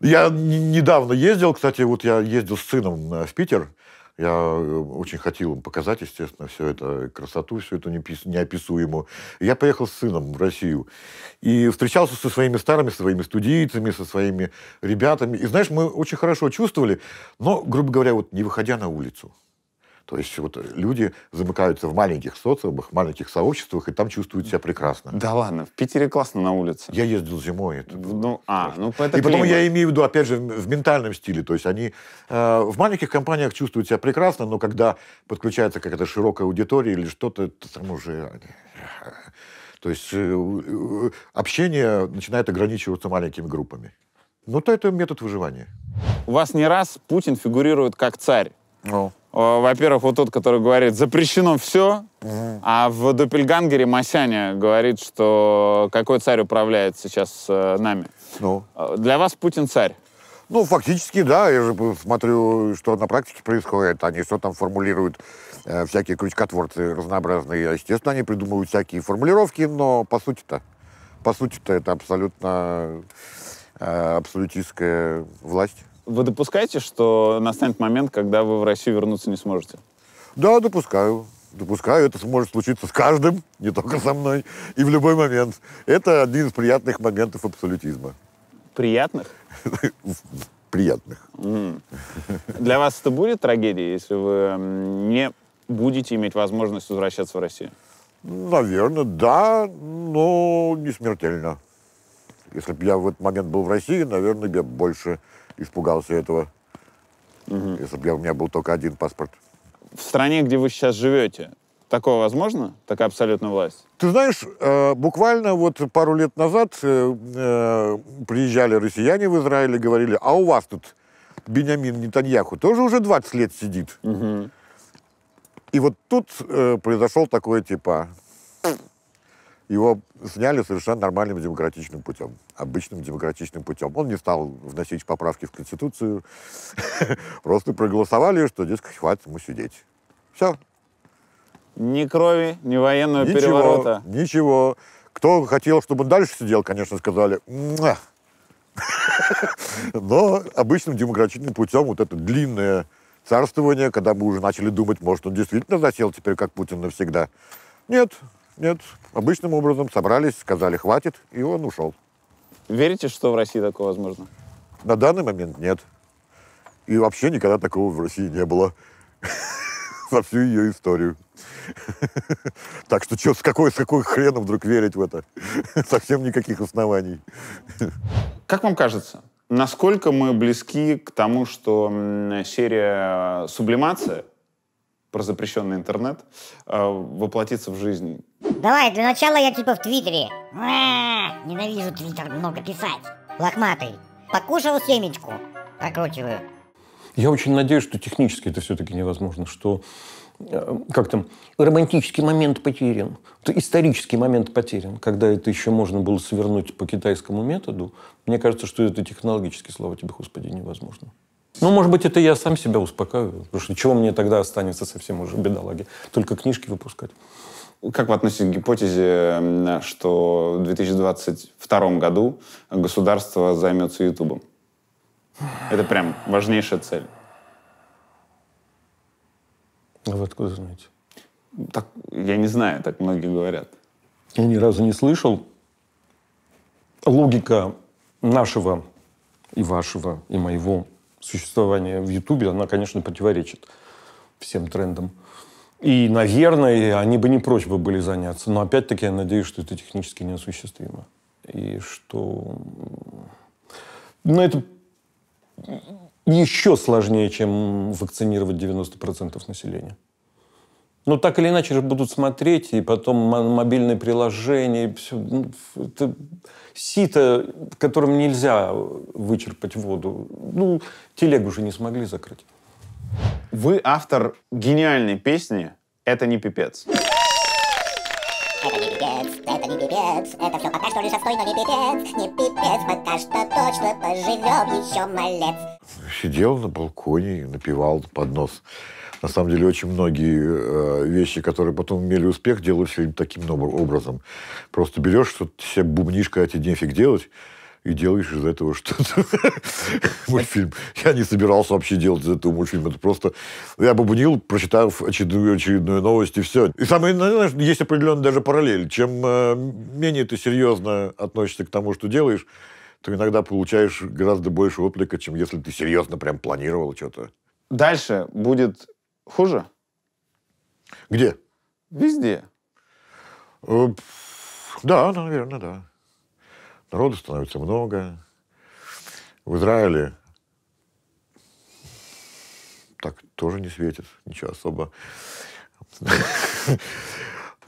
Я недавно ездил, кстати, вот я ездил с сыном э, в Питер. Я э, очень хотел им показать, естественно, всю эту красоту, всю эту неописуемую. Я поехал с сыном в Россию и встречался со своими старыми, со своими студийцами, со своими ребятами. И знаешь, мы очень хорошо чувствовали, но, грубо говоря, вот не выходя на улицу. То есть вот люди замыкаются в маленьких социумах, маленьких сообществах, и там чувствуют себя прекрасно. Да ладно, в Питере классно на улице. Я ездил зимой. Это ну, а, ну, это и потом климат. я имею в виду, опять же, в ментальном стиле. То есть они э, в маленьких компаниях чувствуют себя прекрасно, но когда подключается какая-то широкая аудитория или что-то, там уже... Э, то есть э, э, общение начинает ограничиваться маленькими группами. Ну, то это метод выживания. У вас не раз Путин фигурирует как царь. Ну. Во-первых, вот тот, который говорит, запрещено все, а в Допельгангере Масяня говорит, что какой царь управляет сейчас э, нами. Ну. Э, для вас Путин царь? Ну, фактически, да. Я же смотрю, что на практике происходит. Они что там формулируют, э, всякие крючкотворцы разнообразные. А, естественно, они придумывают всякие формулировки, но по сути-то, по сути-то это абсолютно э, абсолютистская власть. Вы допускаете, что настанет момент, когда вы в Россию вернуться не сможете? Да, допускаю. Допускаю, это может случиться с каждым, не только со мной, и в любой момент. Это один из приятных моментов абсолютизма. Приятных? [LAUGHS] Приятных. Для вас это будет трагедия, если вы не будете иметь возможность возвращаться в Россию? Наверное, да, но не смертельно. Если бы я в этот момент был в России, наверное, я больше испугался этого. Угу. Если бы у меня был только один паспорт. В стране, где вы сейчас живете, такое возможно? Такая абсолютная власть? Ты знаешь, э, буквально вот пару лет назад э, э, приезжали россияне в Израиль и говорили, а у вас тут Бениамин Нетаньяху тоже уже 20 лет сидит. Угу. И вот тут произошел такое типа... Его сняли совершенно нормальным демократичным путем обычным демократичным путем. Он не стал вносить поправки в Конституцию, [LAUGHS] просто проголосовали, что, дескать, хватит ему сидеть. Все. Ни крови, ни военного ничего, переворота. Ничего. Кто хотел, чтобы он дальше сидел, конечно, сказали. [LAUGHS] Но обычным демократичным путем вот это длинное царствование, когда мы уже начали думать, может, он действительно засел теперь, как Путин навсегда. Нет, нет, обычным образом собрались, сказали «хватит», и он ушел. Верите, что в России такое возможно? На данный момент нет. И вообще никогда такого в России не было. [LAUGHS] За всю ее историю. [LAUGHS] Так что что, с какой, с какой хреном вдруг верить в это? [LAUGHS] Совсем никаких оснований. Как вам кажется, насколько мы близки к тому, что серия э, «Сублимация» про запрещенный интернет э, воплотится в жизнь? Давай, для начала я типа в Твиттере. ненавижу Твиттер много писать. Лохматый, покушал семечку. Прокручиваю. Я очень надеюсь, что технически это все-таки невозможно, что э, как там, романтический момент потерян, исторический момент потерян, когда это еще можно было свернуть по китайскому методу, мне кажется, что это технологически, слава тебе, Господи, невозможно. Ну, может быть, это я сам себя успокаиваю, потому что чего мне тогда останется совсем уже, бедолаги, только книжки выпускать. Как вы относитесь к гипотезе, что в 2022 году государство займется Ютубом? Это прям важнейшая цель. А вы откуда знаете? Так, я не знаю, так многие говорят. Я ни разу не слышал. Логика нашего и вашего, и моего существования в Ютубе, она, конечно, противоречит всем трендам. И, наверное, они бы не прочь бы были заняться. Но опять-таки я надеюсь, что это технически неосуществимо. И что... Но ну, это еще сложнее, чем вакцинировать 90% населения. Но так или иначе же будут смотреть, и потом мобильные приложения, и все. Ну, это сито, которым нельзя вычерпать воду. Ну, телегу же не смогли закрыть. Вы автор гениальной песни «Это не пипец». Это не пипец, это не пипец, это все пока что лишь отстой, но не пипец, не пипец, пока что точно поживем еще малец. Сидел на балконе и напевал под нос. На самом деле, очень многие э, вещи, которые потом имели успех, делаются таким образом. Просто берешь, что-то себе бубнишь, когда тебе нефиг делать, и делаешь из этого что-то. [LAUGHS] мультфильм. Я не собирался вообще делать из этого мультфильм. Это просто... Я бубнил, прочитав очередную, очередную новость, и все. И самое, ну, знаешь, есть определенная даже параллель. Чем э, менее ты серьезно относишься к тому, что делаешь, то иногда получаешь гораздо больше отклика, чем если ты серьезно прям планировал что-то. Дальше будет хуже? Где? Везде. Э, да, наверное, да. Народу становится много. В Израиле так тоже не светит, ничего особо.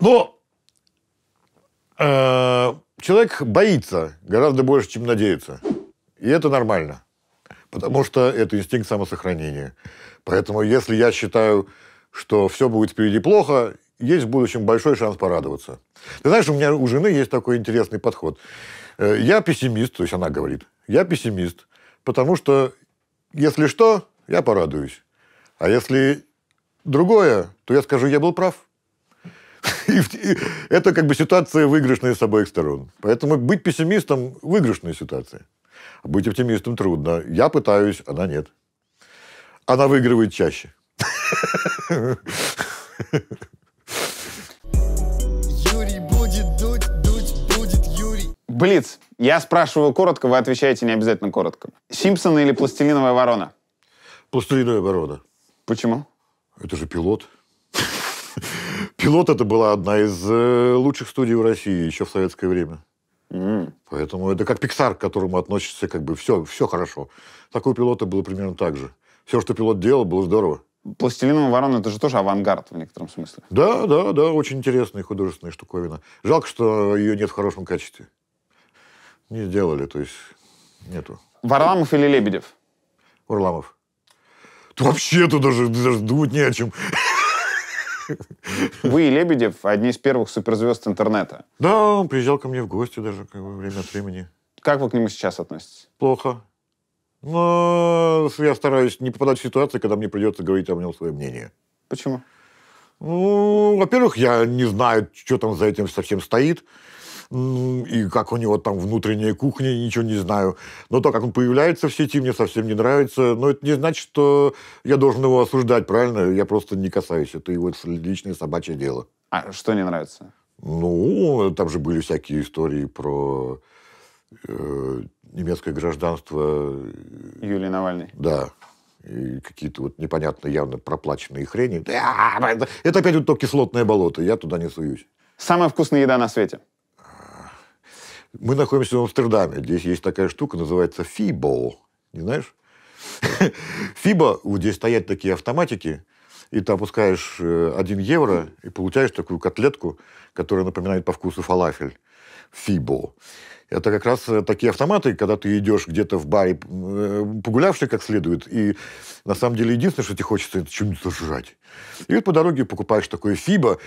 Но э, человек боится гораздо больше, чем надеется. И это нормально, потому что это инстинкт самосохранения. Поэтому если я считаю, что все будет впереди плохо, есть в будущем большой шанс порадоваться. Ты знаешь, у меня у жены есть такой интересный подход. Э, я пессимист, то есть она говорит, я пессимист, потому что если что, я порадуюсь. А если другое, то я скажу, я был прав. [LAUGHS] это как бы ситуация выигрышная с обоих сторон. Поэтому быть пессимистом – выигрышная ситуация. А быть оптимистом трудно. Я пытаюсь, она нет. Она выигрывает чаще. [LAUGHS] Блиц. Я спрашиваю коротко, вы отвечаете не обязательно коротко. Симпсоны или пластилиновая ворона? Пластилиновая ворона. Почему? Это же пилот. Пилот это была одна из э, лучших студий в России еще в советское время. Поэтому это как Pixar, к которому относится как бы все, все хорошо. Такой пилота было примерно так же. Все, что пилот делал, было здорово. Пластилиновая ворона это же тоже авангард в некотором смысле. Да, да, да, очень интересная художественная штуковина. Жалко, что ее нет в хорошем качестве. Не сделали, то есть нету. Варламов или Лебедев? Варламов. Вообще-то даже, даже думать не о чем. Вы и Лебедев одни из первых суперзвезд интернета. Да, он приезжал ко мне в гости даже как бы, время от времени. Как вы к нему сейчас относитесь? Плохо. Но я стараюсь не попадать в ситуации, когда мне придется говорить о нем свое мнение. Почему? Ну, во-первых, я не знаю, что там за этим совсем стоит и как у него там внутренняя кухня, ничего не знаю. Но то, как он появляется в сети, мне совсем не нравится. Но это не значит, что я должен его осуждать, правильно? Я просто не касаюсь. Это его личное собачье дело. А что не нравится? Ну, там же были всякие истории про э, немецкое гражданство. Юлии Навальный. Да И какие-то вот непонятные, явно проплаченные хрени. Это опять вот то кислотное болото, я туда не суюсь. Самая вкусная еда на свете. Мы находимся в Амстердаме. Здесь есть такая штука, называется FIBO. Не знаешь? FIBO, [LAUGHS] вот здесь стоят такие автоматики, и ты опускаешь 1 э, евро и получаешь такую котлетку, которая напоминает по вкусу фалафель. Фибо. Это как раз э, такие автоматы, когда ты идешь где-то в баре, э, погулявший как следует, и на самом деле единственное, что тебе хочется, это чем-нибудь зажрать. И вот по дороге покупаешь такое фибо,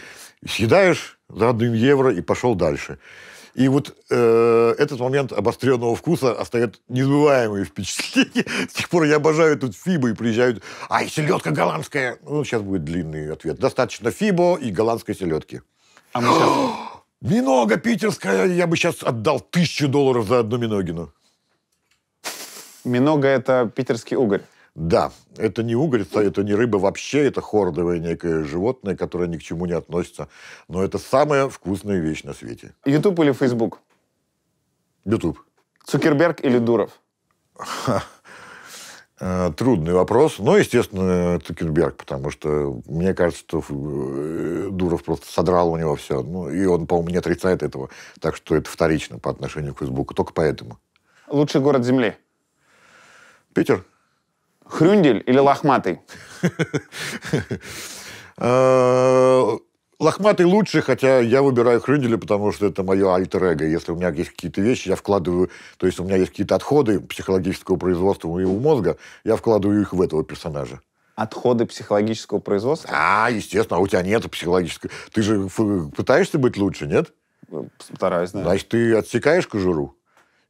съедаешь за 1 евро и пошел дальше. И вот э, этот момент обостренного вкуса оставит незабываемые впечатления. С тех пор я обожаю тут фибо и приезжают. А, и селедка голландская. Ну, сейчас будет длинный ответ. Достаточно фибо и голландской селедки. А мы сейчас... [GASPS] Минога питерская, я бы сейчас отдал тысячу долларов за одну Миногину. Минога – это питерский угорь. Да, это не угорь, это не рыба вообще, это хордовое некое животное, которое ни к чему не относится. Но это самая вкусная вещь на свете. Ютуб или Фейсбук? Ютуб. Цукерберг или Дуров? Э, трудный вопрос. Но, естественно, Цукерберг, потому что мне кажется, что э, Дуров просто содрал у него все. Ну, и он, по-моему, не отрицает этого. Так что это вторично по отношению к Фейсбуку. Только поэтому. Лучший город Земли? Питер. Хрюндель или лохматый? [LAUGHS] Э, лохматый лучше, хотя я выбираю Хрюнделя, потому что это мое альтер -эго. Если у меня есть какие-то вещи, я вкладываю, то есть у меня есть какие-то отходы психологического производства моего мозга, я вкладываю их в этого персонажа. Отходы психологического производства? А, естественно, а у тебя нет психологического. Ты же пытаешься быть лучше, нет? Э, стараюсь, да. Значит, ты отсекаешь кожуру?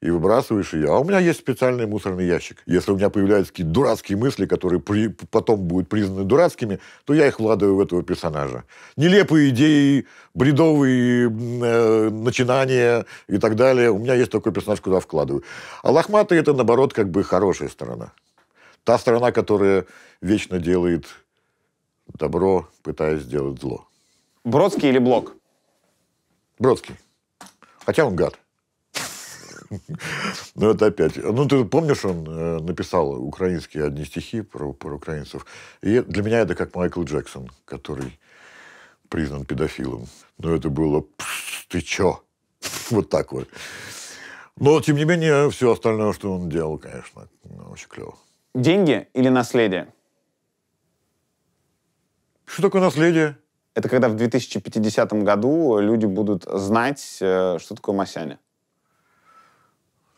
и выбрасываешь ее. А у меня есть специальный мусорный ящик. Если у меня появляются какие-то дурацкие мысли, которые при, потом будут признаны дурацкими, то я их вкладываю в этого персонажа. Нелепые идеи, бредовые э, начинания и так далее. У меня есть такой персонаж, куда вкладываю. А лохматый – это, наоборот, как бы хорошая сторона. Та сторона, которая вечно делает добро, пытаясь сделать зло. Бродский или Блок? Бродский. Хотя он гад. [LAUGHS] Ну, это опять. Ну, ты помнишь, он э, написал украинские одни стихи про, про украинцев. И для меня это как Майкл Джексон, который признан педофилом. Но это было «ты чё?» [LAUGHS] Вот так вот. Но, тем не менее, все остальное, что он делал, конечно, ну, очень клево. Деньги или наследие? Что такое наследие? Это когда в 2050 году люди будут знать, э, что такое Масяня.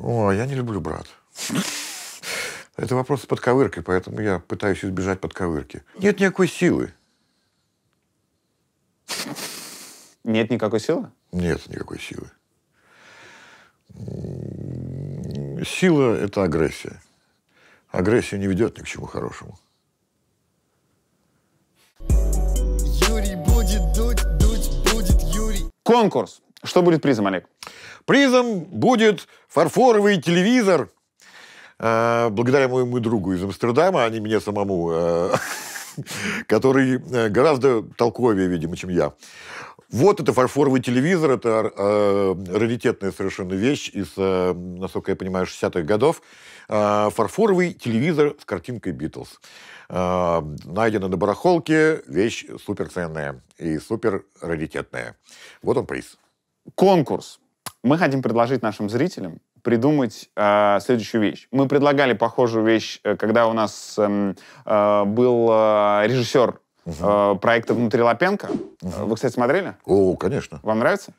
О, я не люблю брат. Это вопрос с подковыркой, поэтому я пытаюсь избежать подковырки. Нет никакой силы. Нет никакой силы? Нет никакой силы. Сила – это агрессия. Агрессия не ведет ни к чему хорошему. Юрий будет дуть, дуть будет Юрий. Конкурс. Что будет призом, Олег? Призом будет фарфоровый телевизор. Э, благодаря моему другу из Амстердама, а не мне самому, э, [LAUGHS] который э, гораздо толковее, видимо, чем я. Вот это фарфоровый телевизор, это раритетная совершенно вещь из, насколько я понимаю, 60-х годов. фарфоровый телевизор с картинкой Битлз. Найдено на барахолке, вещь суперценная и супер раритетная. Вот он приз. Конкурс. Мы хотим предложить нашим зрителям придумать э, следующую вещь. Мы предлагали похожую вещь, э, когда у нас э, э, был э, режиссер э, проекта «Внутри Лапенко». Угу. Вы, кстати, смотрели? О, конечно. Вам нравится?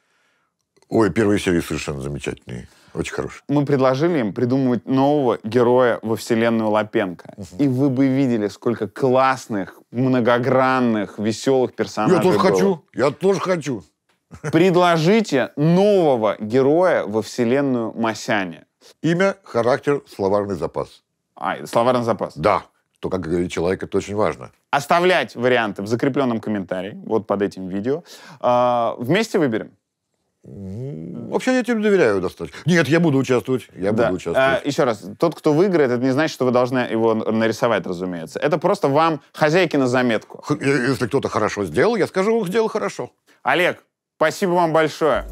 Ой, первые серии совершенно замечательные. Очень хороший. Мы предложили им придумывать нового героя во вселенную Лапенко. Угу. И вы бы видели, сколько классных, многогранных, веселых персонажей Я тоже было. хочу. Я тоже хочу. Предложите нового героя во вселенную Масяне. Имя, характер, словарный запас. А, словарный запас. Да. То, как говорит человек, это очень важно. Оставлять варианты в закрепленном комментарии, вот под этим видео. А, вместе выберем? Вообще я тебе доверяю достаточно. Нет, я буду участвовать. Я да. буду участвовать. А, еще раз, тот, кто выиграет, это не значит, что вы должны его нарисовать, разумеется. Это просто вам хозяйки на заметку. Х- э, если кто-то хорошо сделал, я скажу, он сделал хорошо. Олег, Спасибо вам большое.